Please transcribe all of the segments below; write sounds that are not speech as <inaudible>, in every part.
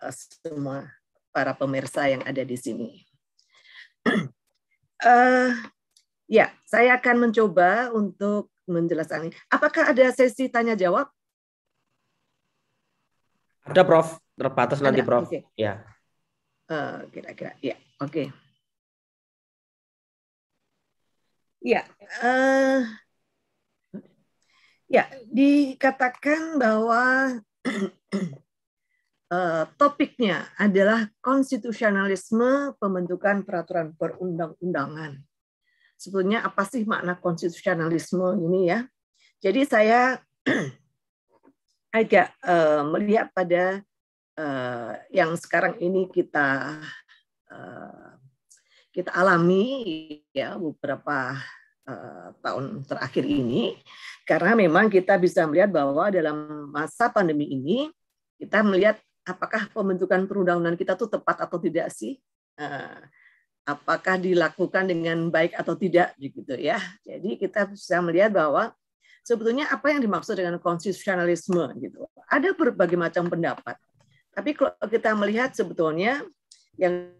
Eh, semua para pemirsa yang ada di sini. Uh, <clears throat> ya, saya akan mencoba untuk menjelaskan Apakah ada sesi tanya jawab? Ada, Prof. Terbatas nanti, Prof. Okay. Ya. Uh, kira-kira, ya, oke. Okay. Ya, uh, ya dikatakan bahwa <clears throat> Eh, topiknya adalah konstitusionalisme pembentukan peraturan perundang-undangan. Sebetulnya apa sih makna konstitusionalisme ini ya? Jadi saya <clears throat> agak eh, melihat pada eh, yang sekarang ini kita kita alami ya beberapa tahun terakhir ini karena memang kita bisa melihat bahwa dalam masa pandemi ini kita melihat apakah pembentukan perundang-undangan kita tuh tepat atau tidak sih? Eh, apakah dilakukan dengan baik atau tidak begitu ya? Jadi kita bisa melihat bahwa sebetulnya apa yang dimaksud dengan konstitusionalisme gitu. Ada berbagai macam pendapat. Tapi kalau kita melihat sebetulnya yang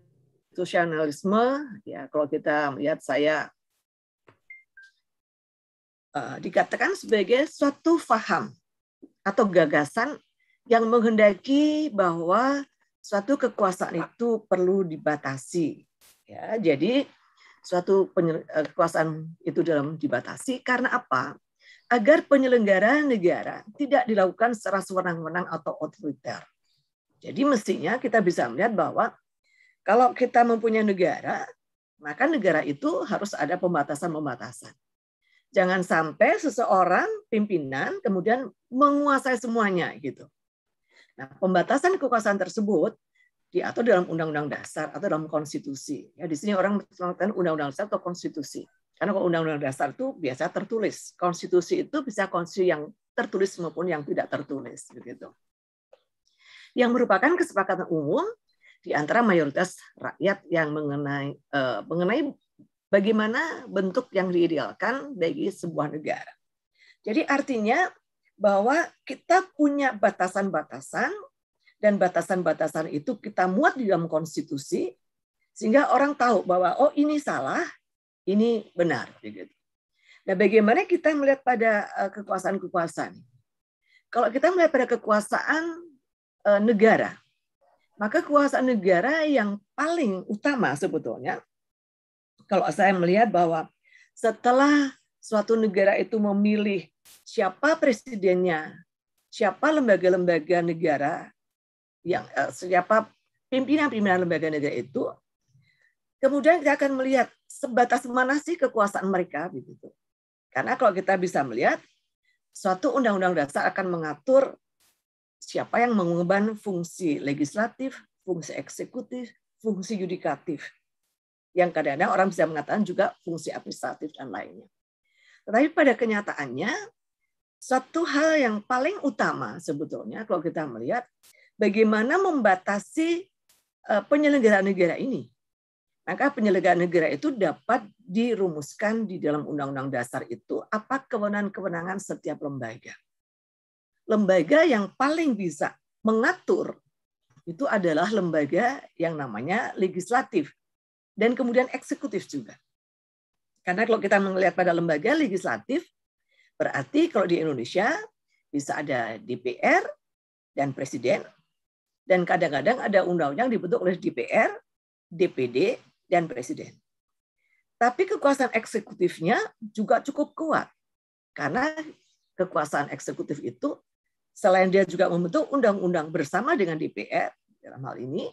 konstitusionalisme ya kalau kita melihat saya eh, dikatakan sebagai suatu faham atau gagasan yang menghendaki bahwa suatu kekuasaan itu perlu dibatasi. Ya, jadi suatu eh, kekuasaan itu dalam dibatasi karena apa? Agar penyelenggara negara tidak dilakukan secara sewenang-wenang atau otoriter. Jadi mestinya kita bisa melihat bahwa kalau kita mempunyai negara, maka negara itu harus ada pembatasan-pembatasan. Jangan sampai seseorang pimpinan kemudian menguasai semuanya gitu. Nah, pembatasan kekuasaan tersebut diatur dalam undang-undang dasar atau dalam konstitusi. Ya, di sini orang mengatakan undang-undang dasar atau konstitusi. Karena kalau undang-undang dasar itu biasa tertulis. Konstitusi itu bisa konstitusi yang tertulis maupun yang tidak tertulis begitu. Yang merupakan kesepakatan umum di antara mayoritas rakyat yang mengenai eh, mengenai bagaimana bentuk yang diidealkan bagi sebuah negara. Jadi artinya bahwa kita punya batasan-batasan dan batasan-batasan itu kita muat di dalam konstitusi sehingga orang tahu bahwa oh ini salah, ini benar begitu. Nah, bagaimana kita melihat pada eh, kekuasaan-kekuasaan? Kalau kita melihat pada kekuasaan eh, negara, maka kekuasaan negara yang paling utama sebetulnya kalau saya melihat bahwa setelah suatu negara itu memilih siapa presidennya, siapa lembaga-lembaga negara yang eh, siapa pimpinan-pimpinan lembaga negara itu, kemudian kita akan melihat sebatas mana sih kekuasaan mereka begitu. Karena kalau kita bisa melihat suatu undang-undang dasar akan mengatur siapa yang mengemban fungsi legislatif, fungsi eksekutif, fungsi yudikatif. Yang kadang-kadang orang bisa mengatakan juga fungsi administratif dan lainnya. Tetapi pada kenyataannya satu hal yang paling utama sebetulnya kalau kita melihat bagaimana membatasi eh, penyelenggaraan negara ini. Maka penyelenggaraan negara itu dapat dirumuskan di dalam Undang-Undang Dasar itu apa kewenangan-kewenangan setiap lembaga. Lembaga yang paling bisa mengatur itu adalah lembaga yang namanya legislatif dan kemudian eksekutif juga. Karena kalau kita melihat pada lembaga legislatif, Berarti kalau di Indonesia bisa ada DPR dan presiden dan kadang-kadang ada undang-undang dibentuk oleh DPR, DPD dan presiden. Tapi kekuasaan eksekutifnya juga cukup kuat karena kekuasaan eksekutif itu selain dia juga membentuk undang-undang bersama dengan DPR dalam hal ini,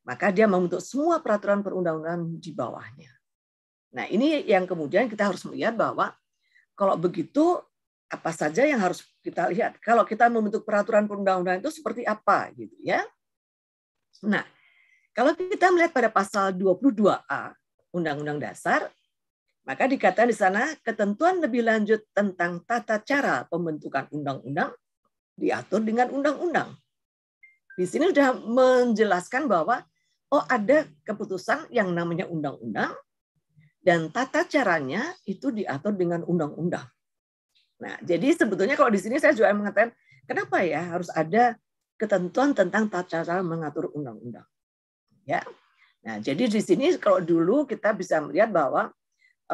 maka dia membentuk semua peraturan perundang-undangan di bawahnya. Nah, ini yang kemudian kita harus melihat bahwa kalau begitu, apa saja yang harus kita lihat? Kalau kita membentuk peraturan perundang-undangan itu seperti apa, gitu ya? Nah, kalau kita melihat pada pasal 22A Undang-Undang Dasar, maka dikatakan di sana ketentuan lebih lanjut tentang tata cara pembentukan undang-undang diatur dengan undang-undang. Di sini sudah menjelaskan bahwa oh ada keputusan yang namanya undang-undang, dan tata caranya itu diatur dengan undang-undang. Nah, jadi sebetulnya kalau di sini saya juga mengatakan kenapa ya harus ada ketentuan tentang tata cara mengatur undang-undang. Ya. Nah, jadi di sini kalau dulu kita bisa melihat bahwa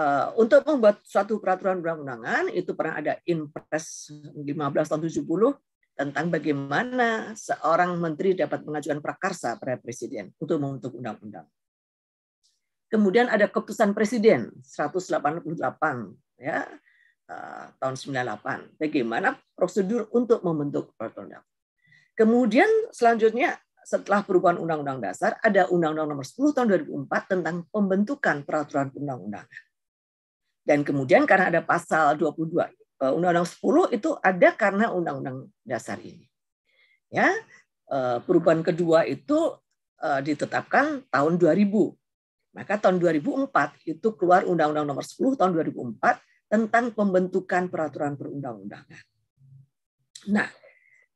eh, untuk membuat suatu peraturan perundang-undangan itu pernah ada Inpres 15 tahun 70 tentang bagaimana seorang menteri dapat mengajukan prakarsa pada presiden untuk membentuk undang-undang. Kemudian ada keputusan presiden 188 ya eh, tahun 98. Bagaimana prosedur untuk membentuk peraturan Kemudian selanjutnya setelah perubahan Undang-Undang Dasar ada Undang-Undang Nomor 10 Tahun 2004 tentang pembentukan peraturan undang-undang. Dan kemudian karena ada pasal 22 eh, Undang-Undang 10 itu ada karena Undang-Undang Dasar ini. Ya, eh, perubahan kedua itu ditetapkan tahun 2000 maka tahun 2004 itu keluar Undang-Undang Nomor 10 tahun 2004 tentang pembentukan peraturan perundang-undangan. Nah,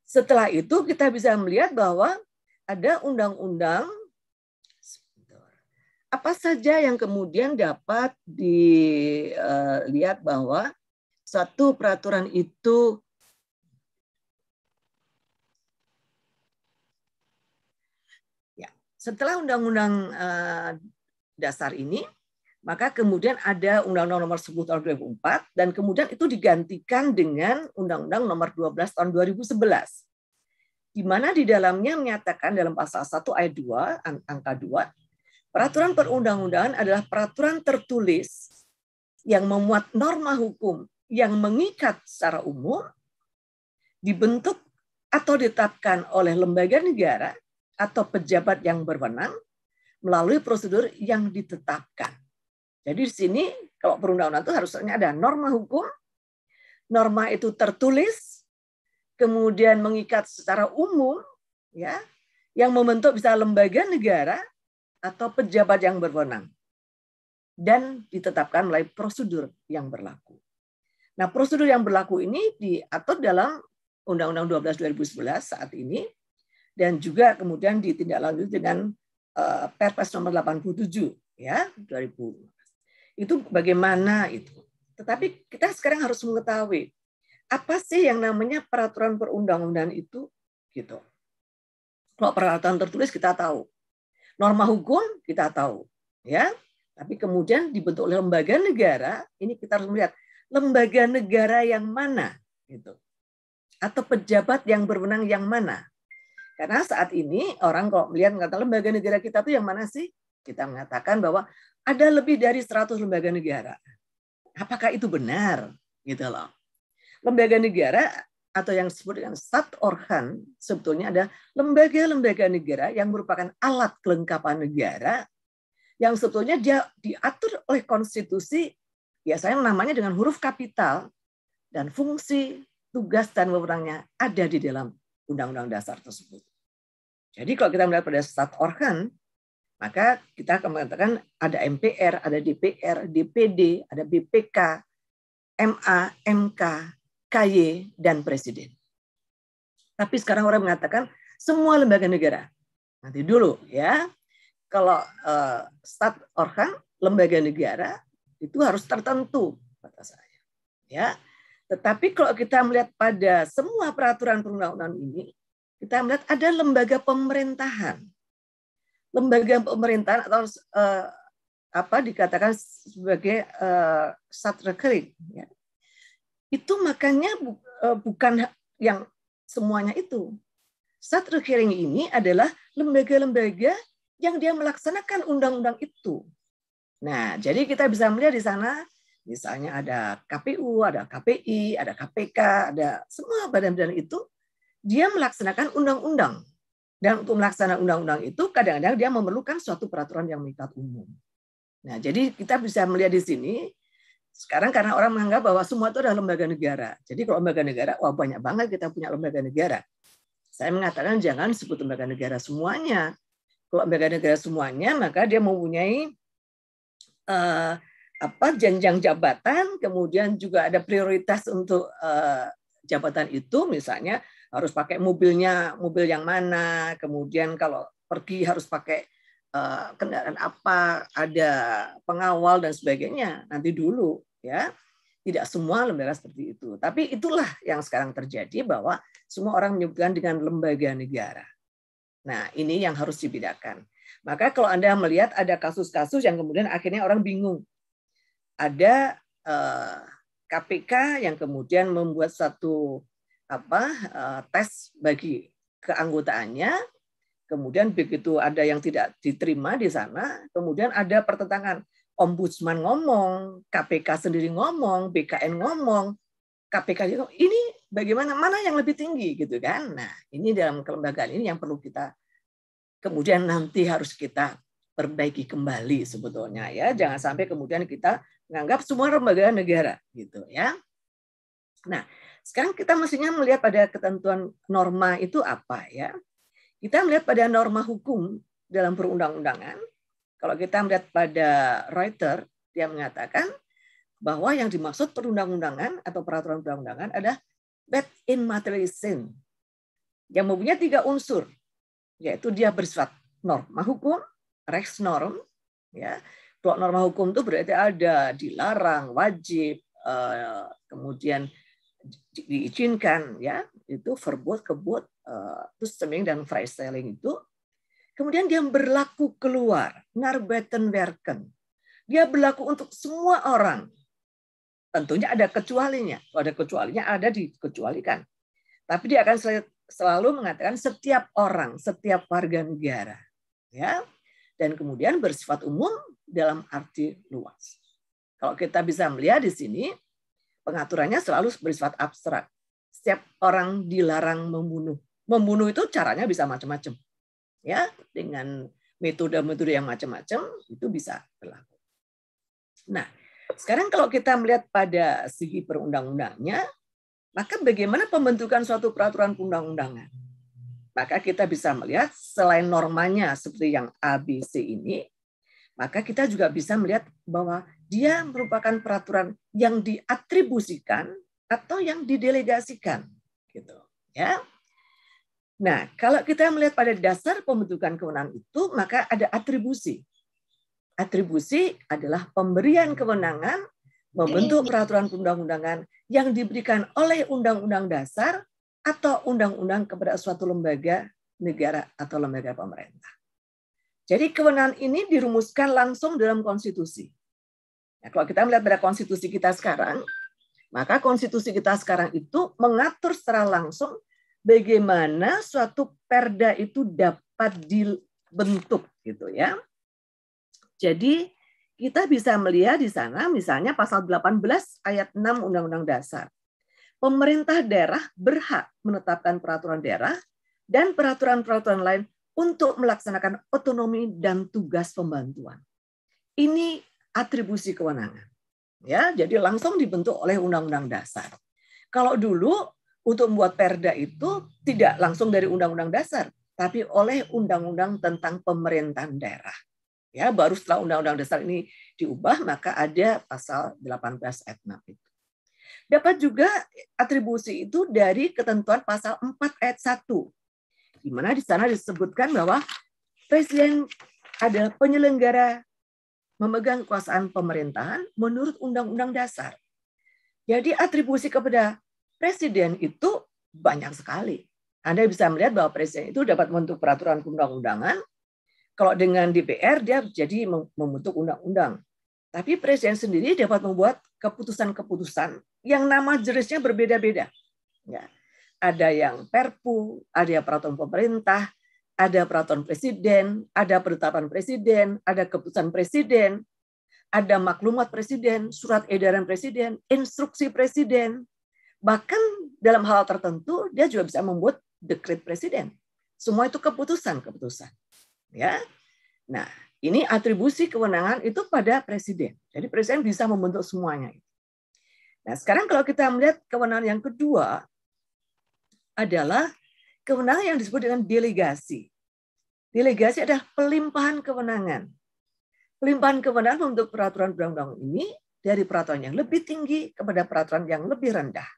setelah itu kita bisa melihat bahwa ada undang-undang apa saja yang kemudian dapat dilihat eh, bahwa satu peraturan itu ya setelah undang-undang eh, dasar ini, maka kemudian ada Undang-Undang Nomor 10 Tahun 2004 dan kemudian itu digantikan dengan Undang-Undang Nomor 12 Tahun 2011. Di mana di dalamnya menyatakan dalam pasal 1 ayat 2 angka 2 peraturan perundang-undangan adalah peraturan tertulis yang memuat norma hukum yang mengikat secara umum dibentuk atau ditetapkan oleh lembaga negara atau pejabat yang berwenang melalui prosedur yang ditetapkan. Jadi di sini kalau perundang-undang itu harusnya ada norma hukum, norma itu tertulis, kemudian mengikat secara umum, ya, yang membentuk bisa lembaga negara atau pejabat yang berwenang dan ditetapkan melalui prosedur yang berlaku. Nah, prosedur yang berlaku ini diatur dalam Undang-Undang 12 2011 saat ini dan juga kemudian ditindaklanjuti dengan Eh, Perpres nomor 87 ya 2000. Itu bagaimana itu? Tetapi kita sekarang harus mengetahui apa sih yang namanya peraturan perundang-undangan itu gitu. Kalau peraturan tertulis kita tahu, norma hukum kita tahu, ya. Tapi kemudian dibentuk oleh lembaga negara, ini kita harus melihat lembaga negara yang mana gitu. Atau pejabat yang berwenang yang mana karena saat ini orang kalau melihat mengatakan lembaga negara kita tuh yang mana sih? Kita mengatakan bahwa ada lebih dari 100 lembaga negara. Apakah itu benar? Gitu loh. Lembaga negara atau yang disebut dengan stat orhan sebetulnya ada lembaga-lembaga negara yang merupakan alat kelengkapan negara yang sebetulnya dia diatur oleh konstitusi biasanya namanya dengan huruf kapital dan fungsi tugas dan wewenangnya ada di dalam undang-undang dasar tersebut. Jadi kalau kita melihat pada stat organ, maka kita akan mengatakan ada MPR, ada DPR, DPD, ada BPK, MA, MK, KY, dan Presiden. Tapi sekarang orang mengatakan semua lembaga negara. Nanti dulu ya, kalau uh, stat organ lembaga negara itu harus tertentu kata saya. Ya, tetapi kalau kita melihat pada semua peraturan perundang-undangan ini, kita melihat ada lembaga pemerintahan. Lembaga pemerintahan atau eh, apa dikatakan sebagai eh, kering. Ya. Itu makanya bu, eh, bukan yang semuanya itu. kering ini adalah lembaga-lembaga yang dia melaksanakan undang-undang itu. Nah, jadi kita bisa melihat di sana Misalnya ada KPU, ada KPI, ada KPK, ada semua badan-badan itu, dia melaksanakan undang-undang. Dan untuk melaksanakan undang-undang itu, kadang-kadang dia memerlukan suatu peraturan yang mengikat umum. Nah, jadi kita bisa melihat di sini, sekarang karena orang menganggap bahwa semua itu adalah lembaga negara. Jadi kalau lembaga negara, wah banyak banget kita punya lembaga negara. Saya mengatakan jangan sebut lembaga negara semuanya. Kalau lembaga negara semuanya, maka dia mempunyai eh, apa jenjang jabatan, kemudian juga ada prioritas untuk uh, jabatan itu, misalnya harus pakai mobilnya, mobil yang mana, kemudian kalau pergi harus pakai uh, kendaraan apa, ada pengawal dan sebagainya. Nanti dulu ya, tidak semua lembaga seperti itu. Tapi itulah yang sekarang terjadi bahwa semua orang menyebutkan dengan lembaga negara. Nah, ini yang harus dibedakan. Maka kalau Anda melihat ada kasus-kasus yang kemudian akhirnya orang bingung, ada eh, KPK yang kemudian membuat satu apa eh, tes bagi keanggotaannya kemudian begitu ada yang tidak diterima di sana kemudian ada pertentangan ombudsman ngomong KPK sendiri ngomong BKN ngomong KPK itu ini bagaimana mana yang lebih tinggi gitu kan nah ini dalam kelembagaan ini yang perlu kita kemudian nanti harus kita perbaiki kembali sebetulnya ya. Jangan sampai kemudian kita menganggap semua lembaga negara gitu ya. Nah, sekarang kita mestinya melihat pada ketentuan norma itu apa ya. Kita melihat pada norma hukum dalam perundang-undangan. Kalau kita melihat pada Reuters, dia mengatakan bahwa yang dimaksud perundang-undangan atau peraturan perundang-undangan adalah bad in material sin yang mempunyai tiga unsur, yaitu dia bersifat norma hukum, rex norm ya blok norma hukum itu berarti ada dilarang wajib eh, kemudian diizinkan ya itu verbot kebut eh, terus dan freestyling itu kemudian dia berlaku keluar narbeten werken dia berlaku untuk semua orang tentunya ada kecualinya Kalau ada kecualinya ada dikecualikan tapi dia akan selalu mengatakan setiap orang setiap warga negara ya dan kemudian bersifat umum dalam arti luas. Kalau kita bisa melihat di sini, pengaturannya selalu bersifat abstrak. Setiap orang dilarang membunuh. Membunuh itu caranya bisa macam-macam. Ya, dengan metode-metode yang macam-macam itu bisa berlaku. Nah, sekarang kalau kita melihat pada segi perundang-undangnya, maka bagaimana pembentukan suatu peraturan undang undangan maka kita bisa melihat selain normanya seperti yang ABC ini, maka kita juga bisa melihat bahwa dia merupakan peraturan yang diatribusikan atau yang didelegasikan gitu ya. Nah, kalau kita melihat pada dasar pembentukan kewenangan itu, maka ada atribusi. Atribusi adalah pemberian kewenangan membentuk peraturan perundang-undangan yang diberikan oleh undang-undang dasar atau undang-undang kepada suatu lembaga negara atau lembaga pemerintah. Jadi kewenangan ini dirumuskan langsung dalam konstitusi. Nah, kalau kita melihat pada konstitusi kita sekarang, maka konstitusi kita sekarang itu mengatur secara langsung bagaimana suatu perda itu dapat dibentuk gitu ya. Jadi kita bisa melihat di sana misalnya pasal 18 ayat 6 Undang-Undang Dasar pemerintah daerah berhak menetapkan peraturan daerah dan peraturan-peraturan lain untuk melaksanakan otonomi dan tugas pembantuan. Ini atribusi kewenangan. Ya, jadi langsung dibentuk oleh undang-undang dasar. Kalau dulu untuk membuat perda itu tidak langsung dari undang-undang dasar, tapi oleh undang-undang tentang pemerintahan daerah. Ya, baru setelah undang-undang dasar ini diubah maka ada pasal 18 ayat 6 itu. Dapat juga atribusi itu dari ketentuan pasal 4 ayat 1. Di mana di sana disebutkan bahwa presiden adalah penyelenggara memegang kekuasaan pemerintahan menurut undang-undang dasar. Jadi atribusi kepada presiden itu banyak sekali. Anda bisa melihat bahwa presiden itu dapat membentuk peraturan undang undangan Kalau dengan DPR, dia jadi membentuk undang-undang. Tapi presiden sendiri dapat membuat keputusan-keputusan yang nama jenisnya berbeda-beda. Ya. Ada yang perpu, ada yang peraturan pemerintah, ada peraturan presiden, ada penetapan presiden, ada keputusan presiden, ada maklumat presiden, surat edaran presiden, instruksi presiden. Bahkan dalam hal tertentu dia juga bisa membuat dekret presiden. Semua itu keputusan-keputusan. Ya. Nah, ini atribusi kewenangan itu pada presiden. Jadi presiden bisa membentuk semuanya. Nah, sekarang kalau kita melihat kewenangan yang kedua adalah kewenangan yang disebut dengan delegasi. Delegasi adalah pelimpahan kewenangan. Pelimpahan kewenangan untuk peraturan perundang undang ini dari peraturan yang lebih tinggi kepada peraturan yang lebih rendah.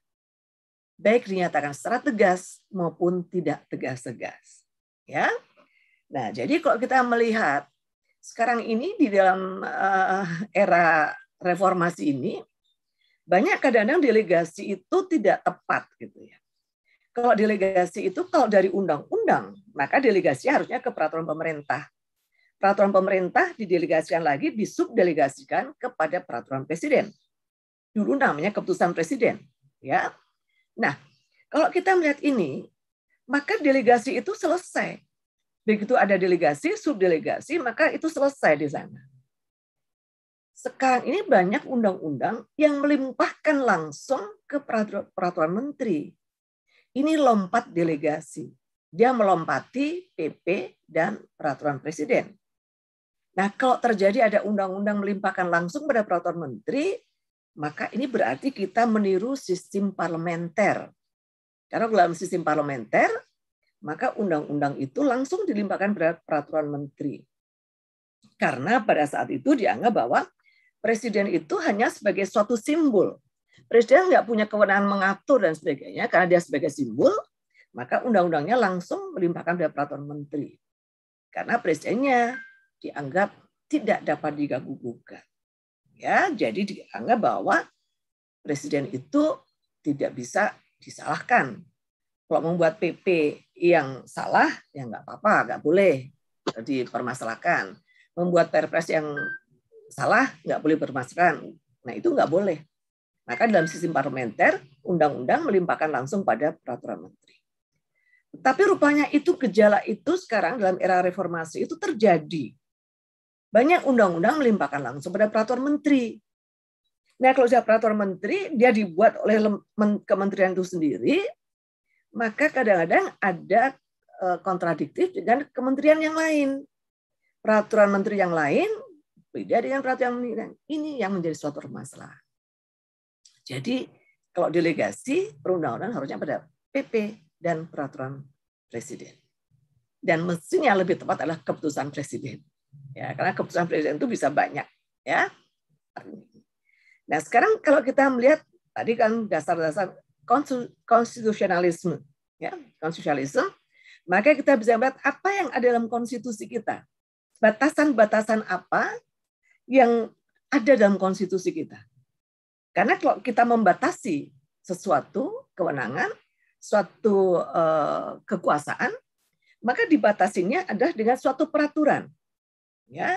Baik dinyatakan secara tegas maupun tidak tegas-tegas. Ya. Nah, jadi kalau kita melihat sekarang ini di dalam eh, era reformasi ini banyak kadang-kadang delegasi itu tidak tepat gitu ya. Kalau delegasi itu kalau dari undang-undang, maka delegasi harusnya ke peraturan pemerintah. Peraturan pemerintah didelegasikan lagi, disubdelegasikan kepada peraturan presiden. Dulu namanya keputusan presiden, ya. Nah, kalau kita melihat ini, maka delegasi itu selesai. Begitu ada delegasi, subdelegasi, maka itu selesai di sana sekarang ini banyak undang-undang yang melimpahkan langsung ke peraturan, peraturan menteri. Ini lompat delegasi. Dia melompati PP dan peraturan presiden. Nah, kalau terjadi ada undang-undang melimpahkan langsung pada peraturan menteri, maka ini berarti kita meniru sistem parlementer. Karena dalam sistem parlementer, maka undang-undang itu langsung dilimpahkan pada peraturan menteri. Karena pada saat itu dianggap bahwa presiden itu hanya sebagai suatu simbol. Presiden nggak punya kewenangan mengatur dan sebagainya karena dia sebagai simbol, maka undang-undangnya langsung melimpahkan pada peraturan menteri. Karena presidennya dianggap tidak dapat digaguh gugat. Ya, jadi dianggap bahwa presiden itu tidak bisa disalahkan. Kalau membuat PP yang salah, ya nggak apa-apa, nggak boleh dipermasalahkan. Membuat perpres yang salah nggak boleh bermasukan. Nah itu nggak boleh. Maka dalam sistem parlementer, undang-undang melimpahkan langsung pada peraturan menteri. Tapi rupanya itu gejala itu sekarang dalam era reformasi itu terjadi. Banyak undang-undang melimpahkan langsung pada peraturan menteri. Nah kalau sudah peraturan menteri, dia dibuat oleh kementerian itu sendiri, maka kadang-kadang ada eh, kontradiktif dengan kementerian yang lain. Peraturan menteri yang lain Beda dengan peraturan pemerintah. Ini yang menjadi suatu permasalahan. Jadi kalau delegasi perundang-undangan harusnya pada PP dan peraturan presiden. Dan mestinya lebih tepat adalah keputusan presiden. Ya, karena keputusan presiden itu bisa banyak, ya. Nah, sekarang kalau kita melihat tadi kan dasar-dasar konstitusionalisme, ya, konstitusionalisme, maka kita bisa melihat apa yang ada dalam konstitusi kita. Batasan-batasan apa yang ada dalam konstitusi kita. Karena kalau kita membatasi sesuatu kewenangan, suatu uh, kekuasaan, maka dibatasinya adalah dengan suatu peraturan. Ya,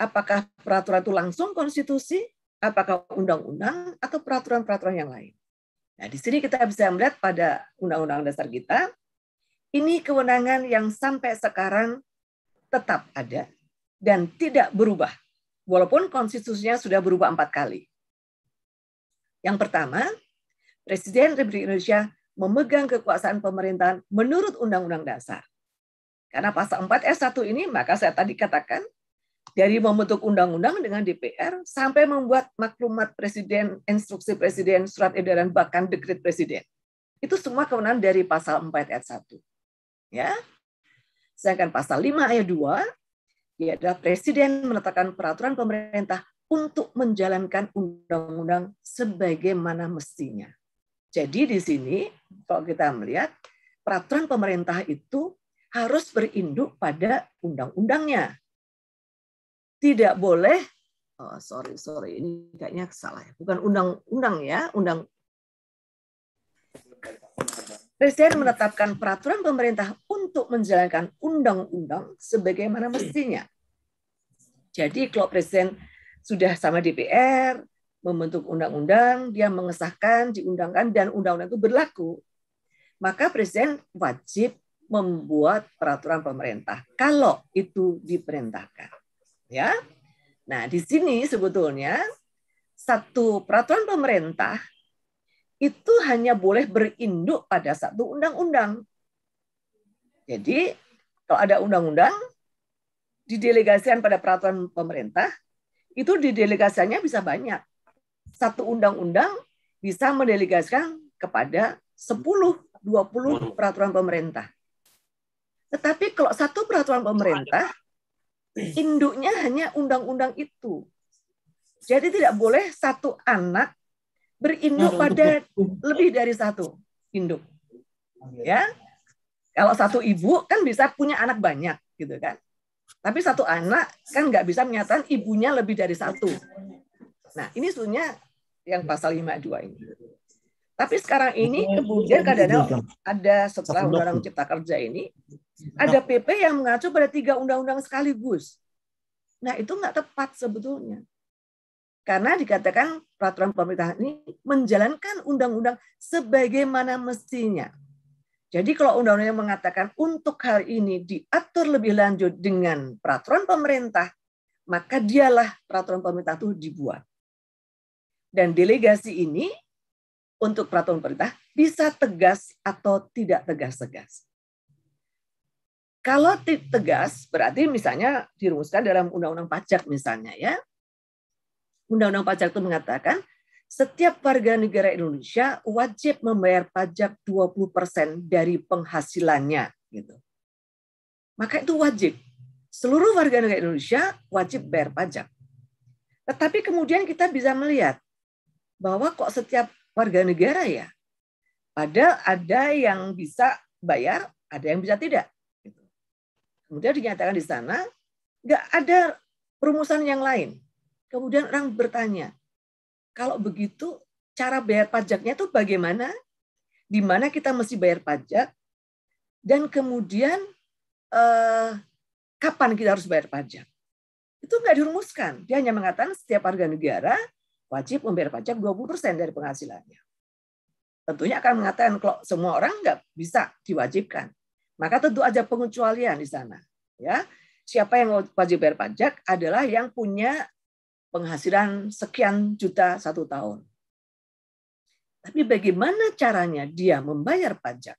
apakah peraturan itu langsung konstitusi, apakah undang-undang atau peraturan-peraturan yang lain. Nah, di sini kita bisa melihat pada undang-undang dasar kita ini kewenangan yang sampai sekarang tetap ada dan tidak berubah walaupun konstitusinya sudah berubah empat kali. Yang pertama, Presiden Republik Indonesia memegang kekuasaan pemerintahan menurut Undang-Undang Dasar. Karena pasal 4 S1 ini, maka saya tadi katakan, dari membentuk undang-undang dengan DPR sampai membuat maklumat presiden, instruksi presiden, surat edaran bahkan dekret presiden. Itu semua kewenangan dari pasal 4 ayat 1. Ya. Sedangkan pasal 5 ayat 2 ia adalah presiden menetapkan peraturan pemerintah untuk menjalankan undang-undang sebagaimana mestinya. Jadi di sini kalau kita melihat peraturan pemerintah itu harus berinduk pada undang-undangnya. Tidak boleh oh sorry sorry ini kayaknya salah ya bukan undang-undang ya undang Presiden menetapkan peraturan pemerintah untuk menjalankan undang-undang sebagaimana mestinya. Jadi kalau Presiden sudah sama DPR, membentuk undang-undang, dia mengesahkan, diundangkan, dan undang-undang itu berlaku, maka Presiden wajib membuat peraturan pemerintah kalau itu diperintahkan. Ya, Nah di sini sebetulnya satu peraturan pemerintah itu hanya boleh berinduk pada satu undang-undang. Jadi kalau ada undang-undang didelegasikan pada peraturan pemerintah, itu didelegasikannya bisa banyak. Satu undang-undang bisa mendelegasikan kepada 10, 20 peraturan pemerintah. Tetapi kalau satu peraturan pemerintah, induknya hanya undang-undang itu. Jadi tidak boleh satu anak berinduk nah, pada lebih dari satu induk. Ya. Kalau satu ibu kan bisa punya anak banyak gitu kan. Tapi satu anak kan nggak bisa menyatakan ibunya lebih dari satu. Nah, ini sebenarnya yang pasal 52 ini. Tapi sekarang ini kemudian kadang-kadang ada setelah Undang-Undang Cipta Kerja ini, ada PP yang mengacu pada tiga undang-undang sekaligus. Nah, itu nggak tepat sebetulnya. Karena dikatakan peraturan pemerintah ini menjalankan undang-undang sebagaimana mestinya. Jadi kalau undang-undang mengatakan untuk hal ini diatur lebih lanjut dengan peraturan pemerintah, maka dialah peraturan pemerintah itu dibuat. Dan delegasi ini untuk peraturan pemerintah bisa tegas atau tidak tegas-tegas. Kalau tegas berarti misalnya dirumuskan dalam undang-undang pajak misalnya ya. Undang-Undang Pajak itu mengatakan setiap warga negara Indonesia wajib membayar pajak 20% dari penghasilannya gitu. Maka itu wajib. Seluruh warga negara Indonesia wajib bayar pajak. Tetapi kemudian kita bisa melihat bahwa kok setiap warga negara ya. Padahal ada yang bisa bayar, ada yang bisa tidak. Gitu. Kemudian dinyatakan di sana, nggak ada perumusan yang lain Kemudian orang bertanya, kalau begitu cara bayar pajaknya itu bagaimana? Di mana kita mesti bayar pajak? Dan kemudian eh, kapan kita harus bayar pajak? Itu nggak dirumuskan. Dia hanya mengatakan setiap warga negara wajib membayar pajak 20% dari penghasilannya. Tentunya akan mengatakan kalau semua orang nggak bisa diwajibkan. Maka tentu ada pengecualian di sana. Ya, siapa yang wajib bayar pajak adalah yang punya penghasilan sekian juta satu tahun. Tapi bagaimana caranya dia membayar pajak?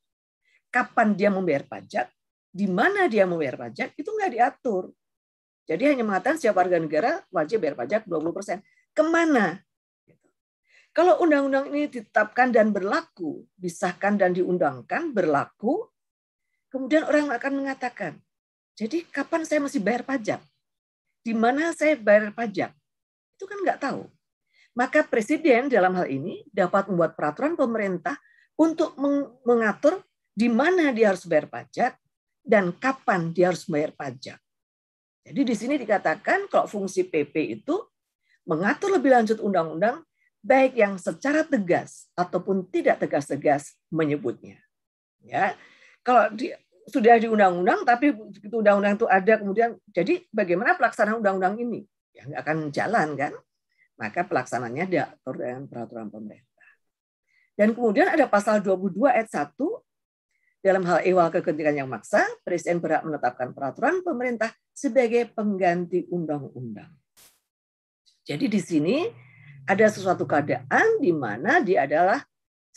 Kapan dia membayar pajak? Di mana dia membayar pajak? Itu nggak diatur. Jadi hanya mengatakan setiap warga negara wajib bayar pajak 20%. Kemana? Kalau undang-undang ini ditetapkan dan berlaku, disahkan dan diundangkan, berlaku, kemudian orang akan mengatakan, jadi kapan saya masih bayar pajak? Di mana saya bayar pajak? Itu kan nggak tahu. Maka presiden dalam hal ini dapat membuat peraturan pemerintah untuk mengatur di mana dia harus bayar pajak dan kapan dia harus bayar pajak. Jadi di sini dikatakan kalau fungsi PP itu mengatur lebih lanjut undang-undang baik yang secara tegas ataupun tidak tegas-tegas menyebutnya. Ya. Kalau di, sudah di undang-undang tapi begitu undang-undang itu ada kemudian jadi bagaimana pelaksanaan undang-undang ini? ya nggak akan jalan kan maka pelaksananya diatur dengan peraturan pemerintah dan kemudian ada pasal 22 ayat 1 dalam hal ewal kegentingan yang maksa, Presiden berhak menetapkan peraturan pemerintah sebagai pengganti undang-undang. Jadi di sini ada sesuatu keadaan di mana dia adalah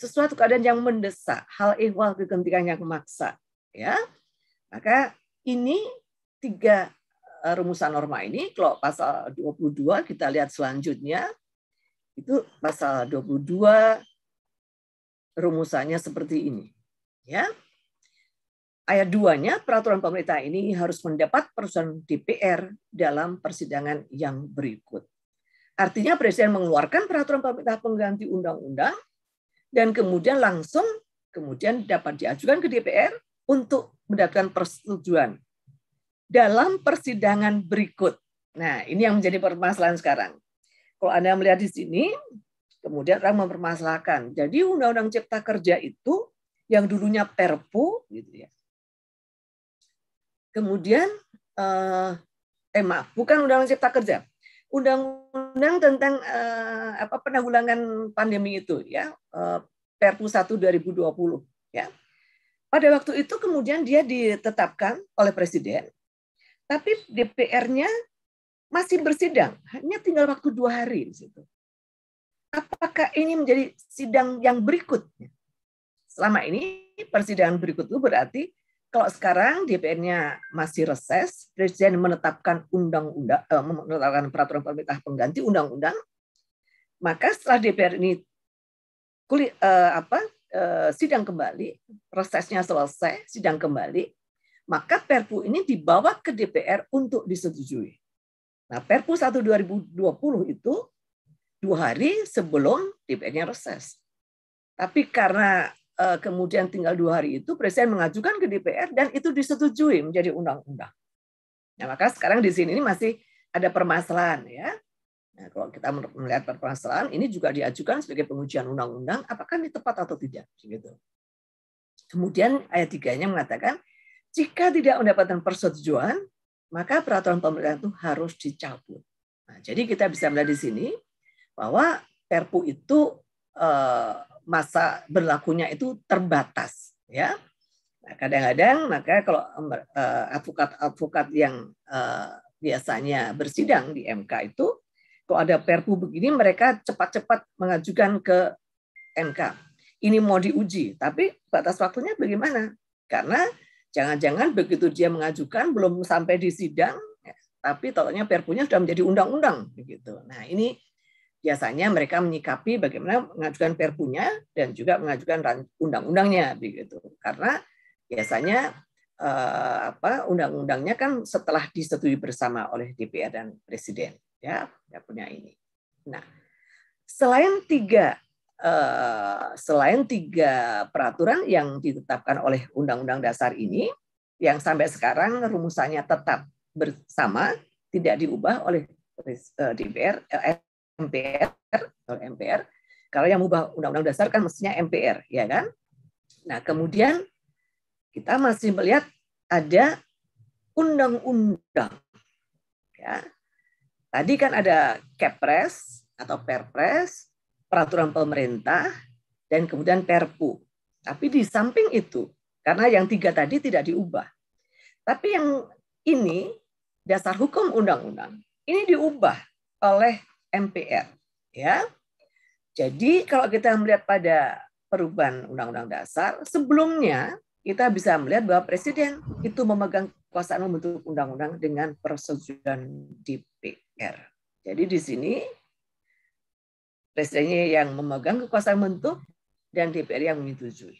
sesuatu keadaan yang mendesak, hal ihwal kegentingan yang maksa. Ya, maka ini tiga Eh, rumusan norma ini kalau pasal 22 kita lihat selanjutnya itu pasal 22 rumusannya seperti ini ya ayat 2-nya peraturan pemerintah ini harus mendapat persetujuan DPR dalam persidangan yang berikut artinya presiden mengeluarkan peraturan pemerintah pengganti undang-undang dan kemudian langsung kemudian dapat diajukan ke DPR untuk mendapatkan persetujuan dalam persidangan berikut. Nah, ini yang menjadi permasalahan sekarang. Kalau Anda melihat di sini, kemudian orang mempermasalahkan. Jadi Undang-Undang Cipta Kerja itu yang dulunya Perpu, gitu ya. Kemudian, eh, eh maaf, bukan Undang-Undang Cipta Kerja, Undang-Undang tentang eh, apa penanggulangan pandemi itu, ya, eh, Perpu 1 2020, ya. Pada waktu itu kemudian dia ditetapkan oleh Presiden tapi DPR-nya masih bersidang, hanya tinggal waktu dua hari di situ. Apakah ini menjadi sidang yang berikutnya? Selama ini persidangan berikut itu berarti kalau sekarang DPR-nya masih reses, Presiden menetapkan undang-undang, eh, menetapkan peraturan pemerintah pengganti undang-undang, maka setelah DPR ini kulit, eh, apa, eh, sidang kembali, resesnya selesai, sidang kembali, maka Perpu ini dibawa ke DPR untuk disetujui. Nah, Perpu 1 2020 itu dua hari sebelum DPR-nya reses. Tapi karena eh, kemudian tinggal dua hari itu, Presiden mengajukan ke DPR dan itu disetujui menjadi undang-undang. Nah, maka sekarang di sini ini masih ada permasalahan ya. Nah, kalau kita melihat permasalahan ini juga diajukan sebagai pengujian undang-undang apakah ini tepat atau tidak gitu. Kemudian ayat tiganya mengatakan jika tidak mendapatkan persetujuan, maka peraturan pemerintah itu harus dicabut. Nah, jadi kita bisa melihat di sini bahwa Perpu itu eh, masa berlakunya itu terbatas, ya. Nah, kadang-kadang maka kalau eh, advokat-advokat yang eh, biasanya bersidang di MK itu, kalau ada Perpu begini mereka cepat-cepat mengajukan ke MK. Ini mau diuji, tapi batas waktunya bagaimana? Karena Jangan-jangan begitu dia mengajukan belum sampai di sidang, ya, tapi totalnya perpunya sudah menjadi undang-undang begitu. Nah ini biasanya mereka menyikapi bagaimana mengajukan perpunya dan juga mengajukan undang-undangnya begitu. Karena biasanya eh, apa undang-undangnya kan setelah disetujui bersama oleh DPR dan Presiden ya punya ini. Nah selain tiga Eh, selain tiga peraturan yang ditetapkan oleh Undang-Undang Dasar ini, yang sampai sekarang rumusannya tetap bersama, tidak diubah oleh eh, DPR, eh, MPR, atau MPR. Kalau yang mengubah Undang-Undang Dasar kan mestinya MPR, ya kan? Nah, kemudian kita masih melihat ada undang-undang. Ya. Tadi kan ada Kepres atau Perpres, peraturan pemerintah dan kemudian Perpu. Tapi di samping itu, karena yang tiga tadi tidak diubah. Tapi yang ini dasar hukum undang-undang ini diubah oleh MPR, ya. Jadi kalau kita melihat pada perubahan undang-undang dasar, sebelumnya kita bisa melihat bahwa presiden itu memegang kekuasaan membentuk undang-undang dengan persetujuan DPR. Jadi di sini presidennya yang memegang kekuasaan mentuh dan DPR yang menyetujui.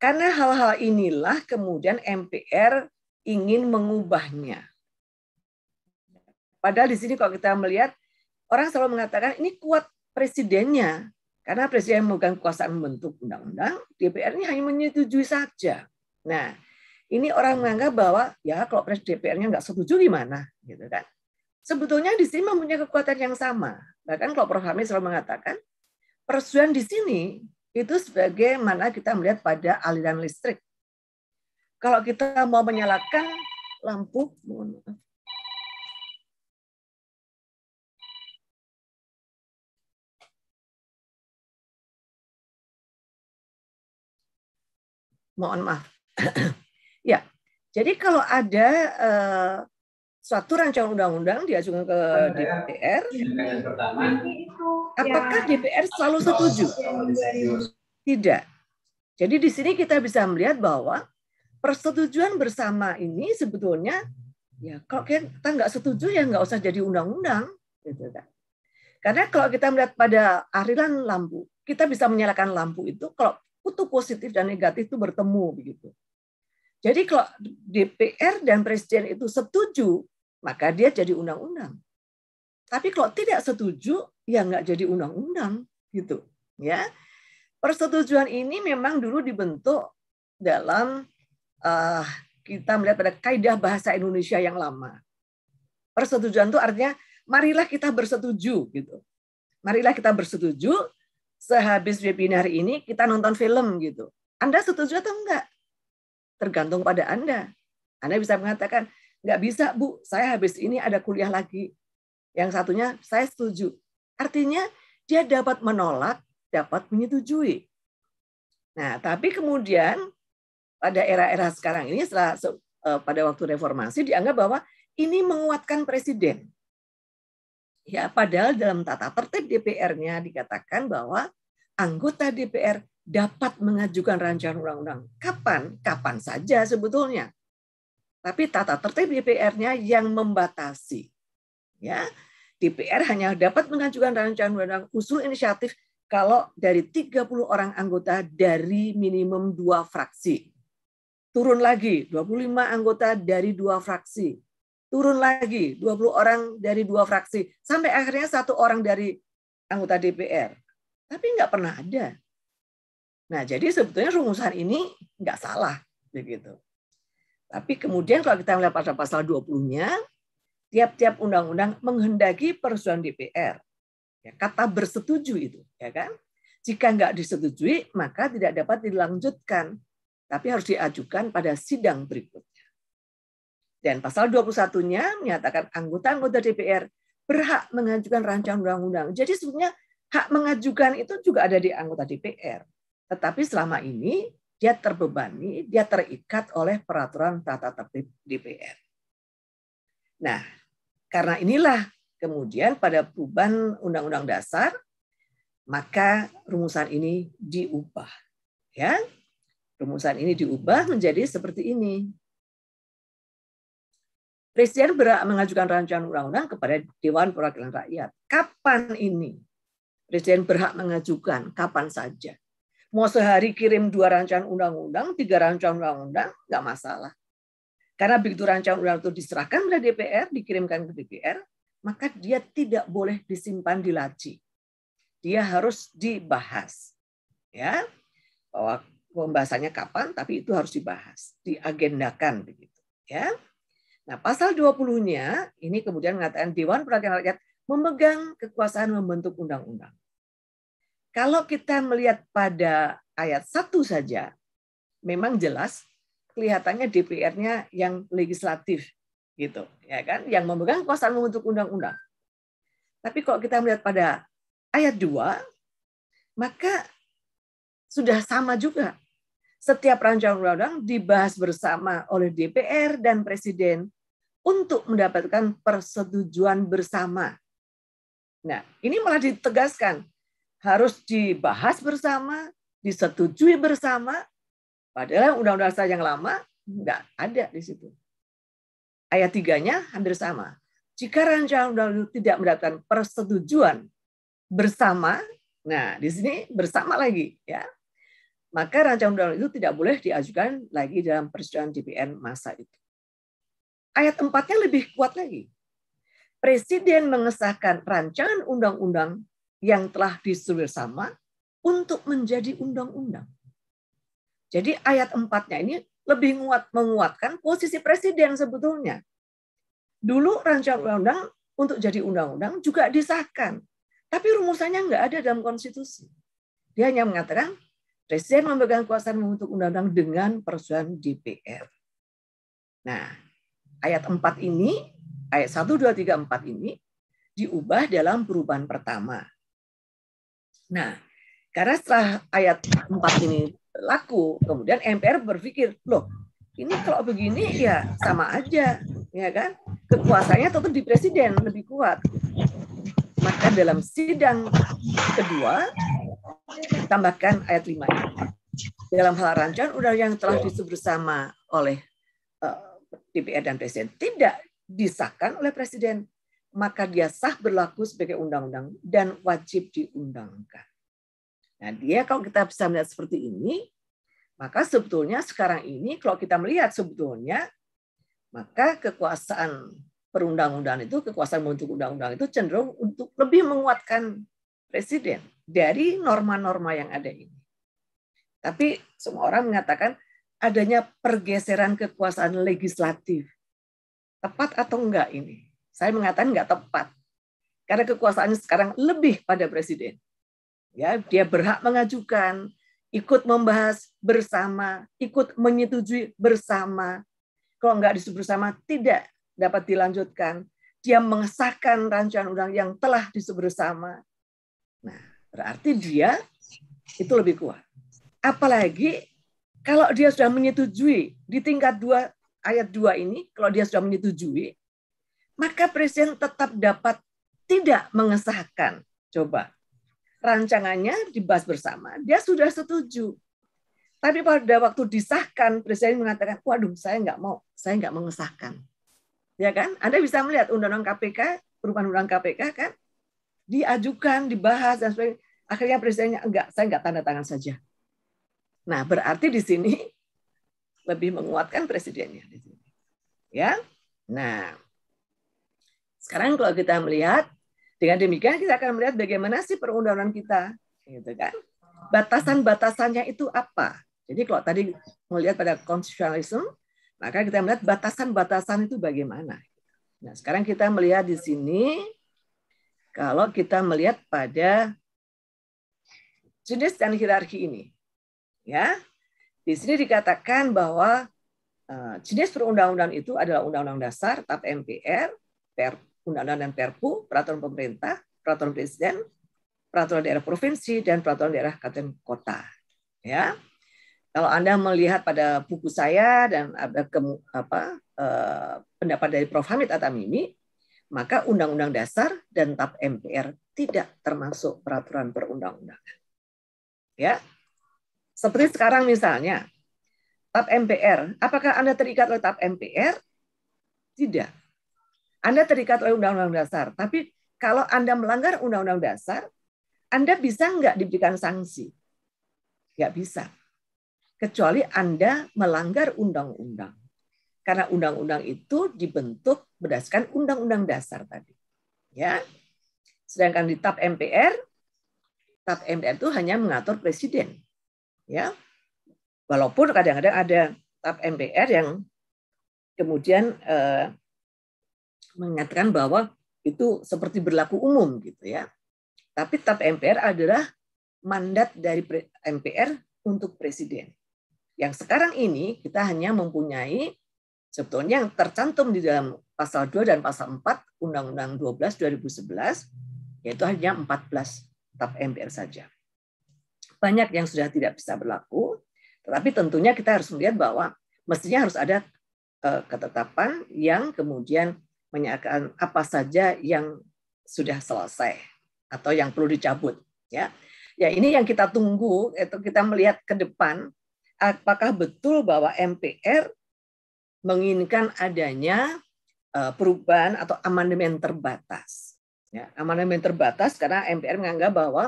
Karena hal-hal inilah kemudian MPR ingin mengubahnya. Padahal di sini kalau kita melihat orang selalu mengatakan ini kuat presidennya karena presiden yang memegang kekuasaan membentuk undang-undang, DPR ini hanya menyetujui saja. Nah, ini orang menganggap bahwa ya kalau DPR-nya nggak setuju gimana, gitu kan? Sebetulnya di sini mempunyai kekuatan yang sama. Bahkan kalau Prof. Hamid selalu mengatakan, persetujuan di sini itu sebagaimana kita melihat pada aliran listrik. Kalau kita mau menyalakan lampu, mohon maaf. <clears throat> ya, jadi kalau ada eh, suatu rancangan undang-undang diajukan ke DPR, ya. apakah DPR selalu oh, setuju? Oh, oh, Tidak. Jadi di sini kita bisa melihat bahwa persetujuan bersama ini sebetulnya ya kalau kita nggak setuju ya nggak usah jadi undang-undang, gitu kan. Karena kalau kita melihat pada arilan lampu, kita bisa menyalakan lampu itu kalau kutu positif dan negatif itu bertemu begitu. Jadi kalau DPR dan presiden itu setuju, maka dia jadi undang-undang. Tapi kalau tidak setuju, ya nggak jadi undang-undang gitu, ya. Persetujuan ini memang dulu dibentuk dalam uh, kita melihat pada kaidah bahasa Indonesia yang lama. Persetujuan itu artinya marilah kita bersetuju gitu. Marilah kita bersetuju sehabis webinar ini kita nonton film gitu. Anda setuju atau enggak? tergantung pada Anda. Anda bisa mengatakan, nggak bisa Bu, saya habis ini ada kuliah lagi. Yang satunya, saya setuju. Artinya, dia dapat menolak, dapat menyetujui. Nah, tapi kemudian pada era-era sekarang ini, setelah eh, pada waktu reformasi, dianggap bahwa ini menguatkan presiden. Ya, padahal dalam tata tertib DPR-nya dikatakan bahwa anggota DPR dapat mengajukan rancangan undang-undang. Kapan? Kapan saja sebetulnya. Tapi tata tertib DPR-nya yang membatasi. Ya, DPR hanya dapat mengajukan rancangan undang-undang usul inisiatif kalau dari 30 orang anggota dari minimum dua fraksi. Turun lagi 25 anggota dari dua fraksi. Turun lagi 20 orang dari dua fraksi. Sampai akhirnya satu orang dari anggota DPR. Tapi nggak pernah ada Nah, jadi sebetulnya rumusan ini nggak salah begitu. Tapi kemudian kalau kita melihat pada pasal 20-nya, tiap-tiap undang-undang menghendaki persetujuan DPR. Ya, kata bersetuju itu, ya kan? Jika nggak disetujui, maka tidak dapat dilanjutkan, tapi harus diajukan pada sidang berikutnya. Dan pasal 21-nya menyatakan anggota-anggota DPR berhak mengajukan rancangan undang-undang. Jadi sebetulnya hak mengajukan itu juga ada di anggota DPR. Tetapi selama ini dia terbebani, dia terikat oleh peraturan tata tertib DPR. Nah, karena inilah kemudian pada perubahan Undang-Undang Dasar, maka rumusan ini diubah. Ya, rumusan ini diubah menjadi seperti ini. Presiden berhak mengajukan rancangan undang-undang kepada Dewan Perwakilan Rakyat. Kapan ini? Presiden berhak mengajukan kapan saja. Mau sehari kirim dua rancangan undang-undang, tiga rancangan undang-undang, nggak masalah. Karena begitu rancangan undang undang itu diserahkan kepada DPR, dikirimkan ke DPR, maka dia tidak boleh disimpan di laci. Dia harus dibahas. Ya, bahwa pembahasannya kapan, tapi itu harus dibahas, diagendakan begitu. Ya, nah pasal 20-nya ini kemudian mengatakan Dewan Perwakilan Rakyat memegang kekuasaan membentuk undang-undang. Kalau kita melihat pada ayat satu saja, memang jelas kelihatannya DPR-nya yang legislatif gitu, ya kan, yang memegang kekuasaan membentuk undang-undang. Tapi kalau kita melihat pada ayat 2, maka sudah sama juga. Setiap rancangan undang-undang dibahas bersama oleh DPR dan Presiden untuk mendapatkan persetujuan bersama. Nah, ini malah ditegaskan harus dibahas bersama, disetujui bersama. Padahal undang-undang saya yang lama nggak ada di situ. Ayat tiganya hampir sama. Jika rancangan undang-undang itu tidak mendapatkan persetujuan bersama, nah di sini bersama lagi ya, maka rancangan undang-undang itu tidak boleh diajukan lagi dalam persetujuan DPR masa itu. Ayat empatnya lebih kuat lagi. Presiden mengesahkan rancangan undang-undang yang telah disuruh sama untuk menjadi undang-undang. Jadi ayat empatnya ini lebih nguat menguatkan posisi presiden sebetulnya. Dulu rancangan undang-undang untuk jadi undang-undang juga disahkan. Tapi rumusannya nggak ada dalam konstitusi. Dia hanya mengatakan presiden memegang kuasa membentuk undang-undang dengan persetujuan DPR. Nah, ayat 4 ini, ayat 1, 2, 3, 4 ini diubah dalam perubahan pertama. Nah, karena setelah ayat 4 ini berlaku, kemudian MPR berpikir, loh, ini kalau begini ya sama aja, ya kan? Kekuasaannya tetap di presiden lebih kuat. Maka dalam sidang kedua tambahkan ayat 5 ini. Dalam hal rancangan undang yang telah ya. disusun bersama oleh eh, DPR dan presiden tidak disahkan oleh presiden maka dia sah berlaku sebagai undang-undang dan wajib diundangkan. Nah, dia kalau kita bisa melihat seperti ini, maka sebetulnya sekarang ini kalau kita melihat sebetulnya maka kekuasaan perundang-undangan itu, kekuasaan membentuk undang-undang itu cenderung untuk lebih menguatkan presiden dari norma-norma yang ada ini. Tapi semua orang mengatakan adanya pergeseran kekuasaan legislatif. Tepat atau enggak ini? Saya mengatakan nggak tepat. Karena kekuasaannya sekarang lebih pada presiden. Ya, dia berhak mengajukan, ikut membahas bersama, ikut menyetujui bersama. Kalau nggak disetujui bersama, tidak dapat dilanjutkan. Dia mengesahkan rancangan undang yang telah disetujui bersama. Nah, berarti dia itu lebih kuat. Apalagi kalau dia sudah menyetujui di tingkat dua ayat dua ini, kalau dia sudah menyetujui, maka presiden tetap dapat tidak mengesahkan. Coba rancangannya dibahas bersama, dia sudah setuju. Tapi pada waktu disahkan, presiden mengatakan, waduh, saya nggak mau, saya nggak mengesahkan. Ya kan? Anda bisa melihat undang-undang KPK, perubahan undang KPK kan, diajukan, dibahas, dan sebagainya. Akhirnya presidennya, enggak, saya nggak tanda tangan saja. Nah, berarti di sini lebih menguatkan presidennya. di sini. Ya, nah sekarang kalau kita melihat dengan demikian kita akan melihat bagaimana sih perundang-undangan kita, gitu kan? Batasan-batasannya itu apa? Jadi kalau tadi melihat pada konstitusionalisme, maka kita melihat batasan-batasan itu bagaimana. Nah, sekarang kita melihat di sini kalau kita melihat pada jenis dan hierarki ini. Ya. Di sini dikatakan bahwa eh, jenis perundang-undang itu adalah undang-undang dasar, TAP MPR, PRP undang-undang dan Perpu, peraturan pemerintah, peraturan presiden, peraturan daerah provinsi dan peraturan daerah kabupaten kota. Ya. Kalau Anda melihat pada buku saya dan ada ke, apa, eh, pendapat dari Prof Hamid Atamimi, maka Undang-Undang Dasar dan TAP MPR tidak termasuk peraturan perundang-undangan. Ya. Seperti sekarang misalnya, TAP MPR, apakah Anda terikat oleh TAP MPR? Tidak. Anda terikat oleh Undang-Undang Dasar. Tapi kalau Anda melanggar Undang-Undang Dasar, Anda bisa nggak diberikan sanksi? Nggak bisa. Kecuali Anda melanggar Undang-Undang. Karena Undang-Undang itu dibentuk berdasarkan Undang-Undang Dasar tadi. Ya, Sedangkan di TAP MPR, TAP MPR itu hanya mengatur presiden. Ya. Walaupun kadang-kadang ada TAP MPR yang kemudian eh, mengatakan bahwa itu seperti berlaku umum gitu ya. Tapi tap MPR adalah mandat dari MPR untuk presiden. Yang sekarang ini kita hanya mempunyai sebetulnya yang tercantum di dalam pasal 2 dan pasal 4 Undang-Undang 12 2011 yaitu hanya 14 tap MPR saja. Banyak yang sudah tidak bisa berlaku, tetapi tentunya kita harus melihat bahwa mestinya harus ada eh, ketetapan yang kemudian menyatakan apa saja yang sudah selesai atau yang perlu dicabut ya ya ini yang kita tunggu itu kita melihat ke depan apakah betul bahwa MPR menginginkan adanya eh, perubahan atau amandemen terbatas ya amandemen terbatas karena MPR menganggap bahwa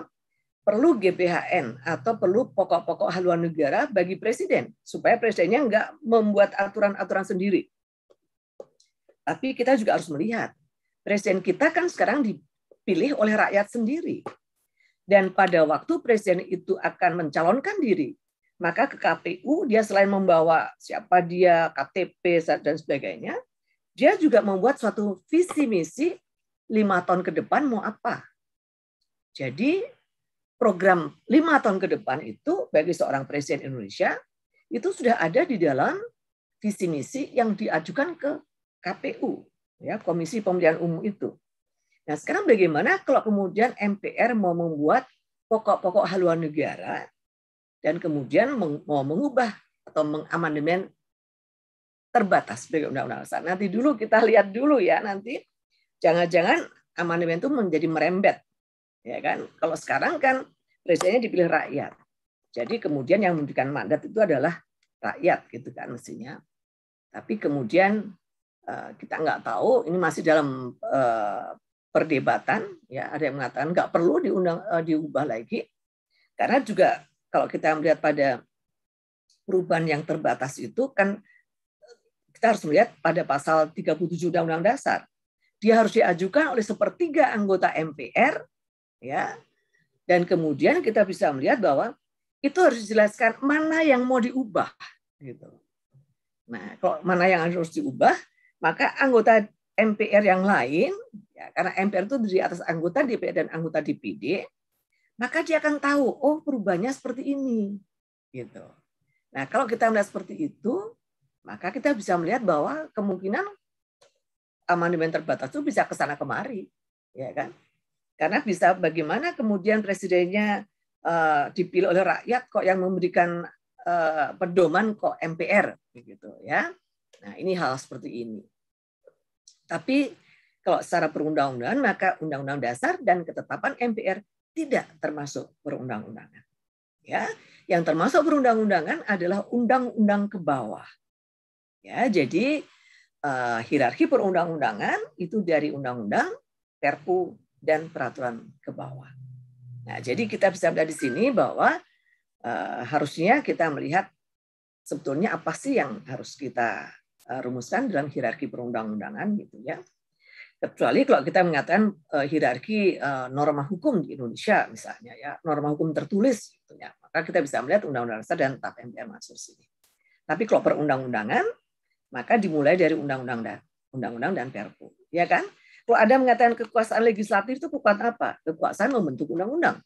perlu GBHN atau perlu pokok-pokok haluan negara bagi presiden supaya presidennya nggak membuat aturan-aturan sendiri tapi kita juga harus melihat presiden kita kan sekarang dipilih oleh rakyat sendiri. Dan pada waktu presiden itu akan mencalonkan diri, maka ke KPU dia selain membawa siapa dia, KTP dan sebagainya, dia juga membuat suatu visi misi lima tahun ke depan mau apa. Jadi program lima tahun ke depan itu bagi seorang presiden Indonesia itu sudah ada di dalam visi misi yang diajukan ke KPU, ya Komisi Pemilihan Umum itu. Nah sekarang bagaimana kalau kemudian MPR mau membuat pokok-pokok haluan negara dan kemudian mau mengubah atau mengamandemen terbatas sebagai undang-undang dasar. Nanti dulu kita lihat dulu ya nanti jangan-jangan amandemen itu menjadi merembet ya kan. Kalau sekarang kan presidennya dipilih rakyat. Jadi kemudian yang memberikan mandat itu adalah rakyat gitu kan mestinya. Tapi kemudian Eh, kita nggak tahu ini masih dalam eh, perdebatan ya ada yang mengatakan nggak perlu diundang eh, diubah lagi karena juga kalau kita melihat pada perubahan yang terbatas itu kan kita harus melihat pada pasal 37 Undang-Undang Dasar dia harus diajukan oleh sepertiga anggota MPR ya dan kemudian kita bisa melihat bahwa itu harus dijelaskan mana yang mau diubah gitu nah kalau mana yang harus diubah maka anggota MPR yang lain, ya, karena MPR itu dari atas anggota DPR dan anggota DPD, maka dia akan tahu, oh perubahannya seperti ini. gitu. Nah, kalau kita melihat seperti itu, maka kita bisa melihat bahwa kemungkinan amandemen terbatas itu bisa ke sana kemari, ya kan? Karena bisa bagaimana kemudian presidennya uh, dipilih oleh rakyat kok yang memberikan uh, pedoman kok MPR begitu ya. Nah, ini hal seperti ini. Tapi kalau secara perundang-undangan, maka undang-undang dasar dan ketetapan MPR tidak termasuk perundang-undangan. Ya, yang termasuk perundang-undangan adalah undang-undang ke bawah. Ya, jadi uh, hierarki perundang-undangan itu dari undang-undang, perpu, dan peraturan ke bawah. Nah, jadi kita bisa melihat di sini bahwa uh, harusnya kita melihat sebetulnya apa sih yang harus kita Eh, rumuskan dalam hierarki perundang-undangan gitu ya. Kecuali kalau kita mengatakan eh, hierarki eh, norma hukum di Indonesia misalnya ya, norma hukum tertulis gitu ya. Maka kita bisa melihat Undang-Undang Dasar dan TAP MPR masuk sini. Tapi kalau perundang-undangan maka dimulai dari Undang-Undang dan Undang-Undang dan Perpu, ya kan? Kalau ada mengatakan kekuasaan legislatif itu kekuatan apa? Kekuasaan membentuk undang-undang.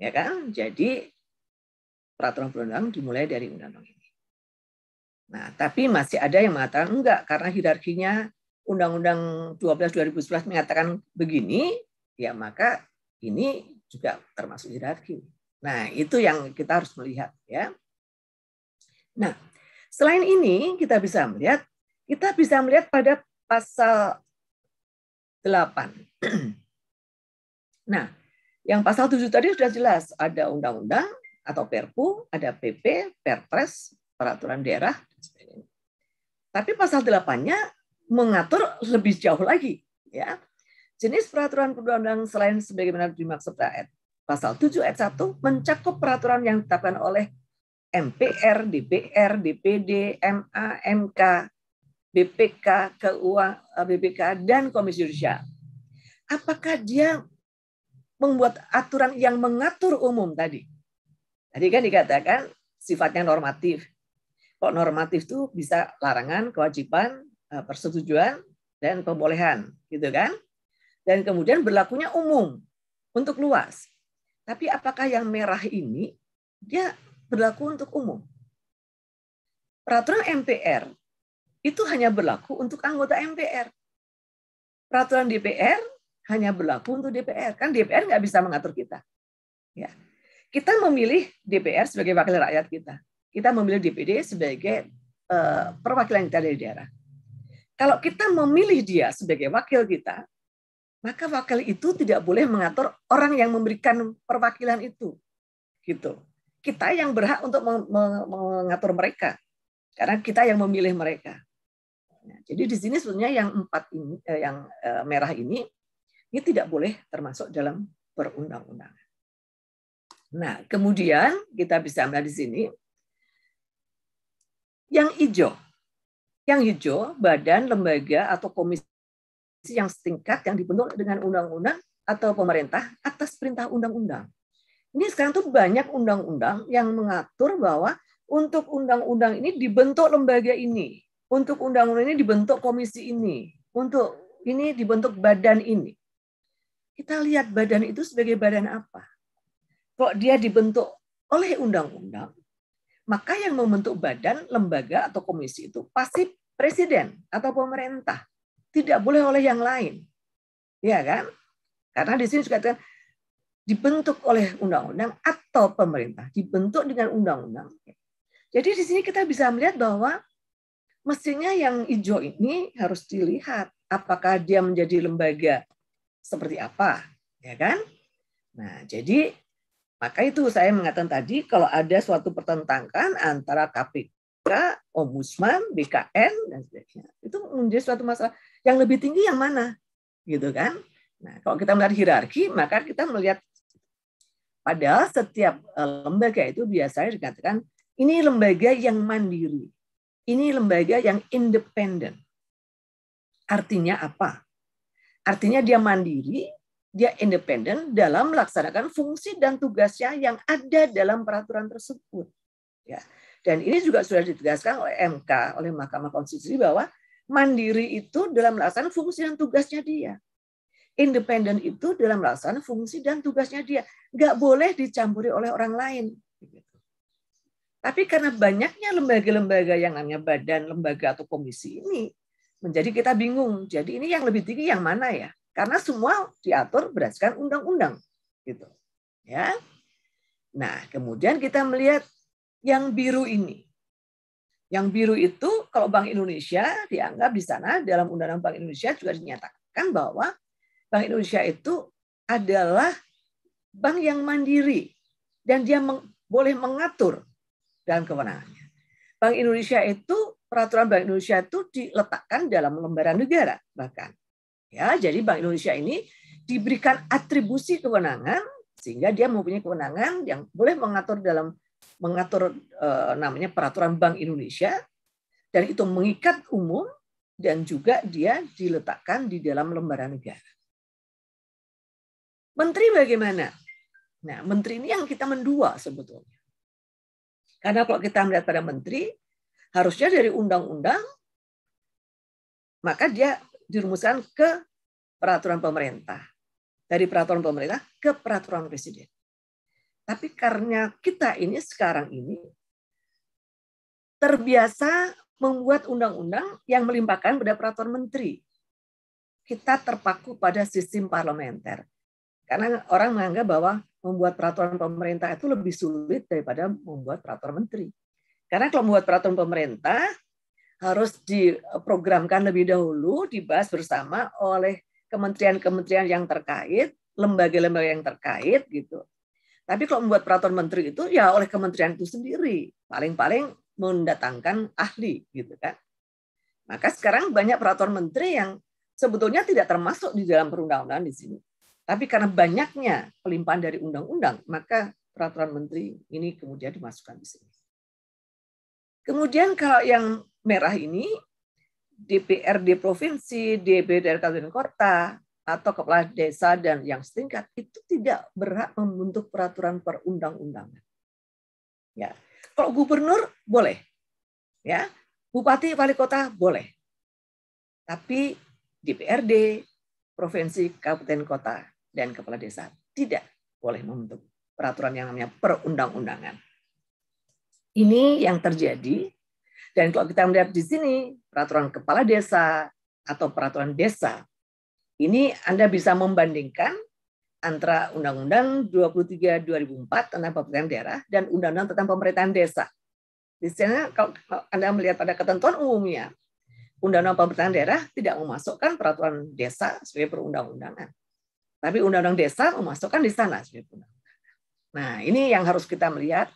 Ya kan? Jadi peraturan perundang dimulai dari undang-undang ini. Nah, tapi masih ada yang mengatakan enggak karena hierarkinya Undang-Undang 12 2011 mengatakan begini, ya maka ini juga termasuk hierarki. Nah, itu yang kita harus melihat ya. Nah, selain ini kita bisa melihat kita bisa melihat pada pasal 8. <clears throat> nah, yang pasal 7 tadi sudah jelas ada undang-undang atau Perpu, ada PP, Perpres, peraturan daerah, tapi pasal 8-nya mengatur lebih jauh lagi, ya. Jenis peraturan perundang undang selain sebagaimana dimaksud ayat pasal 7 ayat 1 mencakup peraturan yang ditetapkan oleh MPR, DPR, DPD, MA, MK, BPK, KUA, BPK dan Komisi Yudisial. Apakah dia membuat aturan yang mengatur umum tadi? Tadi kan dikatakan sifatnya normatif. Kok normatif tuh bisa larangan, kewajiban, eh, persetujuan, dan pembolehan, gitu kan? Dan kemudian berlakunya umum untuk luas. Tapi apakah yang merah ini dia berlaku untuk umum? Peraturan MPR itu hanya berlaku untuk anggota MPR. Peraturan DPR hanya berlaku untuk DPR. Kan DPR nggak bisa mengatur kita. Ya. Kita memilih DPR sebagai wakil rakyat kita kita memilih DPD sebagai eh, perwakilan kita dari daerah. Kalau kita memilih dia sebagai wakil kita, maka wakil itu tidak boleh mengatur orang yang memberikan perwakilan itu. Gitu. Kita yang berhak untuk mengatur mereka. Karena kita yang memilih mereka. Nah, jadi di sini sebenarnya yang empat ini, eh, yang eh, merah ini, ini tidak boleh termasuk dalam perundang-undangan. Nah, kemudian kita bisa melihat di sini yang hijau, yang hijau badan, lembaga atau komisi yang setingkat yang dibentuk dengan undang-undang atau pemerintah atas perintah undang-undang. Ini sekarang tuh banyak undang-undang yang mengatur bahwa untuk undang-undang ini dibentuk lembaga ini, untuk undang-undang ini dibentuk komisi ini, untuk ini dibentuk badan ini. Kita lihat badan itu sebagai badan apa. Kok dia dibentuk oleh undang-undang, maka yang membentuk badan, lembaga, atau komisi itu pasti presiden atau pemerintah. Tidak boleh oleh yang lain. Ya kan? Karena di sini juga kan dibentuk oleh undang-undang atau pemerintah, dibentuk dengan undang-undang. Jadi di sini kita bisa melihat bahwa mestinya yang hijau ini harus dilihat apakah dia menjadi lembaga seperti apa, ya kan? Nah, jadi maka itu saya mengatakan tadi kalau ada suatu pertentangan antara KPK, Ombudsman, BKN dan sebagainya, itu menjadi suatu masalah yang lebih tinggi yang mana, gitu kan? Nah, kalau kita melihat hierarki, maka kita melihat pada setiap eh, lembaga itu biasanya dikatakan ini lembaga yang mandiri, ini lembaga yang independen. Artinya apa? Artinya dia mandiri dia independen dalam melaksanakan fungsi dan tugasnya yang ada dalam peraturan tersebut. Ya. Dan ini juga sudah ditegaskan oleh MK, oleh Mahkamah Konstitusi bahwa mandiri itu dalam melaksanakan fungsi dan tugasnya dia. Independen itu dalam melaksanakan fungsi dan tugasnya dia. Nggak boleh dicampuri oleh orang lain. Tapi karena banyaknya lembaga-lembaga yang namanya badan, lembaga, atau komisi ini, menjadi kita bingung. Jadi ini yang lebih tinggi yang mana ya? karena semua diatur berdasarkan undang-undang gitu ya nah kemudian kita melihat yang biru ini yang biru itu kalau Bank Indonesia dianggap di sana dalam Undang-Undang Bank Indonesia juga dinyatakan bahwa Bank Indonesia itu adalah bank yang mandiri dan dia meng, boleh mengatur dan kewenangannya. Bank Indonesia itu peraturan Bank Indonesia itu diletakkan dalam lembaran negara bahkan Ya, jadi Bank Indonesia ini diberikan atribusi kewenangan sehingga dia mempunyai kewenangan yang boleh mengatur dalam mengatur e, namanya peraturan Bank Indonesia dan itu mengikat umum dan juga dia diletakkan di dalam lembaran negara. Menteri bagaimana? Nah, menteri ini yang kita mendua sebetulnya. Karena kalau kita melihat pada menteri, harusnya dari undang-undang, maka dia dirumuskan ke peraturan pemerintah. Dari peraturan pemerintah ke peraturan presiden. Tapi karena kita ini sekarang ini terbiasa membuat undang-undang yang melimpahkan pada peraturan menteri. Kita terpaku pada sistem parlementer. Karena orang menganggap bahwa membuat peraturan pemerintah itu lebih sulit daripada membuat peraturan menteri. Karena kalau membuat peraturan pemerintah, harus diprogramkan lebih dahulu, dibahas bersama oleh kementerian-kementerian yang terkait, lembaga-lembaga yang terkait gitu. Tapi kalau membuat peraturan menteri itu ya oleh kementerian itu sendiri, paling-paling mendatangkan ahli gitu kan. Maka sekarang banyak peraturan menteri yang sebetulnya tidak termasuk di dalam perundang-undangan di sini. Tapi karena banyaknya pelimpahan dari undang-undang, maka peraturan menteri ini kemudian dimasukkan di sini. Kemudian kalau yang merah ini DPRD provinsi, DPRD kabupaten kota atau kepala desa dan yang setingkat itu tidak berhak membentuk peraturan perundang-undangan. Ya. Kalau gubernur boleh. Ya. Bupati, wali kota boleh. Tapi DPRD, provinsi, kabupaten kota dan kepala desa tidak boleh membentuk peraturan yang namanya perundang-undangan. Ini yang terjadi dan kalau kita melihat di sini, peraturan kepala desa atau peraturan desa, ini Anda bisa membandingkan antara Undang-Undang 23 2004 tentang pemerintahan daerah dan Undang-Undang tentang pemerintahan desa. Di sana kalau Anda melihat pada ketentuan umumnya, Undang-Undang pemerintahan daerah tidak memasukkan peraturan desa sebagai perundang-undangan. Tapi Undang-Undang desa memasukkan di sana sebagai perundang Nah, ini yang harus kita melihat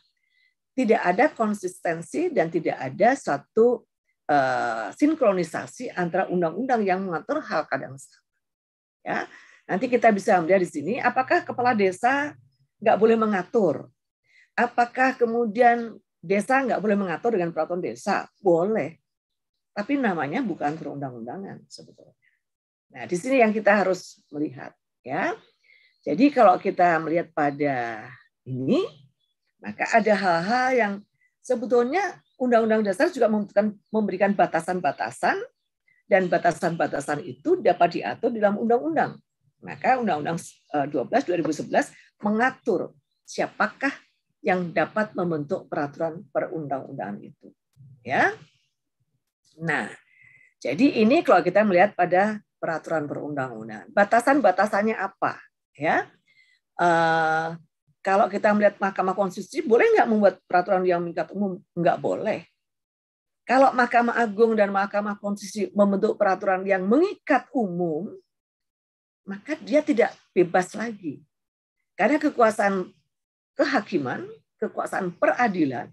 tidak ada konsistensi dan tidak ada suatu uh, eh, sinkronisasi antara undang-undang yang mengatur hal kadang sama. Ya, nanti kita bisa melihat di sini apakah kepala desa nggak boleh mengatur, apakah kemudian desa nggak boleh mengatur dengan peraturan desa? Boleh, tapi namanya bukan perundang-undangan sebetulnya. Nah, di sini yang kita harus melihat ya. Jadi kalau kita melihat pada ini maka ada hal-hal yang sebetulnya Undang-Undang Dasar juga memberikan batasan-batasan dan batasan-batasan itu dapat diatur dalam undang-undang. Maka Undang-Undang 12 eh, 2011 mengatur siapakah yang dapat membentuk peraturan perundang-undangan itu. Ya. Nah, jadi ini kalau kita melihat pada peraturan perundang-undangan, batasan-batasannya apa? Ya. Uh, kalau kita melihat Mahkamah Konstitusi, boleh nggak membuat peraturan yang mengikat umum? Nggak boleh. Kalau Mahkamah Agung dan Mahkamah Konstitusi membentuk peraturan yang mengikat umum, maka dia tidak bebas lagi. Karena kekuasaan kehakiman, kekuasaan peradilan,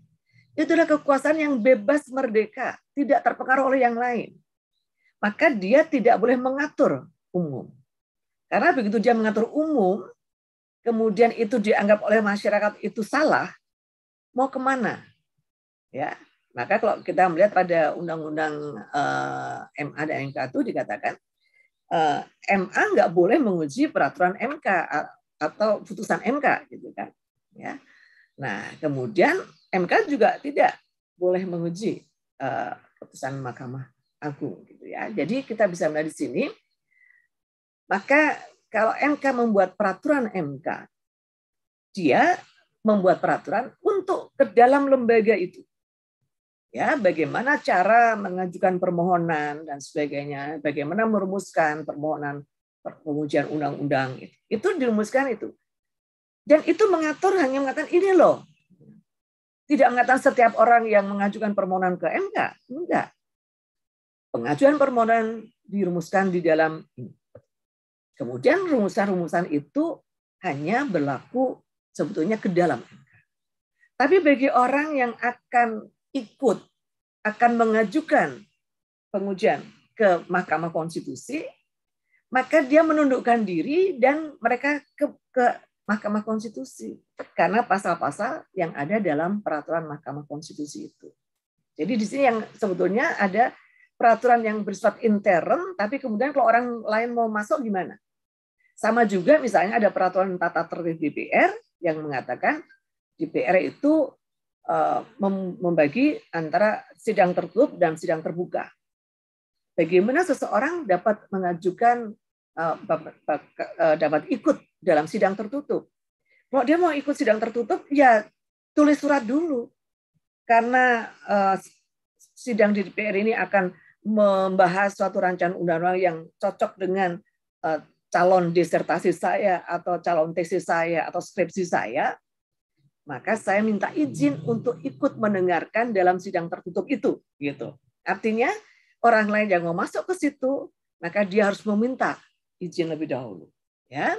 itu adalah kekuasaan yang bebas merdeka, tidak terpengaruh oleh yang lain. Maka dia tidak boleh mengatur umum. Karena begitu dia mengatur umum, kemudian itu dianggap oleh masyarakat itu salah, mau kemana? Ya, maka kalau kita melihat pada undang-undang uh, eh, MA dan MK itu dikatakan uh, eh, MA nggak boleh menguji peraturan MK atau putusan MK, gitu kan? Ya, nah kemudian MK juga tidak boleh menguji uh, putusan Mahkamah Agung, gitu ya. Jadi kita bisa melihat di sini maka kalau MK membuat peraturan MK, dia membuat peraturan untuk ke dalam lembaga itu. Ya, bagaimana cara mengajukan permohonan dan sebagainya, bagaimana merumuskan permohonan pengujian undang-undang itu. Itu dirumuskan itu. Dan itu mengatur hanya mengatakan ini loh. Tidak mengatakan setiap orang yang mengajukan permohonan ke MK, enggak. Pengajuan permohonan dirumuskan di dalam ini. Kemudian rumusan-rumusan itu hanya berlaku sebetulnya ke dalam angka. Tapi bagi orang yang akan ikut, akan mengajukan pengujian ke Mahkamah Konstitusi, maka dia menundukkan diri dan mereka ke, ke Mahkamah Konstitusi karena pasal-pasal yang ada dalam peraturan Mahkamah Konstitusi itu. Jadi di sini yang sebetulnya ada peraturan yang bersifat intern, tapi kemudian kalau orang lain mau masuk gimana? Sama juga misalnya ada peraturan tata tertib DPR yang mengatakan DPR itu eh, membagi antara sidang tertutup dan sidang terbuka. Bagaimana seseorang dapat mengajukan eh, eh, dapat ikut dalam sidang tertutup? Kalau dia mau ikut sidang tertutup, ya tulis surat dulu, karena sidang di DPR ini akan membahas suatu rancangan undang-undang yang cocok dengan calon disertasi saya atau calon tesis saya atau skripsi saya, maka saya minta izin untuk ikut mendengarkan dalam sidang tertutup itu, gitu. Artinya orang lain yang mau masuk ke situ, maka dia harus meminta izin lebih dahulu, ya.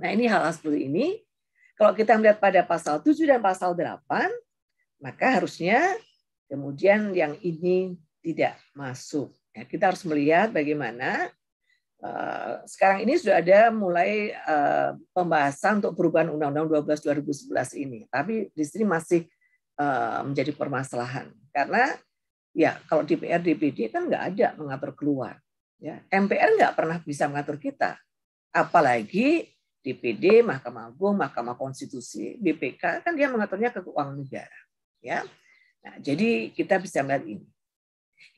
Nah, ini hal-hal seperti ini. Kalau kita melihat pada pasal 7 dan pasal 8, maka harusnya kemudian yang ini tidak masuk. Ya, kita harus melihat bagaimana Eh, sekarang ini sudah ada mulai eh, pembahasan untuk perubahan Undang-Undang 12 2011 ini, tapi di sini masih eh, menjadi permasalahan karena ya kalau DPR DPD kan nggak ada mengatur keluar, ya MPR nggak pernah bisa mengatur kita, apalagi DPD, Mahkamah Agung, Mahkamah Konstitusi, BPK kan dia mengaturnya ke keuangan negara, ya. Nah, jadi kita bisa melihat ini.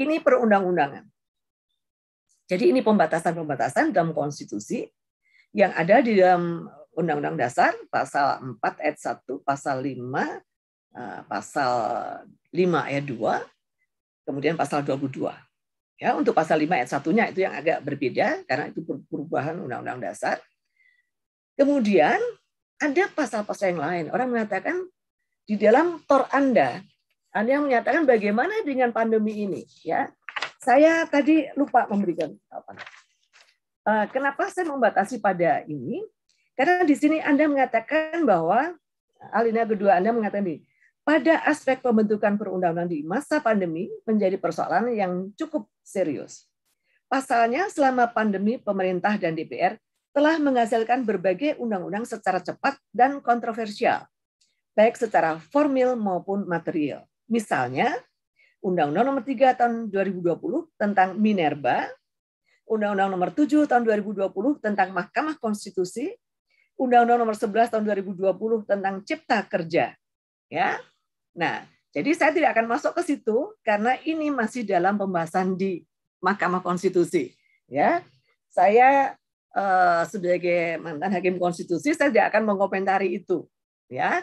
Ini perundang-undangan. Jadi ini pembatasan-pembatasan dalam konstitusi yang ada di dalam Undang-Undang Dasar pasal 4 ayat 1, pasal 5, eh, pasal 5 ayat 2, kemudian pasal 22. Ya, untuk pasal 5 ayat satunya itu yang agak berbeda karena itu perubahan Undang-Undang Dasar. Kemudian ada pasal-pasal yang lain. Orang mengatakan di dalam tor Anda, Anda yang menyatakan bagaimana dengan pandemi ini, ya. Saya tadi lupa memberikan apa. Eh, kenapa saya membatasi pada ini? Karena di sini Anda mengatakan bahwa Alina kedua Anda mengatakan ini, pada aspek pembentukan perundang-undang di masa pandemi menjadi persoalan yang cukup serius. Pasalnya, selama pandemi, pemerintah dan DPR telah menghasilkan berbagai undang-undang secara cepat dan kontroversial, baik secara formil maupun material. Misalnya, Undang-Undang Nomor 3 Tahun 2020 tentang Minerba, Undang-Undang Nomor 7 Tahun 2020 tentang Mahkamah Konstitusi, Undang-Undang Nomor 11 Tahun 2020 tentang Cipta Kerja. Ya. Nah, jadi saya tidak akan masuk ke situ karena ini masih dalam pembahasan di Mahkamah Konstitusi. Ya. Saya eh, sebagai mantan hakim konstitusi saya tidak akan mengomentari itu, ya.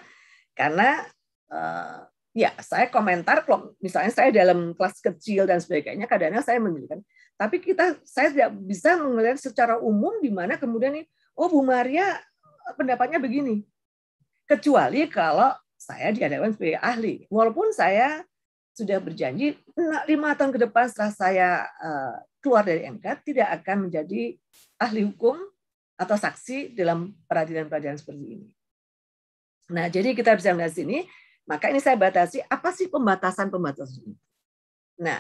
Karena eh, ya saya komentar kalau misalnya saya dalam kelas kecil dan sebagainya kadang-kadang saya menunjukkan tapi kita saya tidak bisa melihat secara umum di mana kemudian ini. oh Bu Maria eh, pendapatnya begini kecuali kalau saya dihadapkan sebagai ahli walaupun saya sudah berjanji lima tahun ke depan setelah saya eh, keluar dari MK tidak akan menjadi ahli hukum atau saksi dalam peradilan-peradilan seperti ini. Nah, jadi kita bisa melihat sini maka ini saya batasi, apa sih pembatasan-pembatasan itu? Nah,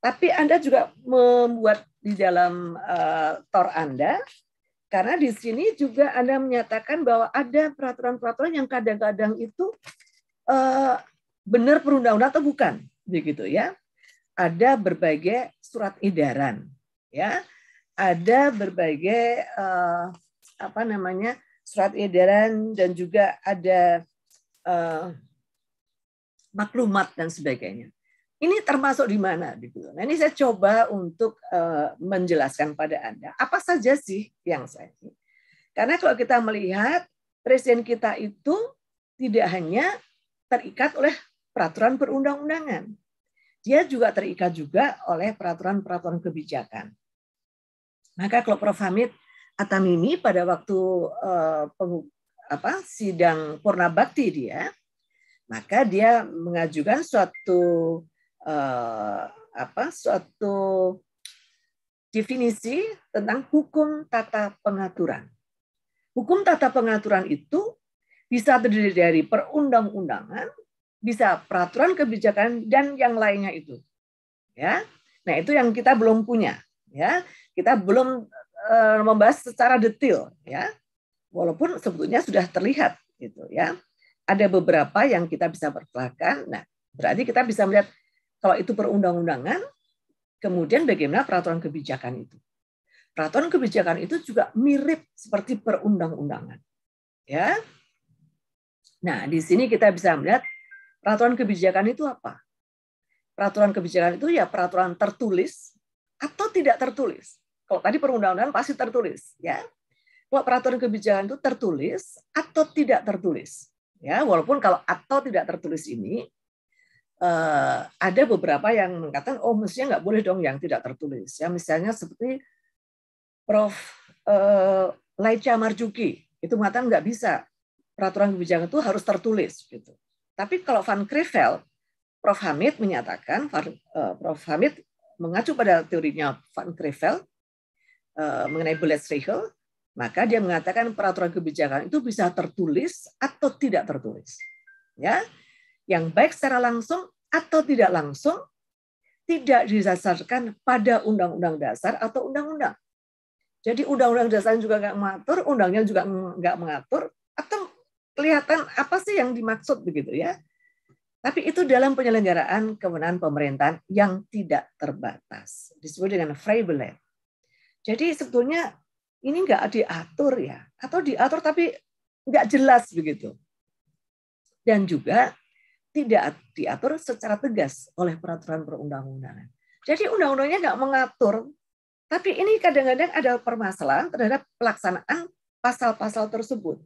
tapi Anda juga membuat di dalam uh, TOR Anda, karena di sini juga Anda menyatakan bahwa ada peraturan-peraturan yang kadang-kadang itu uh, benar perundang-undang atau bukan, begitu ya. Ada berbagai surat edaran, ya. Ada berbagai uh, apa namanya surat edaran dan juga ada uh, maklumat dan sebagainya. Ini termasuk di mana? Gitu. Nah, ini saya coba untuk eh, menjelaskan pada Anda apa saja sih yang saya ini. Karena kalau kita melihat presiden kita itu tidak hanya terikat oleh peraturan perundang-undangan. Dia juga terikat juga oleh peraturan-peraturan kebijakan. Maka kalau Prof. Hamid Atamimi pada waktu eh, apa, sidang Purna Bakti dia, maka dia mengajukan suatu uh, apa suatu definisi tentang hukum tata pengaturan. Hukum tata pengaturan itu bisa terdiri dari perundang-undangan, bisa peraturan kebijakan dan yang lainnya itu. Ya. Nah, itu yang kita belum punya, ya. Kita belum uh, membahas secara detail, ya. Walaupun sebetulnya sudah terlihat gitu, ya ada beberapa yang kita bisa perkelakan. Nah, berarti kita bisa melihat kalau itu perundang-undangan, kemudian bagaimana peraturan kebijakan itu. Peraturan kebijakan itu juga mirip seperti perundang-undangan. Ya. Nah, di sini kita bisa melihat peraturan kebijakan itu apa? Peraturan kebijakan itu ya peraturan tertulis atau tidak tertulis. Kalau tadi perundang-undangan pasti tertulis, ya. Kalau peraturan kebijakan itu tertulis atau tidak tertulis ya walaupun kalau atau tidak tertulis ini eh, ada beberapa yang mengatakan oh mestinya nggak boleh dong yang tidak tertulis ya misalnya seperti Prof eh, Laica Marjuki itu mengatakan nggak bisa peraturan kebijakan itu harus tertulis gitu tapi kalau Van Krevel Prof Hamid menyatakan eh, Prof Hamid mengacu pada teorinya Van Krevel eh, mengenai bullet cycle maka dia mengatakan peraturan kebijakan itu bisa tertulis atau tidak tertulis. Ya. Yang baik secara langsung atau tidak langsung tidak didasarkan pada undang-undang dasar atau undang-undang. Jadi undang-undang dasar juga nggak mengatur, undangnya juga nggak mengatur, atau kelihatan apa sih yang dimaksud begitu ya. Tapi itu dalam penyelenggaraan kewenangan pemerintahan yang tidak terbatas. Disebut dengan freeble. Jadi sebetulnya ini nggak diatur ya, atau diatur tapi nggak jelas begitu. Dan juga tidak diatur secara tegas oleh peraturan perundang-undangan. Jadi undang-undangnya nggak mengatur, tapi ini kadang-kadang ada permasalahan terhadap pelaksanaan pasal-pasal tersebut.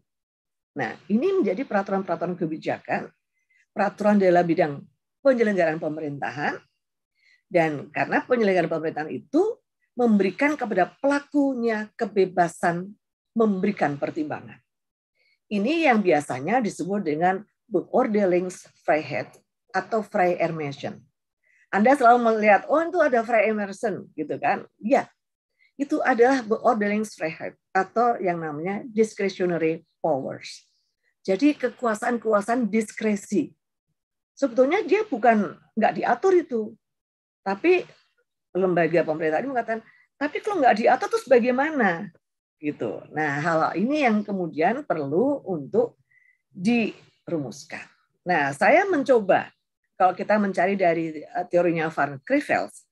Nah, ini menjadi peraturan-peraturan kebijakan, peraturan dalam bidang penyelenggaraan pemerintahan, dan karena penyelenggaraan pemerintahan itu memberikan kepada pelakunya kebebasan memberikan pertimbangan. Ini yang biasanya disebut dengan Beurteilungsfreiheit atau Frei Emerson. Anda selalu melihat, oh itu ada Frei Emerson, gitu kan? Ya, itu adalah Beurteilungsfreiheit atau yang namanya discretionary powers. Jadi kekuasaan-kekuasaan diskresi. Sebetulnya dia bukan nggak diatur itu, tapi lembaga pemerintah ini mengatakan, tapi kalau nggak diatur terus bagaimana? Gitu. Nah, hal ini yang kemudian perlu untuk dirumuskan. Nah, saya mencoba kalau kita mencari dari eh, teorinya Van Krevels,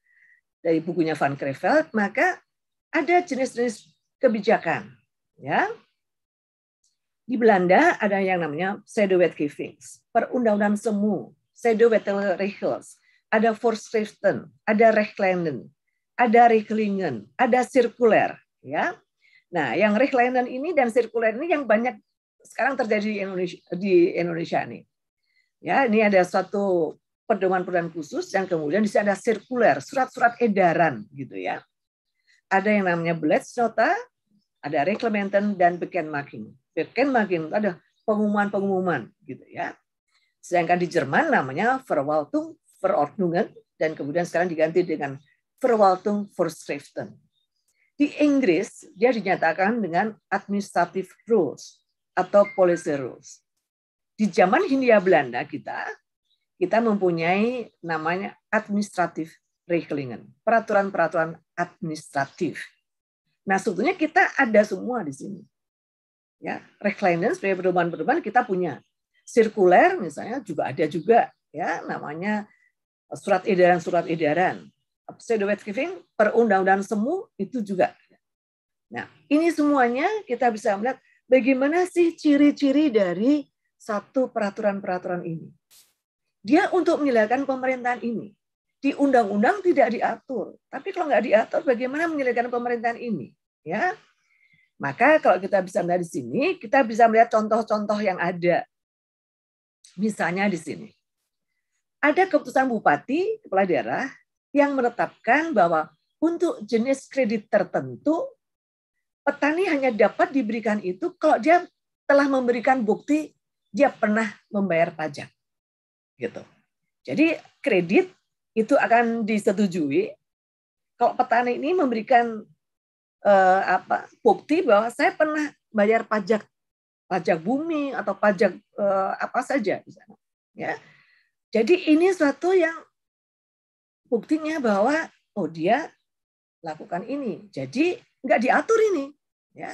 dari bukunya Van Krevels, maka ada jenis-jenis kebijakan. Ya, di Belanda ada yang namanya Sedewet Givings, perundang-undang semu, Sedowet Regels, ada Forstiften, ada Rechlinen, ada Recklingen, ada Sirkuler. Ya. Nah, yang Rechlinen ini dan Sirkuler ini yang banyak sekarang terjadi di Indonesia, di Indonesia nih. Ya, ini ada suatu pedoman-pedoman khusus yang kemudian di sini ada sirkuler, surat-surat edaran gitu ya. Ada yang namanya Blades Nota, ada Reglementen dan Marking. Beken itu ada pengumuman-pengumuman gitu ya. Sedangkan di Jerman namanya Verwaltung Verordnungen dan kemudian sekarang diganti dengan Verwaltung Forskriften. Di Inggris, dia dinyatakan dengan administrative rules atau policy rules. Di zaman Hindia Belanda kita, kita mempunyai namanya administrative regelingen, peraturan-peraturan administratif. Nah, sebetulnya kita ada semua di sini. Ya, regelingen sebagai pedoman-pedoman kita punya. Sirkuler misalnya juga ada juga ya namanya surat edaran-surat edaran. Pseudo giving perundang-undangan semu itu juga. Nah, ini semuanya kita bisa melihat bagaimana sih ciri-ciri dari satu peraturan-peraturan ini. Dia untuk menyelesaikan pemerintahan ini. Di undang-undang tidak diatur, tapi kalau nggak diatur bagaimana menyelesaikan pemerintahan ini, ya? Maka kalau kita bisa melihat di sini, kita bisa melihat contoh-contoh yang ada. Misalnya di sini ada keputusan bupati, kepala daerah, yang menetapkan bahwa untuk jenis kredit tertentu, petani hanya dapat diberikan itu kalau dia telah memberikan bukti dia pernah membayar pajak. gitu. Jadi kredit itu akan disetujui kalau petani ini memberikan eh, apa bukti bahwa saya pernah bayar pajak pajak bumi atau pajak eh, apa saja Ya, jadi ini suatu yang buktinya bahwa oh dia lakukan ini. Jadi nggak diatur ini, ya.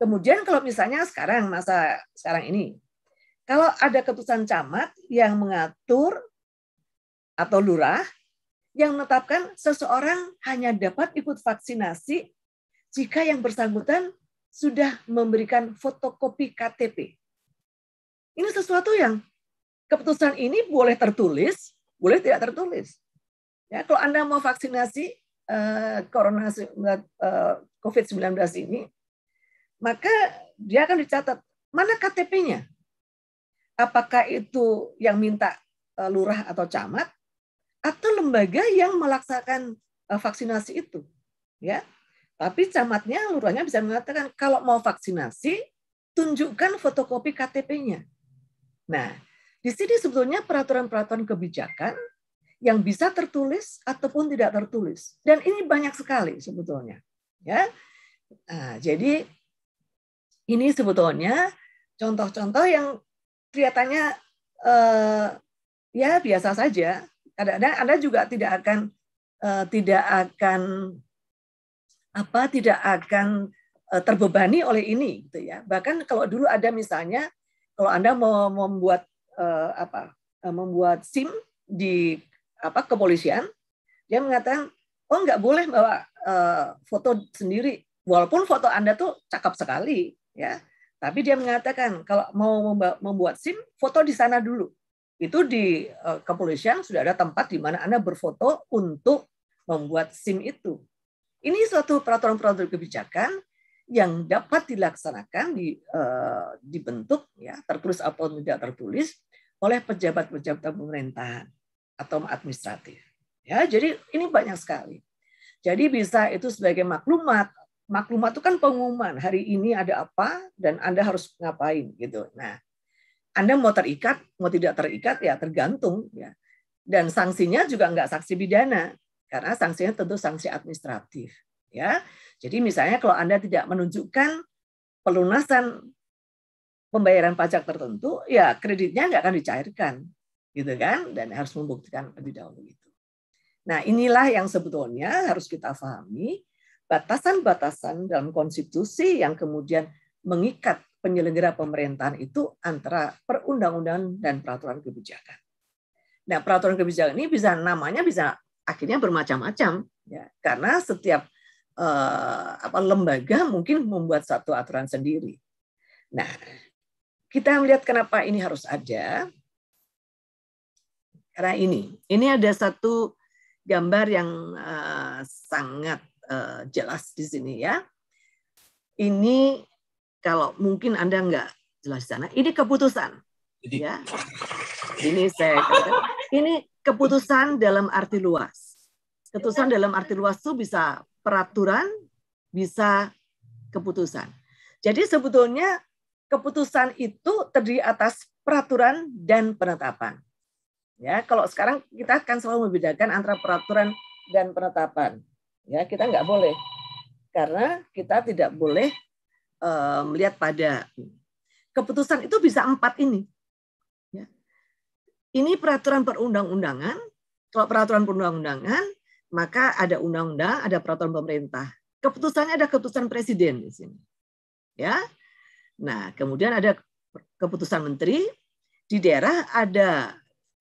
Kemudian kalau misalnya sekarang masa sekarang ini, kalau ada keputusan camat yang mengatur atau lurah yang menetapkan seseorang hanya dapat ikut vaksinasi jika yang bersangkutan sudah memberikan fotokopi KTP. Ini sesuatu yang keputusan ini boleh tertulis, boleh tidak tertulis. Ya, kalau Anda mau vaksinasi uh, corona uh, eh, COVID-19 ini, maka dia akan dicatat mana KTP-nya. Apakah itu yang minta uh, lurah atau camat atau lembaga yang melaksanakan uh, vaksinasi itu, ya. Tapi camatnya, lurahnya bisa mengatakan kalau mau vaksinasi tunjukkan fotokopi KTP-nya. Nah, di sini sebetulnya peraturan-peraturan kebijakan yang bisa tertulis ataupun tidak tertulis. Dan ini banyak sekali sebetulnya. Ya. Nah, jadi ini sebetulnya contoh-contoh yang kelihatannya eh, ya biasa saja. Kadang-kadang Anda juga tidak akan eh, tidak akan apa tidak akan eh, terbebani oleh ini gitu ya. Bahkan kalau dulu ada misalnya kalau Anda mau membuat uh, apa eh, membuat SIM di apa kepolisian dia mengatakan oh nggak boleh bawa uh, foto sendiri walaupun foto Anda tuh cakep sekali ya tapi dia mengatakan kalau mau membuat SIM foto di sana dulu itu di uh, kepolisian sudah ada tempat di mana Anda berfoto untuk membuat SIM itu ini suatu peraturan-peraturan kebijakan yang dapat dilaksanakan di, uh, dibentuk ya tertulis atau tidak tertulis oleh pejabat-pejabat pemerintahan atau administratif. Ya, jadi ini banyak sekali. Jadi bisa itu sebagai maklumat. Maklumat itu kan pengumuman hari ini ada apa dan Anda harus ngapain gitu. Nah, Anda mau terikat, mau tidak terikat ya tergantung ya. Dan sanksinya juga enggak sanksi pidana karena sanksinya tentu sanksi administratif ya. Jadi misalnya kalau Anda tidak menunjukkan pelunasan pembayaran pajak tertentu, ya kreditnya nggak akan dicairkan, gitu kan? Dan harus membuktikan lebih dahulu itu. Nah, inilah yang sebetulnya harus kita pahami batasan-batasan dalam konstitusi yang kemudian mengikat penyelenggara pemerintahan itu antara perundang-undangan dan peraturan kebijakan. Nah, peraturan kebijakan ini bisa namanya bisa akhirnya bermacam-macam ya, karena setiap uh, apa lembaga mungkin membuat satu aturan sendiri. Nah, kita melihat kenapa ini harus ada. Karena ini, ini ada satu gambar yang uh, sangat uh, jelas di sini ya. Ini kalau mungkin Anda nggak jelas di sana, ini keputusan. Ya. Ini saya katakan, ini keputusan dalam arti luas. Keputusan dalam arti luas itu bisa peraturan, bisa keputusan. Jadi sebetulnya keputusan itu terdiri atas peraturan dan penetapan. Ya, kalau sekarang kita akan selalu membedakan antara peraturan dan penetapan. Ya, kita nggak boleh karena kita tidak boleh eh, melihat pada keputusan itu bisa empat ini. Ya. Ini peraturan perundang-undangan. Kalau peraturan perundang-undangan, maka ada undang-undang, ada peraturan pemerintah. Keputusannya ada keputusan presiden di sini. Ya, Nah, kemudian ada keputusan menteri, di daerah ada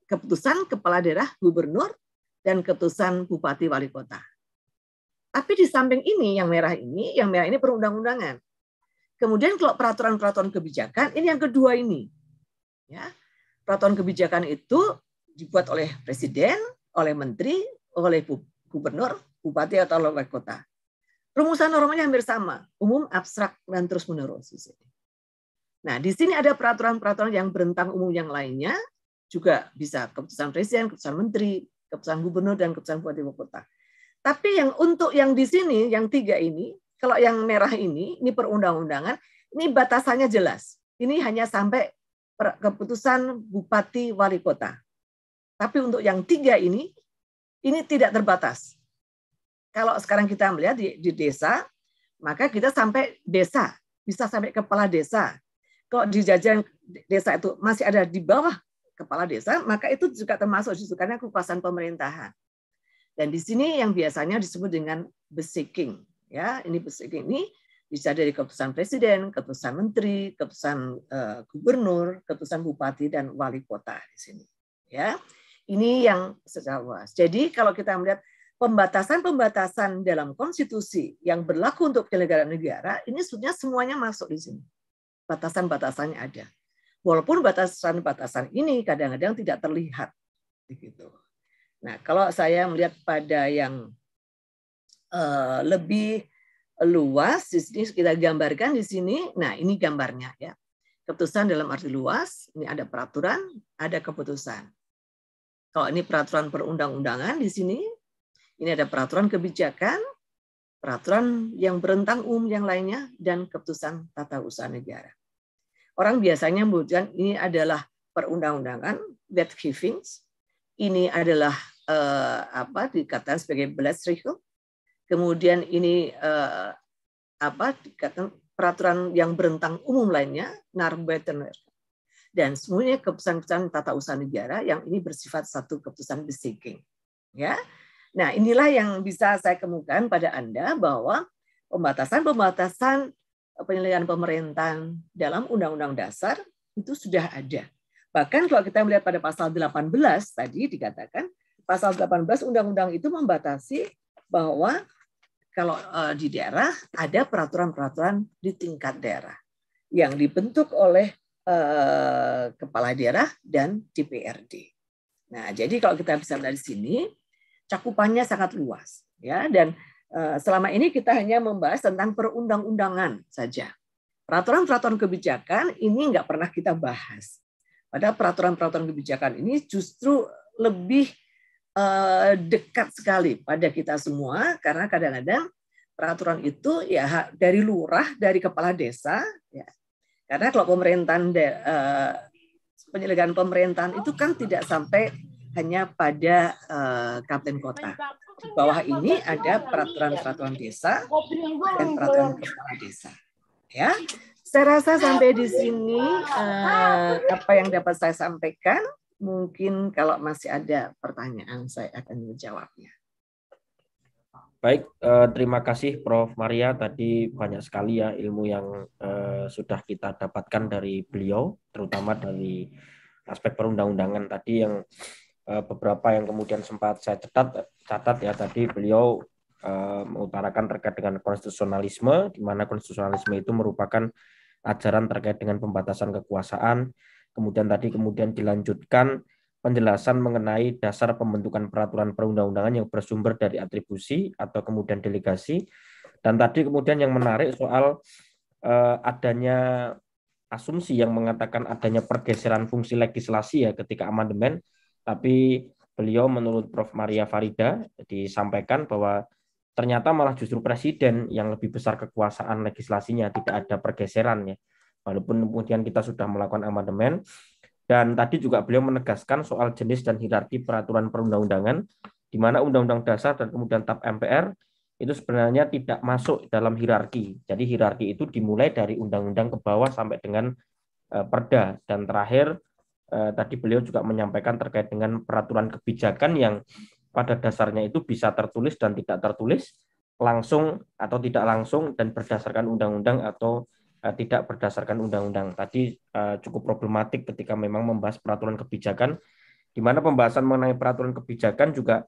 keputusan kepala daerah, gubernur, dan keputusan bupati wali kota. Tapi di samping ini, yang merah ini, yang merah ini perundang-undangan. Kemudian kalau peraturan-peraturan kebijakan, ini yang kedua ini. Ya, peraturan kebijakan itu dibuat oleh presiden, oleh menteri, oleh gubernur, bupati atau wali kota. Rumusan normanya hampir sama, umum, abstrak, dan terus menerus. Nah, di sini ada peraturan-peraturan yang berentang umum yang lainnya, juga bisa keputusan presiden, keputusan menteri, keputusan gubernur, dan keputusan bupati kota. Tapi yang untuk yang di sini, yang tiga ini, kalau yang merah ini, ini perundang-undangan, ini batasannya jelas. Ini hanya sampai keputusan bupati wali kota. Tapi untuk yang tiga ini, ini tidak terbatas. Kalau sekarang kita melihat di, di desa, maka kita sampai desa, bisa sampai kepala desa, kalau di jajaran desa itu masih ada di bawah kepala desa, maka itu juga termasuk justru karena kekuasaan pemerintahan. Dan di sini yang biasanya disebut dengan besiking. Ya, ini besiking ini bisa dari keputusan presiden, keputusan menteri, keputusan uh, gubernur, keputusan bupati dan wali kota di sini. Ya, ini yang secara luas. Jadi kalau kita melihat pembatasan-pembatasan dalam konstitusi yang berlaku untuk penyelenggara negara, ini sebetulnya semuanya masuk di sini batasan-batasannya ada. Walaupun batasan-batasan ini kadang-kadang tidak terlihat. Begitu. Nah, kalau saya melihat pada yang eh, lebih luas, di sini kita gambarkan di sini. Nah, ini gambarnya ya. Keputusan dalam arti luas, ini ada peraturan, ada keputusan. Kalau ini peraturan perundang-undangan di sini, ini ada peraturan kebijakan, peraturan yang berentang umum yang lainnya, dan keputusan tata usaha negara. Orang biasanya menyebutkan ini adalah perundang-undangan, that givings, ini adalah eh, apa dikatakan sebagai blood circle. kemudian ini eh, apa dikatakan peraturan yang berentang umum lainnya, narbetener, dan semuanya keputusan-keputusan tata usaha negara yang ini bersifat satu keputusan besieking. Ya, Nah, inilah yang bisa saya kemukakan pada Anda bahwa pembatasan-pembatasan eh, penilaian pemerintahan dalam Undang-Undang Dasar itu sudah ada. Bahkan kalau kita melihat pada pasal 18 tadi dikatakan, pasal 18 Undang-Undang itu membatasi bahwa kalau eh, di daerah ada peraturan-peraturan di tingkat daerah yang dibentuk oleh eh, kepala daerah dan DPRD. Nah, jadi kalau kita bisa melihat di sini, cakupannya sangat luas ya dan eh, selama ini kita hanya membahas tentang perundang-undangan saja. Peraturan-peraturan kebijakan ini nggak pernah kita bahas. Padahal peraturan-peraturan kebijakan ini justru lebih eh, dekat sekali pada kita semua karena kadang-kadang peraturan itu ya dari lurah, dari kepala desa. Ya. Karena kalau pemerintahan eh, penyelenggaraan pemerintahan itu kan tidak sampai hanya pada uh, eh, kabupaten kota. Di bawah ini ada peraturan-peraturan desa dan peraturan kepala desa. Ya, saya rasa sampai di sini uh, apa yang dapat saya sampaikan. Mungkin kalau masih ada pertanyaan saya akan menjawabnya. Baik, eh, terima kasih Prof. Maria. Tadi banyak sekali ya ilmu yang sudah kita dapatkan dari beliau, terutama dari aspek perundang-undangan tadi yang Eh, beberapa yang kemudian sempat saya catat catat ya tadi beliau eh, mengutarakan terkait dengan konstitusionalisme di mana konstitusionalisme itu merupakan ajaran terkait dengan pembatasan kekuasaan kemudian tadi kemudian dilanjutkan penjelasan mengenai dasar pembentukan peraturan perundang-undangan yang bersumber dari atribusi atau kemudian delegasi dan tadi kemudian yang menarik soal eh, adanya asumsi yang mengatakan adanya pergeseran fungsi legislasi ya ketika amandemen tapi beliau menurut Prof. Maria Farida disampaikan bahwa ternyata malah justru presiden yang lebih besar kekuasaan legislasinya tidak ada pergeseran ya. Walaupun kemudian kita sudah melakukan amandemen dan tadi juga beliau menegaskan soal jenis dan hierarki peraturan perundang-undangan di mana Undang-Undang Dasar dan kemudian TAP MPR itu sebenarnya tidak masuk dalam hierarki. Jadi hierarki itu dimulai dari undang-undang ke bawah sampai dengan eh, perda dan terakhir eh, tadi beliau juga menyampaikan terkait dengan peraturan kebijakan yang pada dasarnya itu bisa tertulis dan tidak tertulis, langsung atau tidak langsung dan berdasarkan undang-undang atau eh, tidak berdasarkan undang-undang. Tadi eh, cukup problematik ketika memang membahas peraturan kebijakan di mana pembahasan mengenai peraturan kebijakan juga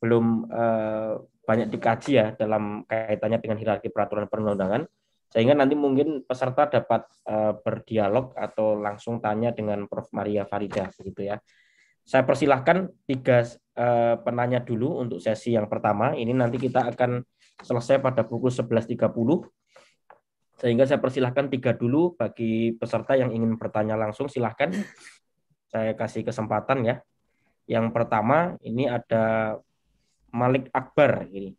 belum eh, banyak dikaji ya dalam kaitannya dengan hierarki peraturan perundang-undangan sehingga nanti mungkin peserta dapat uh, berdialog atau langsung tanya dengan Prof. Maria Farida begitu ya. Saya persilahkan tiga uh, penanya dulu untuk sesi yang pertama. Ini nanti kita akan selesai pada pukul 11.30. Sehingga saya persilahkan tiga dulu bagi peserta yang ingin bertanya langsung silahkan. Saya kasih kesempatan ya. Yang pertama ini ada Malik Akbar ini.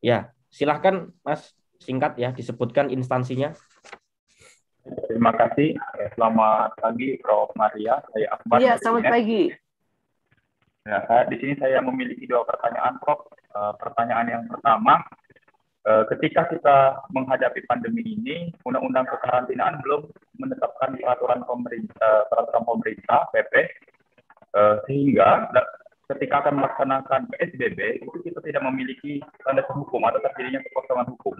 Ya, silahkan Mas singkat ya disebutkan instansinya. Terima kasih. Eh, selamat pagi Prof Maria. Saya Akbar. Iya, selamat pagi. Ya, saya, di sini saya memiliki dua pertanyaan, Prof. E, pertanyaan yang pertama, e, ketika kita menghadapi pandemi ini, Undang-Undang Kekarantinaan belum menetapkan peraturan pemerintah, peraturan pemerintah PP, e, sehingga ketika akan melaksanakan PSBB itu kita tidak memiliki landasan hukum atau terjadinya kekosongan hukum.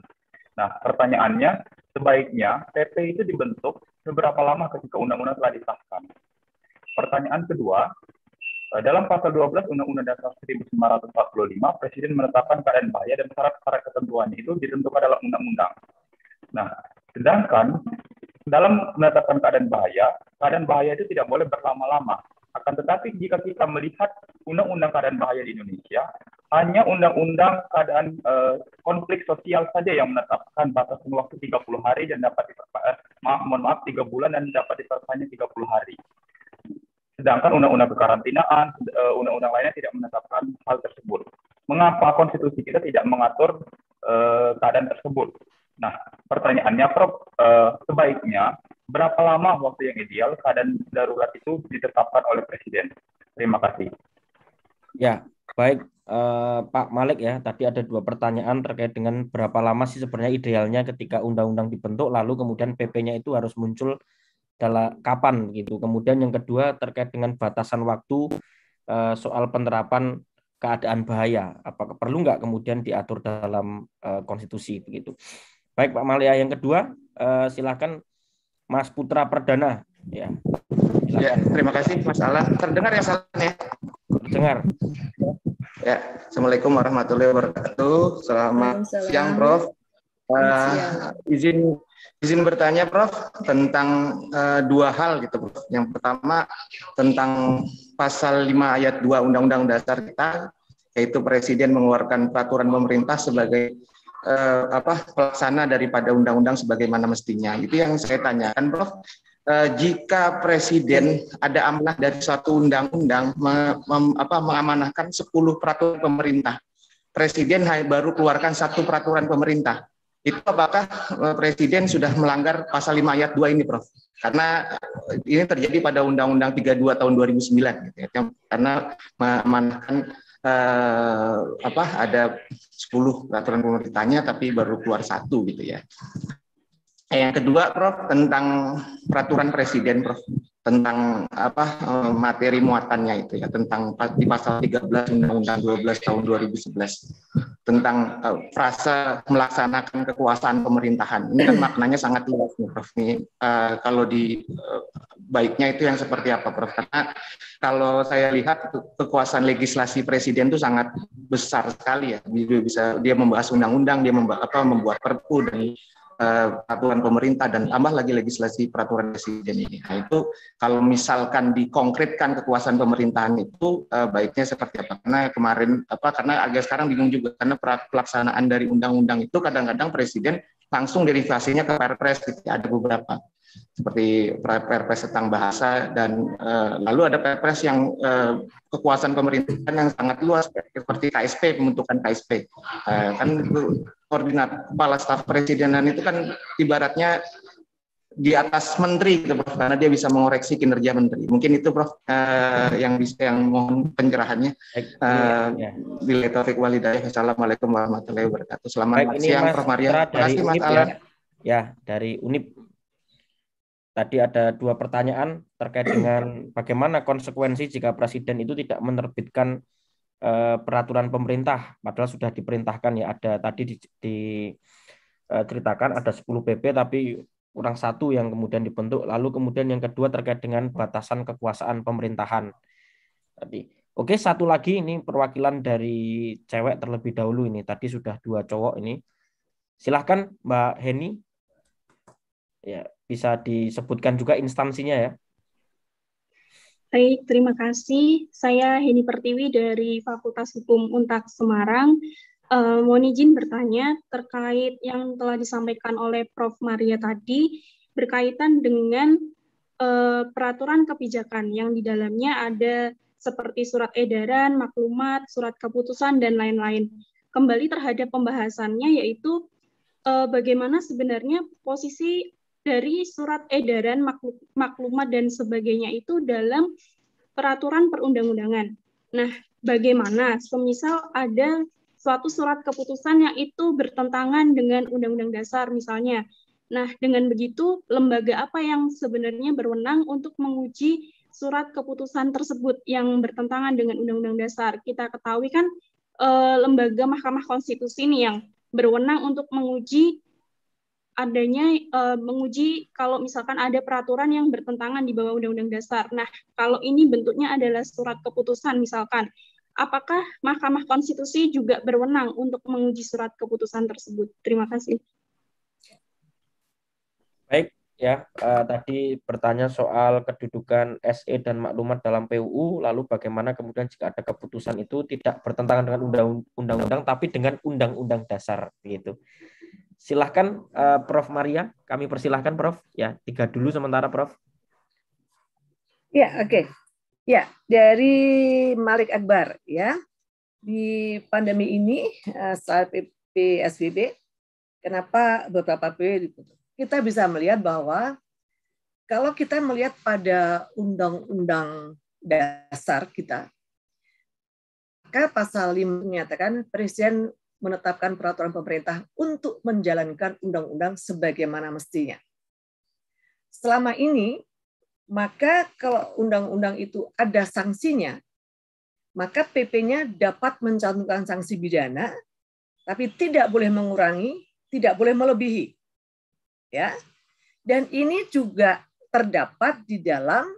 Nah, pertanyaannya, sebaiknya PP itu dibentuk beberapa lama ketika undang-undang telah disahkan? Pertanyaan kedua, eh, dalam pasal 12 Undang-Undang Dasar 1945, Presiden menetapkan keadaan bahaya dan syarat-syarat ketentuannya itu ditentukan dalam undang-undang. Nah, sedangkan dalam menetapkan keadaan bahaya, keadaan bahaya itu tidak boleh berlama-lama. Akan tetapi jika kita melihat undang-undang keadaan bahaya di Indonesia, hanya undang-undang keadaan uh, konflik sosial saja yang menetapkan batas waktu 30 hari dan dapat diperpanjang, eh, maaf, mohon maaf, 3 bulan dan dapat diperpanjang 30 hari. Sedangkan undang-undang kekarantinaan, eh, undang-undang lainnya tidak menetapkan hal tersebut. Mengapa konstitusi kita tidak mengatur uh, keadaan tersebut? Nah, pertanyaannya, Prof, eh, sebaiknya berapa lama waktu yang ideal keadaan darurat itu ditetapkan oleh Presiden? Terima kasih. Ya, baik eh, Pak Malik ya. Tadi ada dua pertanyaan terkait dengan berapa lama sih sebenarnya idealnya ketika undang-undang dibentuk, lalu kemudian PP-nya itu harus muncul dalam kapan gitu. Kemudian yang kedua terkait dengan batasan waktu eh, soal penerapan keadaan bahaya. Apakah perlu nggak kemudian diatur dalam uh, konstitusi begitu? Baik Pak Malia yang kedua, eh, silakan Mas Putra Perdana. Ya. ya terima kasih Mas Alan. Terdengar ya salamnya? Terdengar. Ya, Assalamualaikum warahmatullahi wabarakatuh. Selamat siang Prof. Uh, izin izin bertanya Prof tentang uh, dua hal gitu Prof. Yang pertama tentang pasal 5 ayat 2 Undang-Undang Dasar kita yaitu presiden mengeluarkan peraturan pemerintah sebagai eh, apa pelaksana daripada undang-undang sebagaimana mestinya. Itu yang saya tanyakan, Prof. Eh, jika presiden ada amanah dari suatu undang-undang me, mem, apa, mengamanahkan 10 peraturan pemerintah, presiden baru keluarkan satu peraturan pemerintah. Itu apakah eh, presiden sudah melanggar pasal 5 ayat 2 ini, Prof? Karena eh, ini terjadi pada Undang-Undang 32 tahun 2009 gitu ya. Karena mengamanahkan eh, apa ada 10 peraturan pemerintahnya tapi baru keluar satu gitu ya. Yang kedua, Prof, tentang peraturan presiden, Prof, tentang apa eh, materi muatannya itu ya, tentang di pasal 13 Undang-Undang 12 tahun 2011 tentang uh, frasa melaksanakan kekuasaan pemerintahan. Ini kan maknanya sangat luas nih, Prof. Ini uh, kalau di uh, baiknya itu yang seperti apa Prof? Karena kalau saya lihat kekuasaan legislasi presiden itu sangat besar sekali ya. Dia bisa dia membahas undang-undang, dia membuat apa membuat perpu dan uh, peraturan pemerintah dan tambah lagi legislasi peraturan presiden ini. Nah, itu kalau misalkan dikonkretkan kekuasaan pemerintahan itu uh, baiknya seperti apa? Karena kemarin apa karena agak sekarang bingung juga karena pelaksanaan dari undang-undang itu kadang-kadang presiden langsung derivasinya ke Perpres gitu. Ya, ada beberapa seperti perpres tentang bahasa dan uh, lalu ada perpres yang uh, kekuasaan pemerintahan yang sangat luas seperti KSP pembentukan KSP uh, eh, kan koordinat kepala staf presidenan itu kan ibaratnya di atas menteri gitu prof karena dia bisa mengoreksi kinerja menteri mungkin itu prof uh, yang bisa yang mohon pencerahannya uh, bila ya. taufik walidayah assalamualaikum warahmatullahi wabarakatuh selamat Baik, siang mas prof Maria terima kasih mas Alan ya. ya dari unip tadi ada dua pertanyaan terkait dengan bagaimana konsekuensi jika presiden itu tidak menerbitkan uh, peraturan pemerintah padahal sudah diperintahkan ya ada tadi diceritakan di, eh, ceritakan ada 10 PP tapi kurang satu yang kemudian dibentuk lalu kemudian yang kedua terkait dengan batasan kekuasaan pemerintahan tadi oke satu lagi ini perwakilan dari cewek terlebih dahulu ini tadi sudah dua cowok ini silahkan Mbak Heni ya bisa disebutkan juga instansinya ya. Baik, terima kasih. Saya Heni Pertiwi dari Fakultas Hukum Untak Semarang. Uh, mohon izin bertanya terkait yang telah disampaikan oleh Prof. Maria tadi berkaitan dengan uh, peraturan kebijakan yang di dalamnya ada seperti surat edaran, maklumat, surat keputusan, dan lain-lain. Kembali terhadap pembahasannya yaitu uh, bagaimana sebenarnya posisi dari surat edaran maklumat dan sebagainya itu dalam peraturan perundang-undangan. Nah, bagaimana semisal ada suatu surat keputusan yang itu bertentangan dengan undang-undang dasar misalnya. Nah, dengan begitu lembaga apa yang sebenarnya berwenang untuk menguji surat keputusan tersebut yang bertentangan dengan undang-undang dasar? Kita ketahui kan eh, lembaga Mahkamah Konstitusi ini yang berwenang untuk menguji adanya uh, menguji kalau misalkan ada peraturan yang bertentangan di bawah Undang-Undang Dasar. Nah, kalau ini bentuknya adalah surat keputusan misalkan, apakah Mahkamah Konstitusi juga berwenang untuk menguji surat keputusan tersebut? Terima kasih. Baik, ya uh, tadi bertanya soal kedudukan SE dan maklumat dalam PUU, lalu bagaimana kemudian jika ada keputusan itu tidak bertentangan dengan undang-undang, tapi dengan undang-undang dasar, begitu silahkan uh, Prof Maria, kami persilahkan Prof. Ya, tiga dulu sementara Prof. Ya, oke. Okay. Ya, dari Malik Akbar ya. Di pandemi ini eh, saat PSBB kenapa beberapa p Kita bisa melihat bahwa kalau kita melihat pada undang-undang dasar kita, maka pasal 5 menyatakan presiden menetapkan peraturan pemerintah untuk menjalankan undang-undang sebagaimana mestinya. Selama ini, maka kalau undang-undang itu ada sanksinya, maka PP-nya dapat mencantumkan sanksi pidana, tapi tidak boleh mengurangi, tidak boleh melebihi. Ya. Dan ini juga terdapat di dalam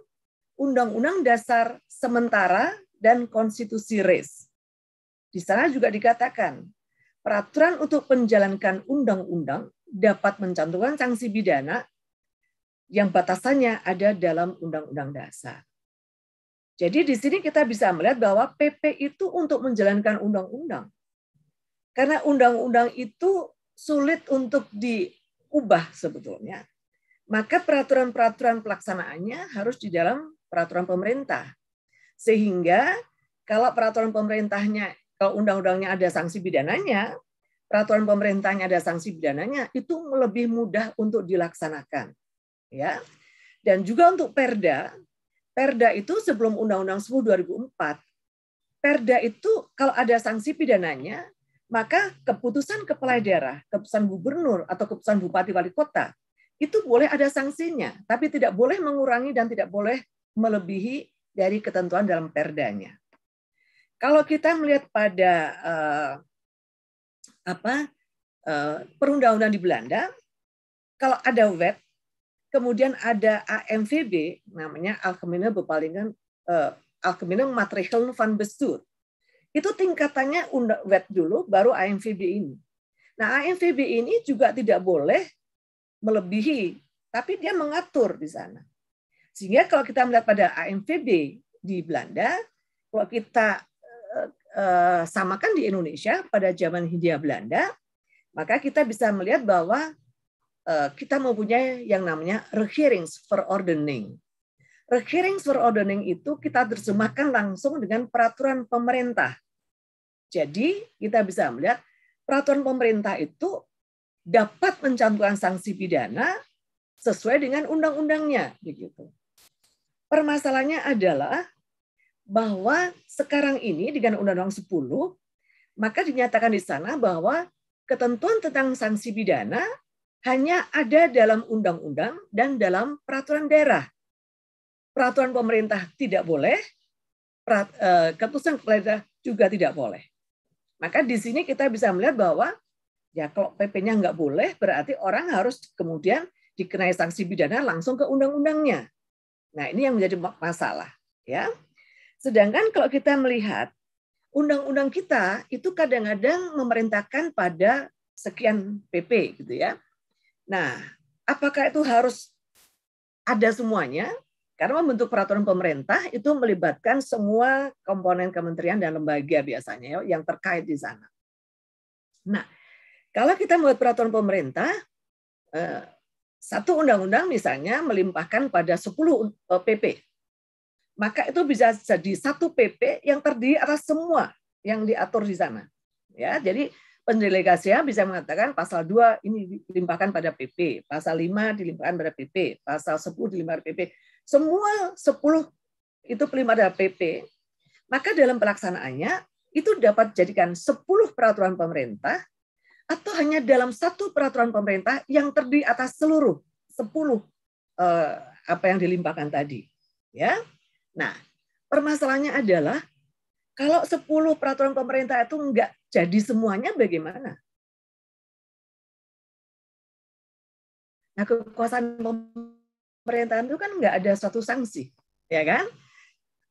Undang-Undang Dasar Sementara dan Konstitusi Res. Di sana juga dikatakan peraturan untuk menjalankan undang-undang dapat mencantumkan sanksi pidana yang batasannya ada dalam Undang-Undang Dasar. Jadi di sini kita bisa melihat bahwa PP itu untuk menjalankan undang-undang. Karena undang-undang itu sulit untuk diubah sebetulnya. Maka peraturan-peraturan pelaksanaannya harus di dalam peraturan pemerintah. Sehingga kalau peraturan pemerintahnya kalau undang-undangnya ada sanksi pidananya, peraturan pemerintahnya ada sanksi pidananya, itu lebih mudah untuk dilaksanakan. Ya. Dan juga untuk Perda, Perda itu sebelum Undang-Undang 10 2004, Perda itu kalau ada sanksi pidananya, maka keputusan kepala daerah, keputusan gubernur atau keputusan bupati wali kota itu boleh ada sanksinya, tapi tidak boleh mengurangi dan tidak boleh melebihi dari ketentuan dalam perdanya. Kalau kita melihat pada uh, apa uh, eh, perundang-undang di Belanda, kalau ada wet, kemudian ada AMVB, namanya Algemene Bepalingan uh, eh, Algemene Maatregelen van Bestuur. Itu tingkatannya wet dulu, baru AMVB ini. Nah, AMVB ini juga tidak boleh melebihi, tapi dia mengatur di sana. Sehingga kalau kita melihat pada AMVB di Belanda, kalau kita Eh, samakan di Indonesia pada zaman Hindia Belanda, maka kita bisa melihat bahwa eh, kita mempunyai yang namanya rehearing for ordering. Rehearing for ordering itu kita terjemahkan langsung dengan peraturan pemerintah. Jadi kita bisa melihat peraturan pemerintah itu dapat mencantumkan sanksi pidana sesuai dengan undang-undangnya begitu. Permasalahannya adalah bahwa sekarang ini dengan Undang-Undang 10 maka dinyatakan di sana bahwa ketentuan tentang sanksi pidana hanya ada dalam undang-undang dan dalam peraturan daerah. Peraturan pemerintah tidak boleh, eh, keputusan pemerintah juga tidak boleh. Maka di sini kita bisa melihat bahwa ya kalau PP-nya nggak boleh, berarti orang harus kemudian dikenai sanksi pidana langsung ke undang-undangnya. Nah ini yang menjadi masalah. ya. Sedangkan kalau kita melihat undang-undang kita itu kadang-kadang memerintahkan pada sekian PP gitu ya. Nah, apakah itu harus ada semuanya? Karena membentuk peraturan pemerintah itu melibatkan semua komponen kementerian dan lembaga biasanya ya, yang terkait di sana. Nah, kalau kita membuat peraturan pemerintah, eh, satu undang-undang misalnya melimpahkan pada 10 eh, PP maka itu bisa jadi satu PP yang terdiri atas semua yang diatur di sana. Ya, jadi pendelegasian bisa mengatakan pasal 2 ini dilimpahkan pada PP, pasal 5 dilimpahkan pada PP, pasal 10 dilimpahkan pada PP. Semua 10 itu pelima pada PP, maka dalam pelaksanaannya itu dapat jadikan 10 peraturan pemerintah atau hanya dalam satu peraturan pemerintah yang terdiri atas seluruh 10 eh, apa yang dilimpahkan tadi. Ya, Nah, permasalahannya adalah kalau 10 peraturan pemerintah itu enggak jadi semuanya bagaimana? Nah, kekuasaan pemerintahan itu kan enggak ada suatu sanksi, ya kan?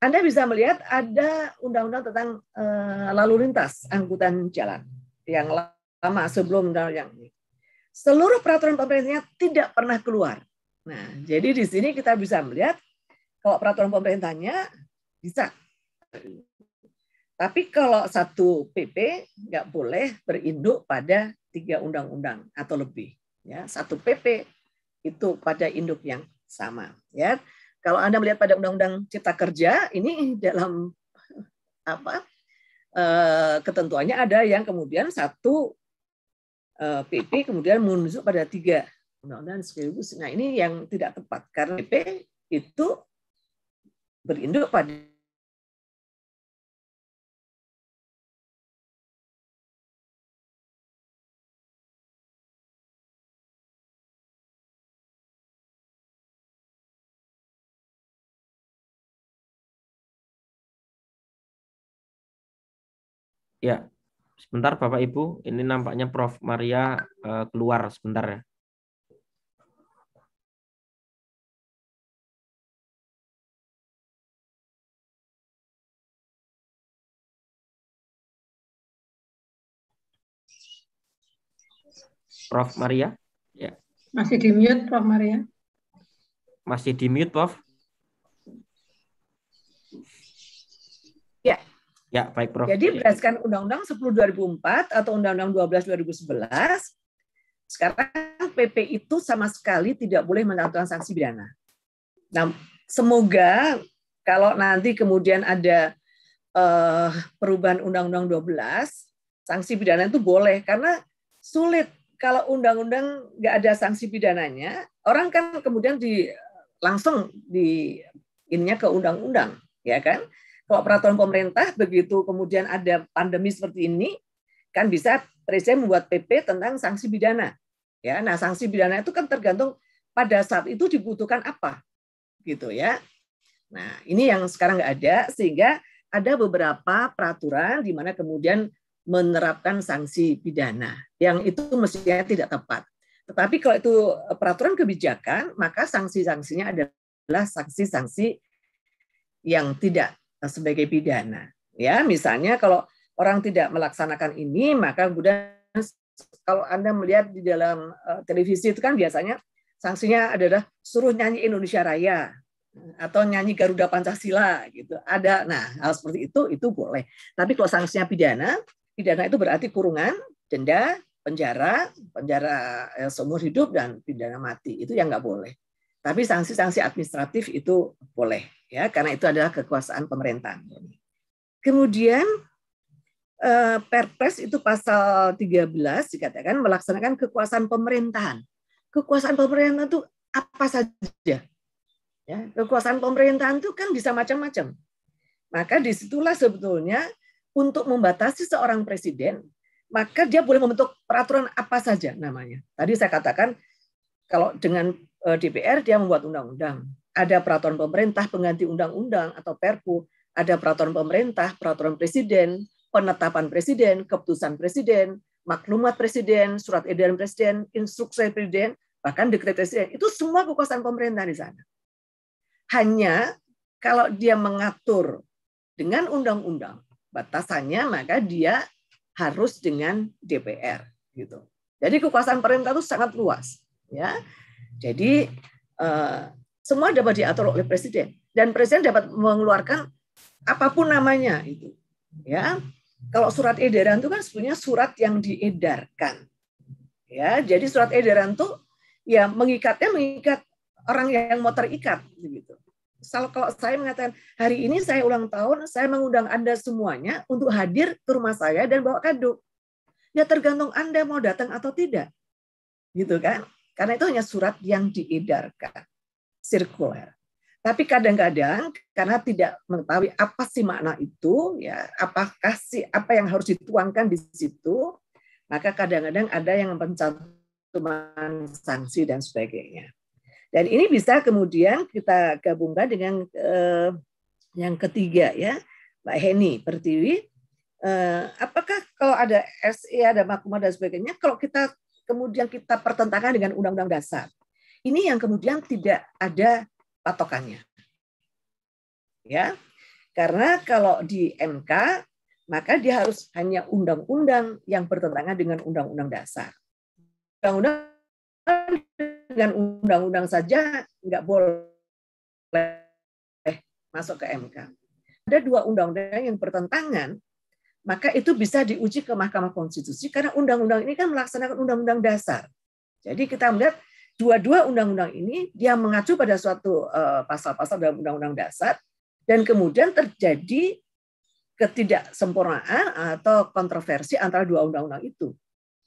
Anda bisa melihat ada undang-undang tentang e, lalu lintas angkutan jalan yang lama sebelum undang-undang yang ini. Seluruh peraturan pemerintahnya tidak pernah keluar. Nah, jadi di sini kita bisa melihat kalau peraturan pemerintahnya bisa. Tapi kalau satu PP nggak boleh berinduk pada tiga undang-undang atau lebih. Ya, satu PP itu pada induk yang sama. Ya, kalau anda melihat pada Undang-Undang Cipta Kerja ini dalam apa eh, ketentuannya ada yang kemudian satu PP eh, kemudian menunjuk pada tiga Undang-Undang sekaligus. Nah ini yang tidak tepat karena PP itu berinduk pada Ya, sebentar Bapak Ibu, ini nampaknya Prof Maria uh, keluar sebentar ya. Prof Maria? Ya. Masih di mute Prof Maria? Masih di mute Prof? Ya. Ya, baik Prof. Jadi berdasarkan Undang-Undang 10 2004 atau Undang-Undang 12 2011 sekarang PP itu sama sekali tidak boleh menentukan sanksi pidana. Nah, semoga kalau nanti kemudian ada uh, perubahan Undang-Undang 12, sanksi pidana itu boleh karena sulit kalau undang-undang nggak ada sanksi pidananya, orang kan kemudian di langsung di ininya ke undang-undang, ya kan? Kalau peraturan pemerintah begitu kemudian ada pandemi seperti ini, kan bisa presiden membuat PP tentang sanksi pidana. Ya, nah sanksi pidana itu kan tergantung pada saat itu dibutuhkan apa, gitu ya. Nah ini yang sekarang nggak ada sehingga ada beberapa peraturan di mana kemudian menerapkan sanksi pidana yang itu mestinya tidak tepat. Tetapi kalau itu eh, peraturan kebijakan, maka sanksi-sanksinya adalah sanksi-sanksi yang tidak eh, sebagai pidana. Ya, misalnya kalau orang tidak melaksanakan ini, maka kemudian kalau Anda melihat di dalam eh, televisi itu kan biasanya sanksinya adalah suruh nyanyi Indonesia Raya atau nyanyi Garuda Pancasila gitu. Ada nah hal seperti itu itu boleh. Tapi kalau sanksinya pidana Pidana itu berarti kurungan, denda, penjara, penjara eh, seumur hidup dan pidana mati. Itu yang nggak boleh. Tapi sanksi-sanksi administratif itu boleh ya karena itu adalah kekuasaan pemerintahan. Kemudian eh, Perpres itu pasal 13 dikatakan melaksanakan kekuasaan pemerintahan. Kekuasaan pemerintahan itu apa saja? Ya, kekuasaan pemerintahan itu kan bisa macam-macam. Maka disitulah sebetulnya untuk membatasi seorang presiden, maka dia boleh membentuk peraturan apa saja namanya. Tadi saya katakan kalau dengan eh, DPR dia membuat undang-undang, ada peraturan pemerintah pengganti undang-undang atau Perpu, ada peraturan pemerintah, peraturan presiden, penetapan presiden, keputusan presiden, maklumat presiden, surat edaran presiden, instruksi presiden, bahkan dekret presiden. Itu semua kekuasaan pemerintah di sana. Hanya kalau dia mengatur dengan undang-undang batasannya maka dia harus dengan DPR gitu. Jadi kekuasaan pemerintah itu sangat luas ya. Jadi eh, semua dapat diatur oleh presiden dan presiden dapat mengeluarkan apapun namanya itu ya. Kalau surat edaran itu kan sebenarnya surat yang diedarkan. Ya, jadi surat edaran itu ya mengikatnya mengikat orang yang mau terikat gitu kalau saya mengatakan hari ini saya ulang tahun, saya mengundang Anda semuanya untuk hadir ke rumah saya dan bawa kado. Ya tergantung Anda mau datang atau tidak. Gitu kan? Karena itu hanya surat yang diedarkan, sirkuler. Tapi kadang-kadang karena tidak mengetahui apa sih makna itu, ya apakah sih apa yang harus dituangkan di situ, maka kadang-kadang ada yang mencantumkan sanksi dan sebagainya. Dan ini bisa kemudian kita gabungkan dengan eh, yang ketiga ya, Mbak Heni Pertiwi. Eh, apakah kalau ada SE, ada makmur dan sebagainya, kalau kita kemudian kita pertentangkan dengan Undang-Undang Dasar, ini yang kemudian tidak ada patokannya, ya. Karena kalau di MK maka dia harus hanya undang-undang yang bertentangan dengan undang-undang dasar. Undang-undang dengan undang-undang saja nggak boleh masuk ke MK. Ada dua undang-undang yang bertentangan, maka itu bisa diuji ke Mahkamah Konstitusi karena undang-undang ini kan melaksanakan undang-undang dasar. Jadi kita melihat dua-dua undang-undang ini dia mengacu pada suatu eh, pasal-pasal dalam undang-undang dasar dan kemudian terjadi ketidaksempurnaan atau kontroversi antara dua undang-undang itu.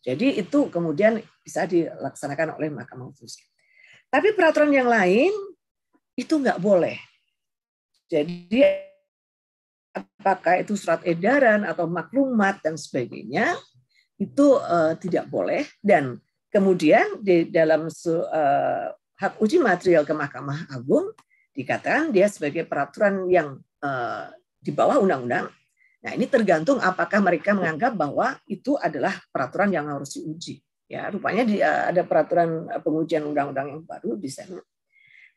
Jadi itu kemudian bisa dilaksanakan oleh Mahkamah Konstitusi. Tapi peraturan yang lain itu nggak boleh. Jadi apakah itu surat edaran atau maklumat dan sebagainya itu uh, tidak boleh dan kemudian di dalam uh, hak uji material ke Mahkamah Agung dikatakan dia sebagai peraturan yang uh, di bawah undang-undang Nah, ini tergantung apakah mereka menganggap bahwa itu adalah peraturan yang harus diuji. Ya, rupanya di, eh, ada peraturan eh, pengujian undang-undang yang baru di sana.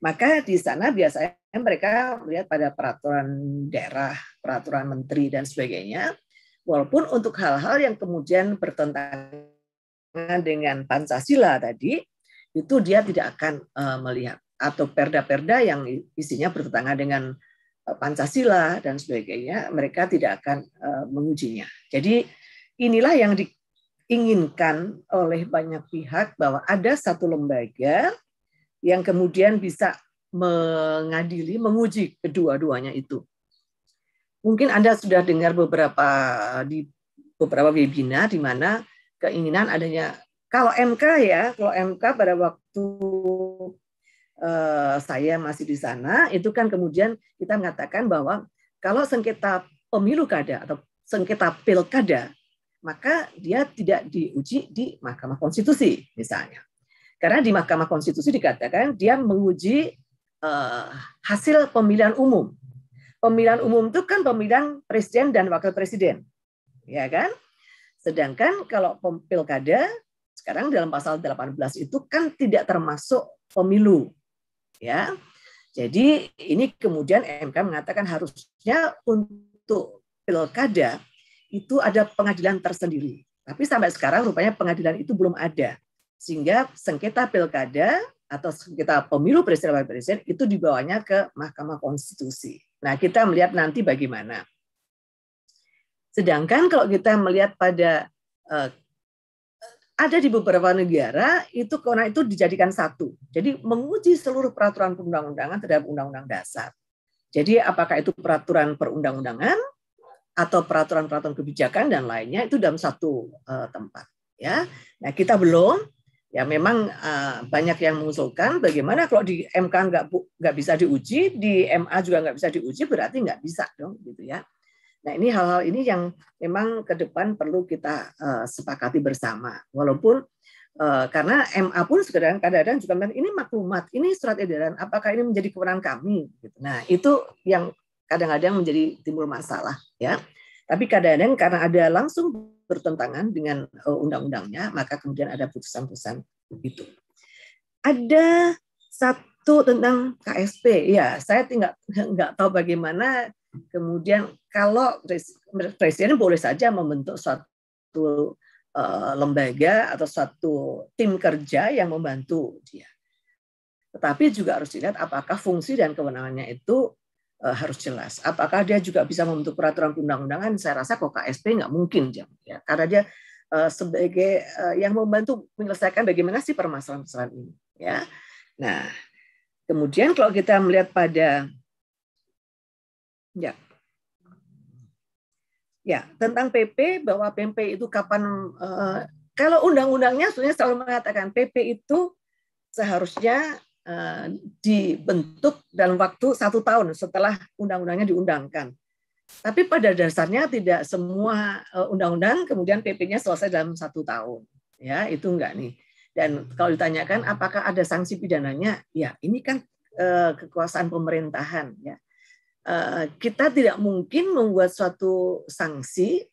Maka di sana biasanya mereka melihat pada peraturan daerah, peraturan menteri dan sebagainya. Walaupun untuk hal-hal yang kemudian bertentangan dengan Pancasila tadi, itu dia tidak akan eh, melihat atau perda-perda yang isinya bertentangan dengan Eh, Pancasila dan sebagainya, mereka tidak akan eh, mengujinya. Jadi inilah yang diinginkan oleh banyak pihak bahwa ada satu lembaga yang kemudian bisa mengadili, menguji kedua-duanya itu. Mungkin Anda sudah dengar beberapa di beberapa webinar di mana keinginan adanya kalau MK ya, kalau MK pada waktu Eh, saya masih di sana, itu kan kemudian kita mengatakan bahwa kalau sengketa pemilu kada atau sengketa pilkada, maka dia tidak diuji di Mahkamah Konstitusi misalnya. Karena di Mahkamah Konstitusi dikatakan dia menguji eh, hasil pemilihan umum. Pemilihan umum itu kan pemilihan presiden dan wakil presiden, ya kan? Sedangkan kalau pilkada sekarang dalam pasal 18 itu kan tidak termasuk pemilu ya. Jadi ini kemudian MK mengatakan harusnya untuk pilkada itu ada pengadilan tersendiri. Tapi sampai sekarang rupanya pengadilan itu belum ada. Sehingga sengketa pilkada atau sengketa pemilu presiden wakil presiden itu dibawanya ke Mahkamah Konstitusi. Nah, kita melihat nanti bagaimana. Sedangkan kalau kita melihat pada eh, ada di beberapa negara itu karena itu dijadikan satu. Jadi menguji seluruh peraturan perundang-undangan terhadap undang-undang dasar. Jadi apakah itu peraturan perundang-undangan atau peraturan-peraturan kebijakan dan lainnya itu dalam satu uh, tempat ya. Nah, kita belum ya memang uh, banyak yang mengusulkan bagaimana kalau di MK nggak nggak bisa diuji, di MA juga nggak bisa diuji berarti nggak bisa dong gitu ya. Nah ini hal-hal ini yang memang ke depan perlu kita uh, sepakati bersama. Walaupun uh, karena MA pun kadang-kadang juga bilang ini maklumat, ini surat edaran, apakah ini menjadi kewenangan kami? Gitu. Nah itu yang kadang-kadang menjadi timbul masalah ya. Tapi kadang-kadang karena ada langsung bertentangan dengan eh, undang-undangnya, maka kemudian ada putusan-putusan itu. Ada satu tentang KSP, ya saya tidak <laughs> nggak tahu bagaimana Kemudian kalau presiden boleh saja membentuk suatu eh, lembaga atau suatu tim kerja yang membantu dia. Tetapi juga harus dilihat apakah fungsi dan kewenangannya itu eh, harus jelas. Apakah dia juga bisa membentuk peraturan undang undangan Saya rasa kok KSP nggak mungkin, ya, karena dia eh, sebagai yang membantu menyelesaikan bagaimana sih permasalahan-permasalahan ini. Ya, nah kemudian kalau kita melihat pada Ya. Ya, tentang PP bahwa PP itu kapan uh, kalau undang-undangnya sebenarnya selalu mengatakan PP itu seharusnya eh, dibentuk dalam waktu satu tahun setelah undang-undangnya diundangkan. Tapi pada dasarnya tidak semua eh, undang-undang kemudian PP-nya selesai dalam satu tahun. Ya, itu enggak nih. Dan kalau ditanyakan apakah ada sanksi pidananya, ya ini kan kekuasaan pemerintahan ya Eh, kita tidak mungkin membuat suatu sanksi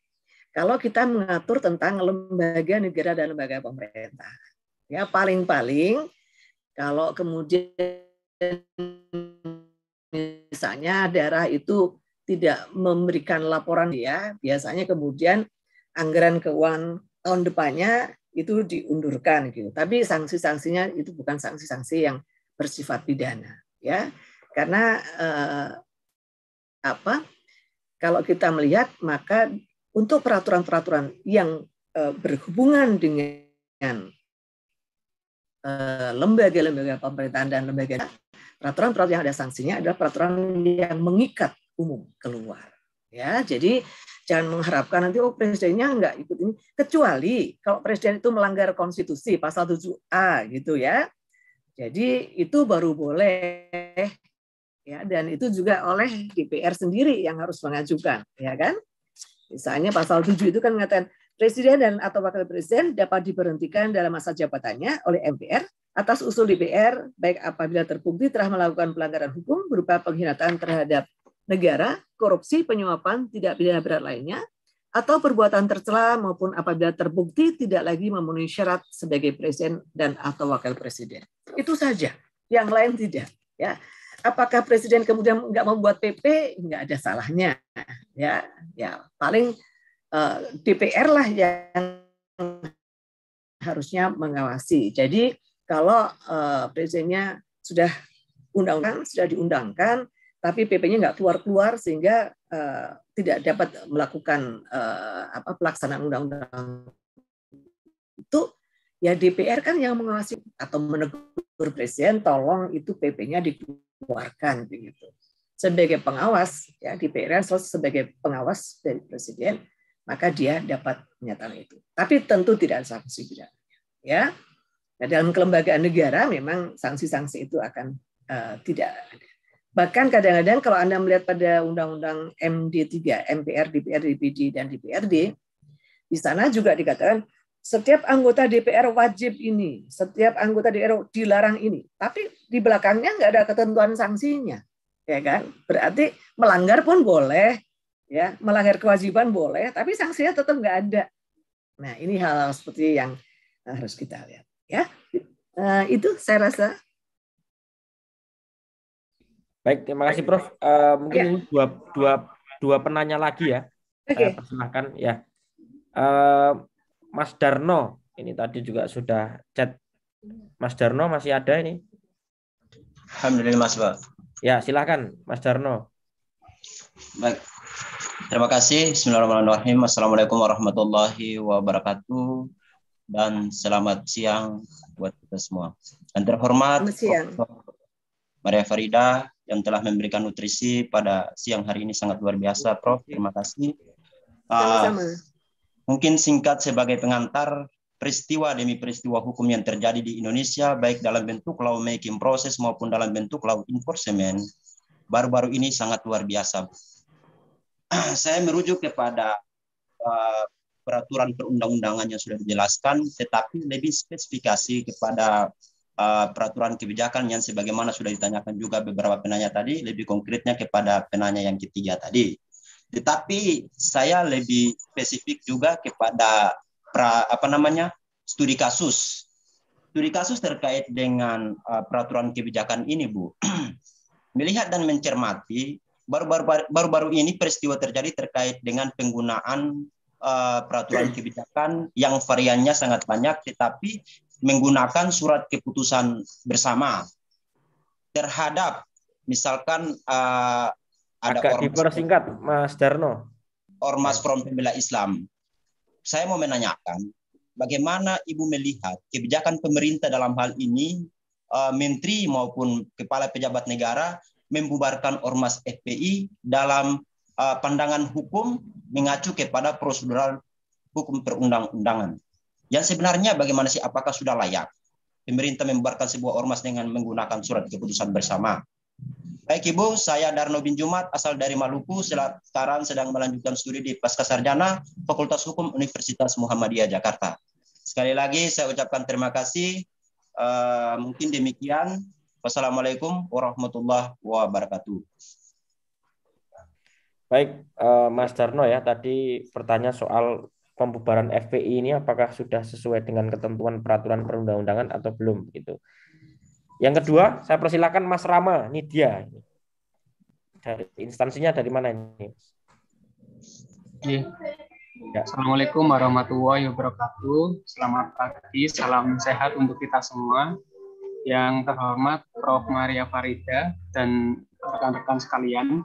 kalau kita mengatur tentang lembaga negara dan lembaga pemerintah. Ya paling-paling kalau kemudian misalnya daerah itu tidak memberikan laporan ya, biasanya kemudian anggaran keuangan tahun depannya itu diundurkan gitu. Tapi sanksi-sanksinya itu bukan sanksi-sanksi yang bersifat pidana ya. Karena eh, apa kalau kita melihat maka untuk peraturan-peraturan yang eh, berhubungan dengan eh, lembaga-lembaga pemerintahan dan lembaga peraturan-peraturan yang ada sanksinya adalah peraturan yang mengikat umum keluar ya jadi jangan mengharapkan nanti oh presidennya nggak ikut ini kecuali kalau presiden itu melanggar konstitusi pasal 7A gitu ya jadi itu baru boleh ya dan itu juga oleh DPR sendiri yang harus mengajukan ya kan misalnya pasal 7 itu kan mengatakan presiden dan atau wakil presiden dapat diberhentikan dalam masa jabatannya oleh MPR atas usul DPR baik apabila terbukti telah melakukan pelanggaran hukum berupa penghinaan terhadap negara, korupsi, penyuapan, tidak pidana berat lainnya atau perbuatan tercela maupun apabila terbukti tidak lagi memenuhi syarat sebagai presiden dan atau wakil presiden. Itu saja, yang lain tidak, ya apakah presiden kemudian nggak membuat PP nggak ada salahnya ya ya paling uh, eh, DPR lah yang harusnya mengawasi jadi kalau uh, presidennya sudah undang-undang sudah diundangkan tapi PP-nya nggak keluar-keluar sehingga uh, tidak dapat melakukan uh, apa pelaksanaan undang-undang itu ya DPR kan yang mengawasi atau menegur presiden tolong itu PP-nya dikeluarkan begitu sebagai pengawas ya DPR kan sebagai pengawas dari presiden maka dia dapat pernyataan itu tapi tentu tidak ada sanksi pidana ya nah, dalam kelembagaan negara memang sanksi-sanksi itu akan uh, tidak ada bahkan kadang-kadang kalau anda melihat pada undang-undang MD3 MPR DPR DPD dan DPRD di sana juga dikatakan setiap anggota DPR wajib ini, setiap anggota DPR dilarang ini. Tapi di belakangnya nggak ada ketentuan sanksinya, ya kan? Berarti melanggar pun boleh, ya, melanggar kewajiban boleh, tapi sanksinya tetap nggak ada. Nah, ini hal, -hal seperti yang harus kita lihat, ya. Nah, itu saya rasa. Baik, terima kasih, Prof. Uh, mungkin ya. dua, dua, dua penanya lagi ya. Okay. Eh, saya ya. Uh, Mas Darno. Ini tadi juga sudah chat. Mas Darno masih ada ini? Alhamdulillah Mas Pak. Ya, silahkan Mas Darno. Baik. Terima kasih. Bismillahirrahmanirrahim. Assalamualaikum warahmatullahi wabarakatuh. Dan selamat siang buat kita semua. Dan terhormat Maria Farida yang telah memberikan nutrisi pada siang hari ini sangat luar biasa, Prof. Terima kasih. Sama-sama. Uh, Mungkin singkat sebagai pengantar, peristiwa demi peristiwa hukum yang terjadi di Indonesia, baik dalam bentuk law making process maupun dalam bentuk law enforcement, baru-baru ini sangat luar biasa. <clears throat> Saya merujuk kepada eh, peraturan perundang-undangan yang sudah dijelaskan, tetapi lebih spesifikasi kepada eh, peraturan kebijakan yang sebagaimana sudah ditanyakan juga beberapa penanya tadi, lebih konkretnya kepada penanya yang ketiga tadi. Tetapi saya lebih spesifik juga kepada pra, apa namanya studi kasus. Studi kasus terkait dengan uh, peraturan kebijakan ini, Bu. <clears throat> Melihat dan mencermati baru-baru ini peristiwa terjadi terkait dengan penggunaan uh, peraturan <clears throat> kebijakan yang variannya sangat banyak, tetapi menggunakan surat keputusan bersama terhadap misalkan uh, ada Agak dipersingkat, Mas Darno. Ormas Front Pembela Islam. Saya mau menanyakan, bagaimana Ibu melihat kebijakan pemerintah dalam hal ini, uh, menteri maupun kepala pejabat negara membubarkan Ormas FPI dalam uh, pandangan hukum mengacu kepada prosedural hukum perundang-undangan. Yang sebenarnya bagaimana sih, apakah sudah layak? pemerintah membubarkan sebuah ormas dengan menggunakan surat keputusan bersama. Baik Ibu, saya Darno bin Jumat, asal dari Maluku, sekarang sedang melanjutkan studi di Pasca Sarjana, Fakultas Hukum Universitas Muhammadiyah Jakarta. Sekali lagi saya ucapkan terima kasih. Uh, mungkin demikian. Wassalamualaikum warahmatullahi wabarakatuh. Baik, uh, Mas Darno ya, tadi pertanyaan soal pembubaran FPI ini apakah sudah sesuai dengan ketentuan peraturan perundang-undangan atau belum gitu. Yang kedua, saya persilakan Mas Rama ini dia. Dari instansinya dari mana ini? Iya. Ya. Assalamualaikum warahmatullahi wabarakatuh. Selamat pagi, salam sehat untuk kita semua. Yang terhormat Prof. Maria Farida dan rekan-rekan sekalian.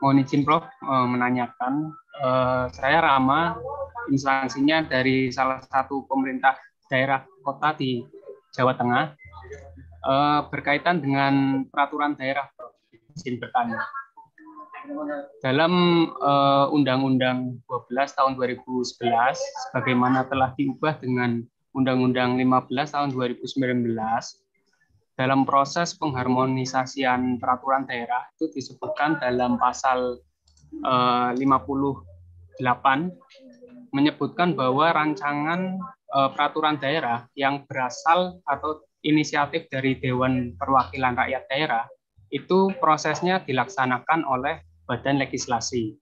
Mohon izin Prof eh, menanyakan, eh, saya Rama, instansinya dari salah satu pemerintah daerah kota di Jawa Tengah uh, berkaitan dengan peraturan daerah izin bertanya. Dalam eh, Undang-Undang 12 tahun 2011, sebagaimana telah diubah dengan Undang-Undang 15 tahun 2019, dalam proses pengharmonisasian peraturan daerah itu disebutkan dalam pasal eh, uh, 58 menyebutkan bahwa rancangan uh, peraturan daerah yang berasal atau inisiatif dari Dewan Perwakilan Rakyat Daerah itu prosesnya dilaksanakan oleh badan legislasi.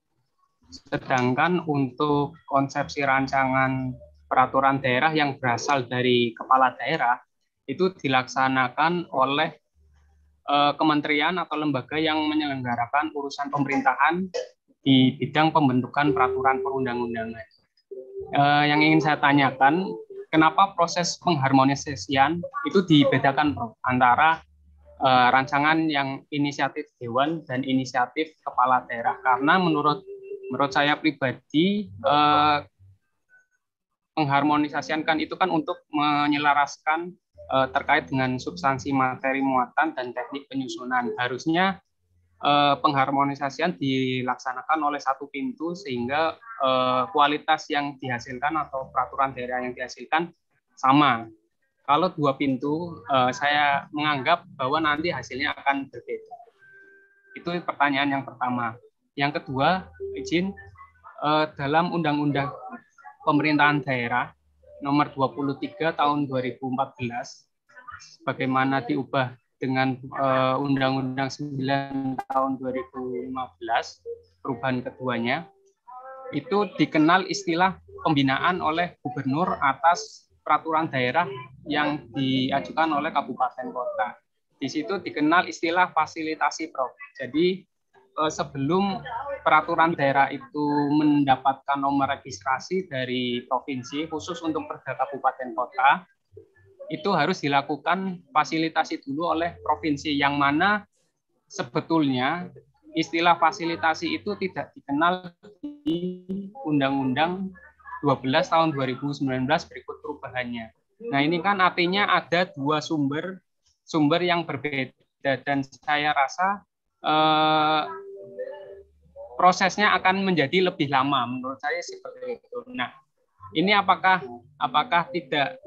Sedangkan untuk konsepsi rancangan peraturan daerah yang berasal dari kepala daerah itu dilaksanakan oleh eh, kementerian atau lembaga yang menyelenggarakan urusan pemerintahan di bidang pembentukan peraturan perundang-undangan. Eh, yang ingin saya tanyakan kenapa proses pengharmonisasian itu dibedakan antara uh, rancangan yang inisiatif dewan dan inisiatif kepala daerah karena menurut menurut saya pribadi uh, pengharmonisasian kan itu kan untuk menyelaraskan uh, terkait dengan substansi materi muatan dan teknik penyusunan harusnya Eh, pengharmonisasian dilaksanakan oleh satu pintu sehingga eh, kualitas yang dihasilkan atau peraturan daerah yang dihasilkan sama. Kalau dua pintu, eh, saya menganggap bahwa nanti hasilnya akan berbeda. Itu pertanyaan yang pertama. Yang kedua, izin dalam Undang-Undang Pemerintahan Daerah Nomor 23 Tahun 2014 bagaimana diubah dengan eh, Undang-Undang uh, 9 tahun 2015 perubahan keduanya itu dikenal istilah pembinaan oleh gubernur atas peraturan daerah yang diajukan oleh kabupaten kota. Di situ dikenal istilah fasilitasi pro. Jadi uh, sebelum peraturan daerah itu mendapatkan nomor registrasi dari provinsi khusus untuk perda kabupaten kota, itu harus dilakukan fasilitasi dulu oleh provinsi yang mana sebetulnya istilah fasilitasi itu tidak dikenal di Undang-Undang 12 tahun 2019 berikut perubahannya. Nah ini kan artinya ada dua sumber sumber yang berbeda dan saya rasa eh, prosesnya akan menjadi lebih lama menurut saya seperti itu. Nah ini apakah apakah tidak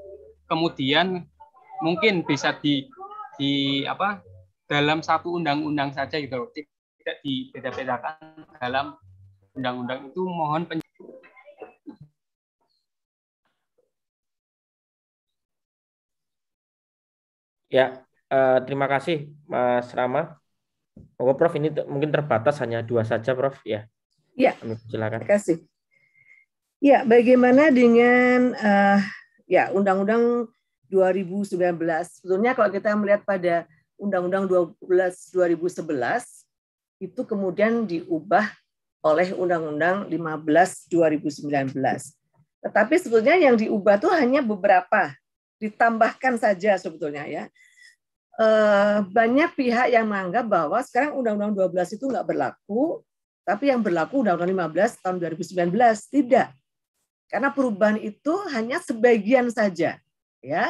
kemudian mungkin bisa di di apa dalam satu undang-undang saja gitu loh tidak dibeda-bedakan dalam undang-undang itu mohon pen ya eh, terima kasih Mas Rama Oh, Prof ini mungkin terbatas hanya dua saja Prof ya ya silakan terima kasih ya bagaimana dengan uh, ya Undang-Undang 2019. Sebetulnya kalau kita melihat pada Undang-Undang 12 2011 itu kemudian diubah oleh Undang-Undang 15 2019. Tetapi sebetulnya yang diubah itu hanya beberapa, ditambahkan saja sebetulnya ya. Eh, banyak pihak yang menganggap bahwa sekarang Undang-Undang 12 itu nggak berlaku, tapi yang berlaku Undang-Undang 15 tahun 2019 tidak. Karena perubahan itu hanya sebagian saja, ya.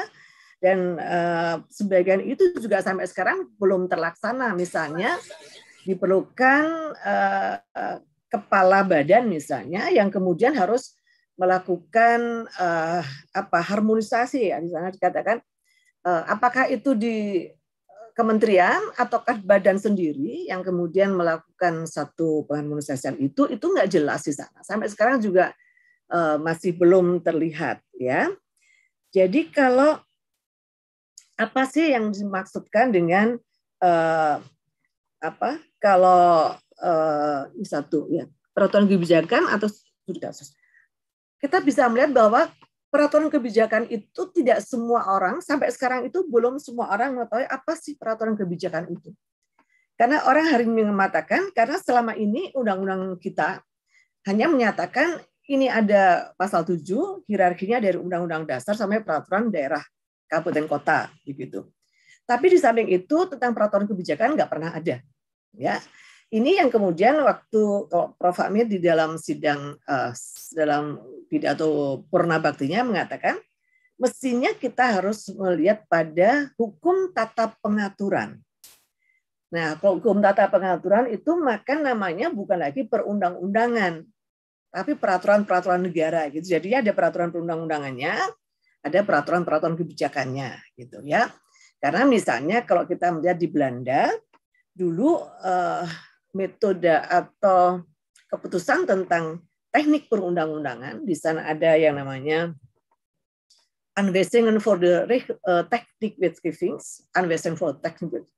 Dan uh, sebagian itu juga sampai sekarang belum terlaksana. Misalnya diperlukan uh, kepala badan misalnya yang kemudian harus melakukan uh, apa harmonisasi ya di sana dikatakan uh, apakah itu di kementerian ataukah badan sendiri yang kemudian melakukan satu pengharmonisasian itu itu nggak jelas di sana sampai sekarang juga uh, masih belum terlihat ya. Jadi kalau apa sih yang dimaksudkan dengan uh, apa kalau uh, satu ya peraturan kebijakan atau sudah kita bisa melihat bahwa peraturan kebijakan itu tidak semua orang sampai sekarang itu belum semua orang mengetahui apa sih peraturan kebijakan itu karena orang hari ini mengatakan karena selama ini undang-undang kita hanya menyatakan ini ada pasal 7, hierarkinya dari Undang-Undang Dasar sampai peraturan daerah kabupaten kota begitu. Tapi di samping itu tentang peraturan kebijakan nggak pernah ada. Ya, ini yang kemudian waktu kalau Prof Amir di dalam sidang uh, dalam pidato purna baktinya mengatakan mestinya kita harus melihat pada hukum tata pengaturan. Nah, kalau hukum tata pengaturan itu maka namanya bukan lagi perundang-undangan, tapi peraturan-peraturan negara gitu. Jadi ada peraturan perundang-undangannya, ada peraturan-peraturan kebijakannya gitu ya. Karena misalnya kalau kita melihat di Belanda dulu eh, metode atau keputusan tentang teknik perundang-undangan di sana ada yang namanya Unwestingen for the uh, eh, Technik Wetgevings, Givings, for Technik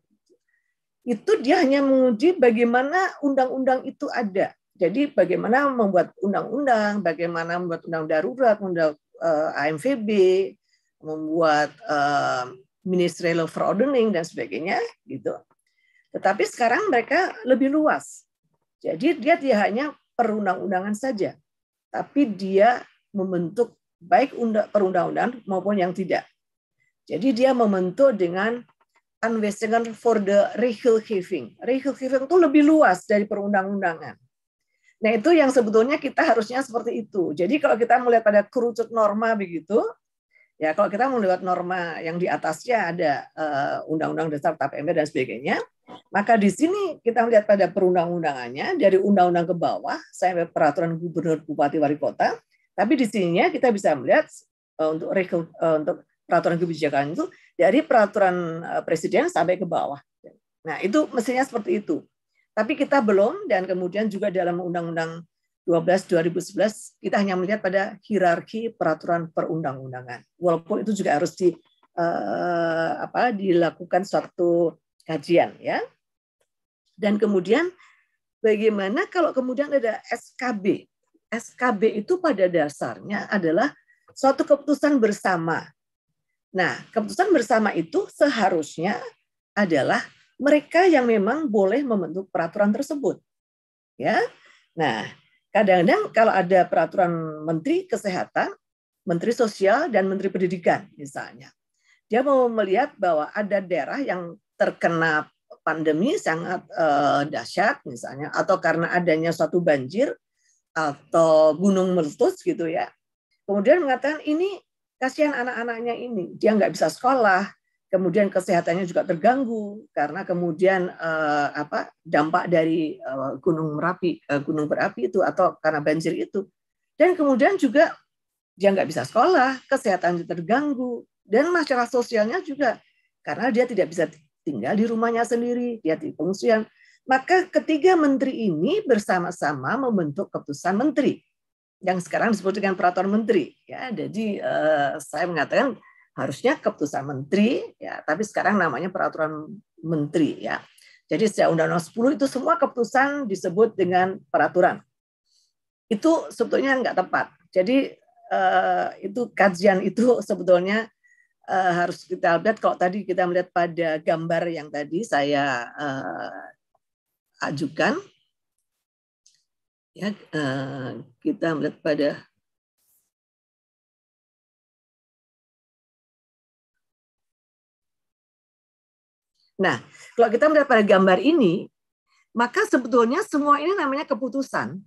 itu dia hanya menguji bagaimana undang-undang itu ada jadi bagaimana membuat undang-undang, bagaimana membuat undang darurat, undang uh, AMVB, membuat eh, uh, eh, ministerial Fraudening dan sebagainya gitu. Tetapi sekarang mereka lebih luas. Jadi dia tidak hanya perundang-undangan saja, tapi dia membentuk baik perundang-undangan maupun yang tidak. Jadi dia membentuk dengan investment for the real giving. Real giving itu lebih luas dari perundang-undangan. Nah itu yang sebetulnya kita harusnya seperti itu. Jadi kalau kita melihat pada kerucut norma begitu, ya kalau kita melihat norma yang di atasnya ada eh, Undang-Undang uh, Dasar TAP MPR dan sebagainya, maka di sini kita melihat pada perundang-undangannya dari undang-undang ke bawah sampai peraturan gubernur, bupati, wali kota. Tapi di sininya kita bisa melihat eh, untuk eh, untuk peraturan kebijakan itu dari peraturan presiden sampai ke bawah. Nah itu mestinya seperti itu. Tapi kita belum dan kemudian juga dalam Undang-Undang 12 2011 kita hanya melihat pada hierarki peraturan perundang-undangan. Walaupun itu juga harus di eh, apa dilakukan suatu kajian ya. Dan kemudian bagaimana kalau kemudian ada SKB? SKB itu pada dasarnya adalah suatu keputusan bersama. Nah, keputusan bersama itu seharusnya adalah mereka yang memang boleh membentuk peraturan tersebut. Ya. Nah, kadang-kadang kalau ada peraturan menteri kesehatan, menteri sosial dan menteri pendidikan misalnya. Dia mau melihat bahwa ada daerah yang terkena pandemi sangat eh, dahsyat misalnya atau karena adanya suatu banjir atau gunung meletus gitu ya. Kemudian mengatakan ini kasihan anak-anaknya ini, dia nggak bisa sekolah, kemudian kesehatannya juga terganggu karena kemudian uh, apa dampak dari uh, gunung merapi uh, gunung berapi itu atau karena banjir itu dan kemudian juga dia nggak bisa sekolah kesehatannya terganggu dan masalah sosialnya juga karena dia tidak bisa tinggal di rumahnya sendiri dia di pengungsian maka ketiga menteri ini bersama-sama membentuk keputusan menteri yang sekarang disebut dengan peraturan menteri ya jadi uh, saya mengatakan harusnya keputusan menteri ya tapi sekarang namanya peraturan menteri ya jadi sejak Undang-Undang 10 itu semua keputusan disebut dengan peraturan itu sebetulnya nggak tepat jadi eh, itu kajian itu sebetulnya eh, harus kita lihat kalau tadi kita melihat pada gambar yang tadi saya eh, ajukan ya eh, kita melihat pada Nah, kalau kita melihat pada gambar ini, maka sebetulnya semua ini namanya keputusan.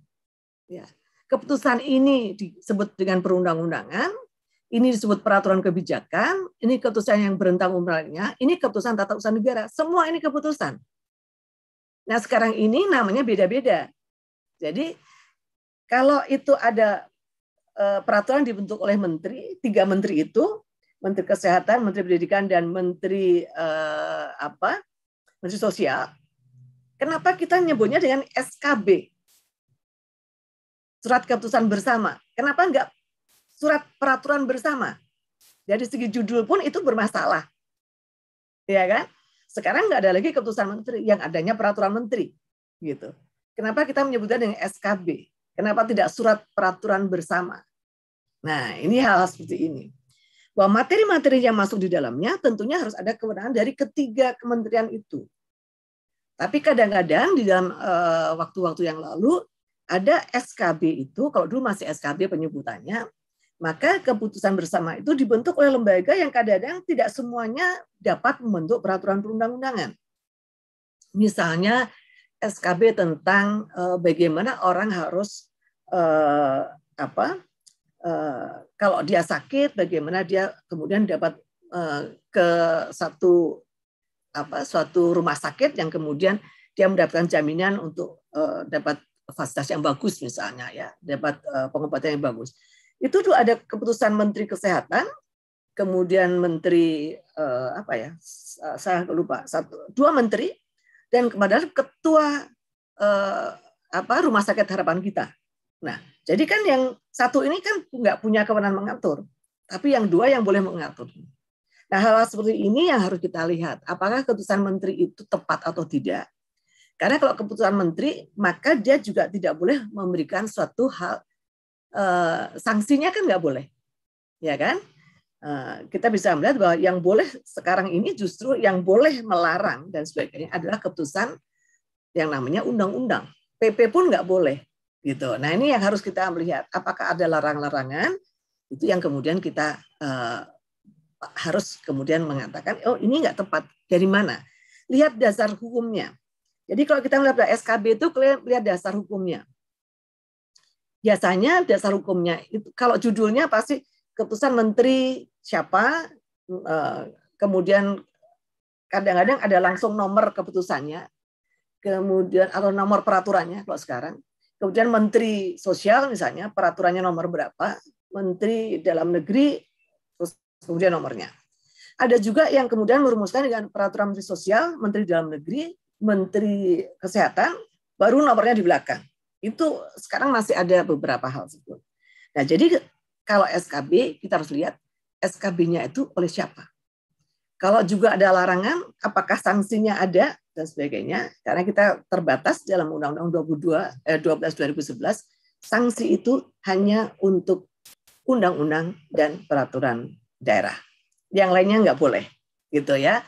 Ya. Keputusan ini disebut dengan perundang-undangan, ini disebut peraturan kebijakan, ini keputusan yang berentang umurnya, ini keputusan tata usaha negara. Semua ini keputusan. Nah, sekarang ini namanya beda-beda. Jadi, kalau itu ada eh, peraturan dibentuk oleh menteri, tiga menteri itu, Menteri Kesehatan, Menteri Pendidikan dan Menteri eh, apa? Menteri Sosial. Kenapa kita nyebutnya dengan SKB? Surat keputusan bersama. Kenapa enggak surat peraturan bersama? Jadi segi judul pun itu bermasalah. Ya kan? Sekarang enggak ada lagi keputusan menteri, yang adanya peraturan menteri. Gitu. Kenapa kita menyebutnya dengan SKB? Kenapa tidak surat peraturan bersama? Nah, ini hal, -hal seperti ini bahwa materi-materi yang masuk di dalamnya tentunya harus ada kewenangan dari ketiga kementerian itu. Tapi kadang-kadang di dalam eh, waktu-waktu yang lalu ada SKB itu, kalau dulu masih SKB penyebutannya, maka keputusan bersama itu dibentuk oleh lembaga yang kadang-kadang tidak semuanya dapat membentuk peraturan perundang-undangan. Misalnya SKB tentang eh, bagaimana orang harus eh, apa Eh, kalau dia sakit bagaimana dia kemudian dapat eh, ke satu apa suatu rumah sakit yang kemudian dia mendapatkan jaminan untuk eh, dapat fasilitas yang bagus misalnya ya dapat pengobatan yang bagus itu tuh ada keputusan Menteri Kesehatan kemudian Menteri apa ya saya lupa satu dua menteri dan kepada ketua apa rumah sakit harapan kita nah jadi kan yang satu ini kan nggak punya kewenangan mengatur, tapi yang dua yang boleh mengatur. Nah hal-hal seperti ini yang harus kita lihat, apakah keputusan menteri itu tepat atau tidak. Karena kalau keputusan menteri, maka dia juga tidak boleh memberikan suatu hal eh, sanksinya kan nggak boleh, ya kan? Eh, kita bisa melihat bahwa yang boleh sekarang ini justru yang boleh melarang dan sebagainya adalah keputusan yang namanya undang-undang. PP pun nggak boleh, gitu. Nah ini yang harus kita melihat apakah ada larang-larangan itu yang kemudian kita uh, harus kemudian mengatakan oh ini nggak tepat dari mana lihat dasar hukumnya. Jadi kalau kita melihat SKB itu lihat dasar hukumnya. Biasanya dasar hukumnya itu kalau judulnya pasti keputusan menteri siapa uh, kemudian kadang-kadang ada langsung nomor keputusannya kemudian atau nomor peraturannya kalau sekarang Kemudian Menteri Sosial misalnya, peraturannya nomor berapa, Menteri Dalam Negeri, terus kemudian nomornya. Ada juga yang kemudian merumuskan dengan peraturan Menteri Sosial, Menteri Dalam Negeri, Menteri Kesehatan, baru nomornya di belakang. Itu sekarang masih ada beberapa hal tersebut. Nah, jadi kalau SKB kita harus lihat SKB-nya itu oleh siapa. Kalau juga ada larangan, apakah sanksinya ada dan sebagainya? Karena kita terbatas dalam Undang-Undang 22 eh, 12 2011, sanksi itu hanya untuk undang-undang dan peraturan daerah. Yang lainnya nggak boleh, gitu ya.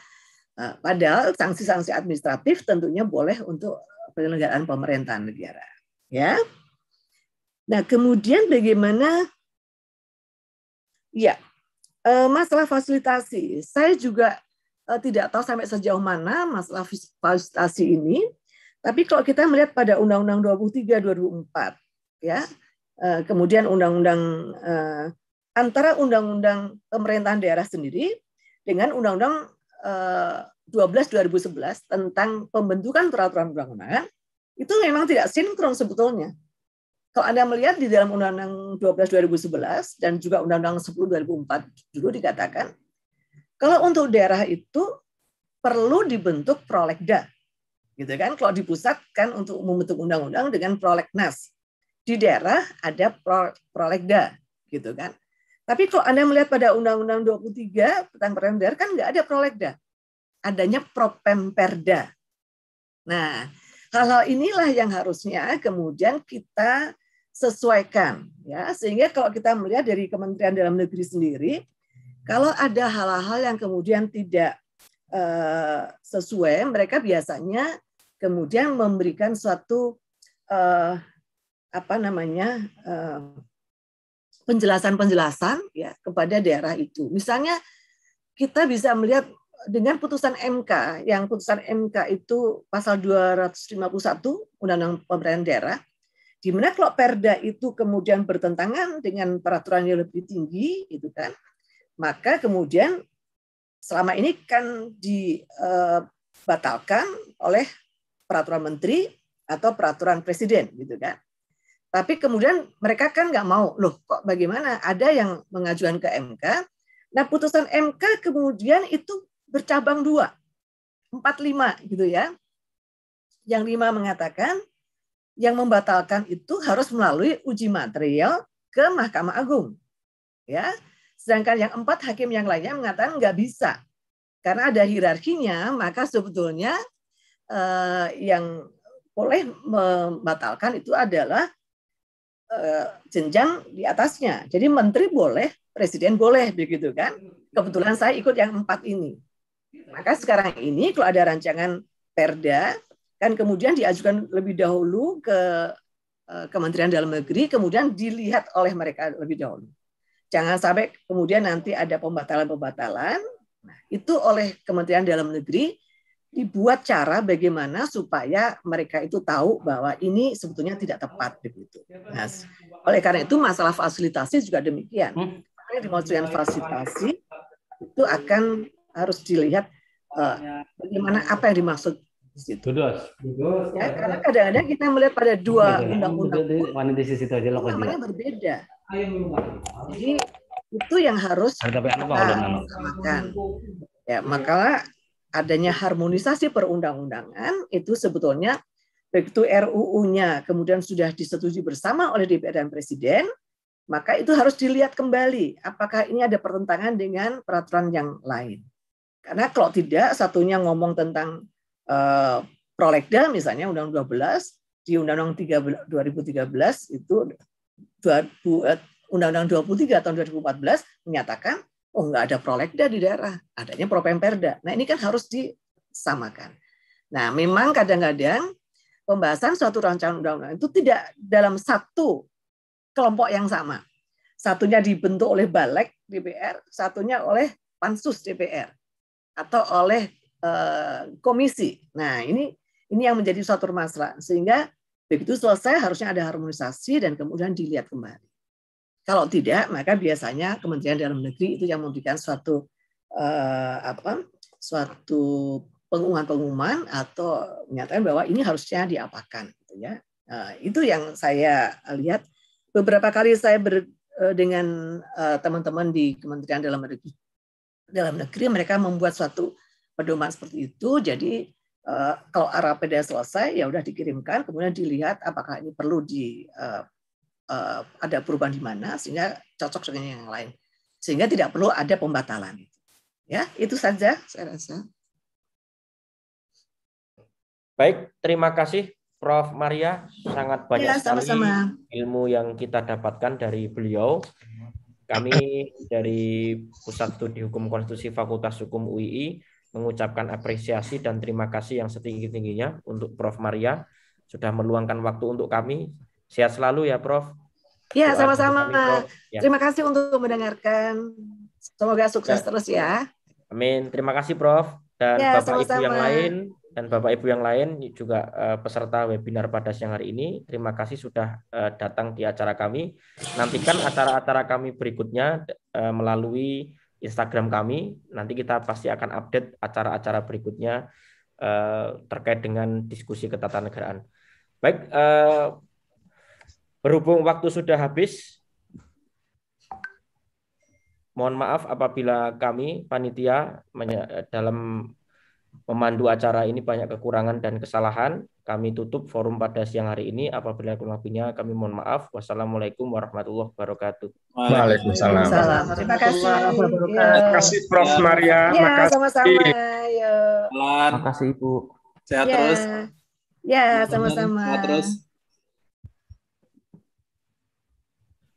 Eh, padahal sanksi-sanksi administratif tentunya boleh untuk penyelenggaraan pemerintahan negara, ya. Nah, kemudian bagaimana? Ya, Eh, masalah fasilitasi, saya juga eh, tidak tahu sampai sejauh mana masalah fasilitasi ini. Tapi kalau kita melihat pada Undang-Undang 23 2004 ya, eh, kemudian Undang-Undang antara Undang-Undang Pemerintahan Daerah sendiri dengan Undang-Undang 12 2011 tentang pembentukan peraturan undang-undang itu memang tidak sinkron sebetulnya kalau Anda melihat di dalam Undang-Undang 12 2011 dan juga Undang-Undang 10 2004 dulu dikatakan kalau untuk daerah itu perlu dibentuk prolegda. Gitu kan? Kalau di pusat kan untuk membentuk undang-undang dengan prolegnas. Di daerah ada pro, prolegda, gitu kan. Tapi kalau Anda melihat pada Undang-Undang 23 tentang Perda kan nggak ada prolegda. Adanya propemperda. Nah, hal-hal inilah yang harusnya kemudian kita sesuaikan ya sehingga kalau kita melihat dari Kementerian Dalam Negeri sendiri kalau ada hal-hal yang kemudian tidak eh, sesuai mereka biasanya kemudian memberikan suatu eh, apa namanya eh, penjelasan-penjelasan ya kepada daerah itu misalnya kita bisa melihat dengan putusan MK yang putusan MK itu pasal 251 Undang-Undang Pemerintahan Daerah Dimana kalau perda itu kemudian bertentangan dengan peraturan yang lebih tinggi, itu kan, maka kemudian selama ini kan dibatalkan eh, oleh peraturan menteri atau peraturan presiden, gitu kan. Tapi kemudian mereka kan nggak mau, loh kok bagaimana? Ada yang mengajukan ke MK. Nah putusan MK kemudian itu bercabang dua, empat lima gitu ya. Yang lima mengatakan yang membatalkan itu harus melalui uji material ke Mahkamah Agung. Ya. Sedangkan yang empat hakim yang lainnya mengatakan nggak bisa. Karena ada hierarkinya, maka sebetulnya eh, yang boleh membatalkan itu adalah eh, jenjang di atasnya. Jadi menteri boleh, presiden boleh begitu kan. Kebetulan saya ikut yang empat ini. Maka sekarang ini kalau ada rancangan Perda kan kemudian diajukan lebih dahulu ke eh, Kementerian Dalam Negeri, kemudian dilihat oleh mereka lebih dahulu. Jangan sampai kemudian nanti ada pembatalan-pembatalan. Nah, itu oleh Kementerian Dalam Negeri dibuat cara bagaimana supaya mereka itu tahu bahwa ini sebetulnya tidak tepat begitu. Nah, oleh karena itu masalah fasilitasi juga demikian. Hmm. Karena dimaksudkan fasilitasi itu akan harus dilihat uh, bagaimana apa yang dimaksud itu Ya, karena kadang-kadang kita melihat pada dua iya, undang-undang itu aja loh berbeda. Jadi itu yang harus samakan. Ya, maka adanya harmonisasi perundang-undangan itu sebetulnya baik RUU-nya kemudian sudah disetujui bersama oleh DPR dan Presiden, maka itu harus dilihat kembali apakah ini ada pertentangan dengan peraturan yang lain. Karena kalau tidak satunya ngomong tentang Eh, prolegda misalnya Undang-Undang 12 di Undang-Undang 2013 itu eh, Undang-Undang 23 tahun 2014 menyatakan oh nggak ada prolegda di daerah, adanya propemperda. Nah ini kan harus disamakan. Nah memang kadang-kadang pembahasan suatu rancangan undang-undang itu tidak dalam satu kelompok yang sama. Satunya dibentuk oleh Balek DPR, satunya oleh Pansus DPR atau oleh Eh, komisi. Nah, ini ini yang menjadi suatu masalah sehingga begitu selesai harusnya ada harmonisasi dan kemudian dilihat kembali. Kalau tidak, maka biasanya Kementerian Dalam Negeri itu yang memberikan suatu eh, apa? suatu pengumuman-pengumuman atau menyatakan bahwa ini harusnya diapakan gitu ya. Nah, itu yang saya lihat beberapa kali saya ber, eh, dengan eh, teman-teman di Kementerian Dalam Negeri. Dalam negeri mereka membuat suatu pedoman seperti itu. Jadi uh, kalau RAPD selesai ya sudah dikirimkan, kemudian dilihat apakah ini perlu di eh, eh, ada perubahan di mana sehingga cocok dengan yang lain. Sehingga tidak perlu ada pembatalan. Ya, itu saja saya rasa. Baik, terima kasih Prof. Maria. Sangat banyak ya, sama -sama. sekali ilmu yang kita dapatkan dari beliau. Kami dari Pusat Studi Hukum Konstitusi Fakultas Hukum UII mengucapkan apresiasi dan terima kasih yang setinggi-tingginya untuk Prof. Maria sudah meluangkan waktu untuk kami. Sehat selalu ya Prof. Ya, sama-sama. Ya. Terima kasih untuk mendengarkan. Semoga sukses ya. terus ya. Amin. Terima kasih Prof. Dan ya, Bapak sama -sama. Ibu yang lain dan Bapak Ibu yang lain juga eh, peserta webinar pada siang hari ini. Terima kasih sudah eh, datang di acara kami. Nantikan acara-acara kami berikutnya eh, melalui Instagram kami. Nanti kita pasti akan update acara-acara berikutnya uh, terkait dengan diskusi ketatanegaraan. Baik, uh, berhubung waktu sudah habis, mohon maaf apabila kami panitia dalam pemandu acara ini banyak kekurangan dan kesalahan. Kami tutup forum pada siang hari ini. Apabila kurang lebihnya kami mohon maaf. Wassalamualaikum warahmatullahi wabarakatuh. Waalaikumsalam. Terima kasih. Terima iya. kasih Prof ya. Maria. Ya, Makasih. sama-sama. Terima iya. kasih Ibu. Sehat ya. terus. Ya, sama-sama. Sehat terus.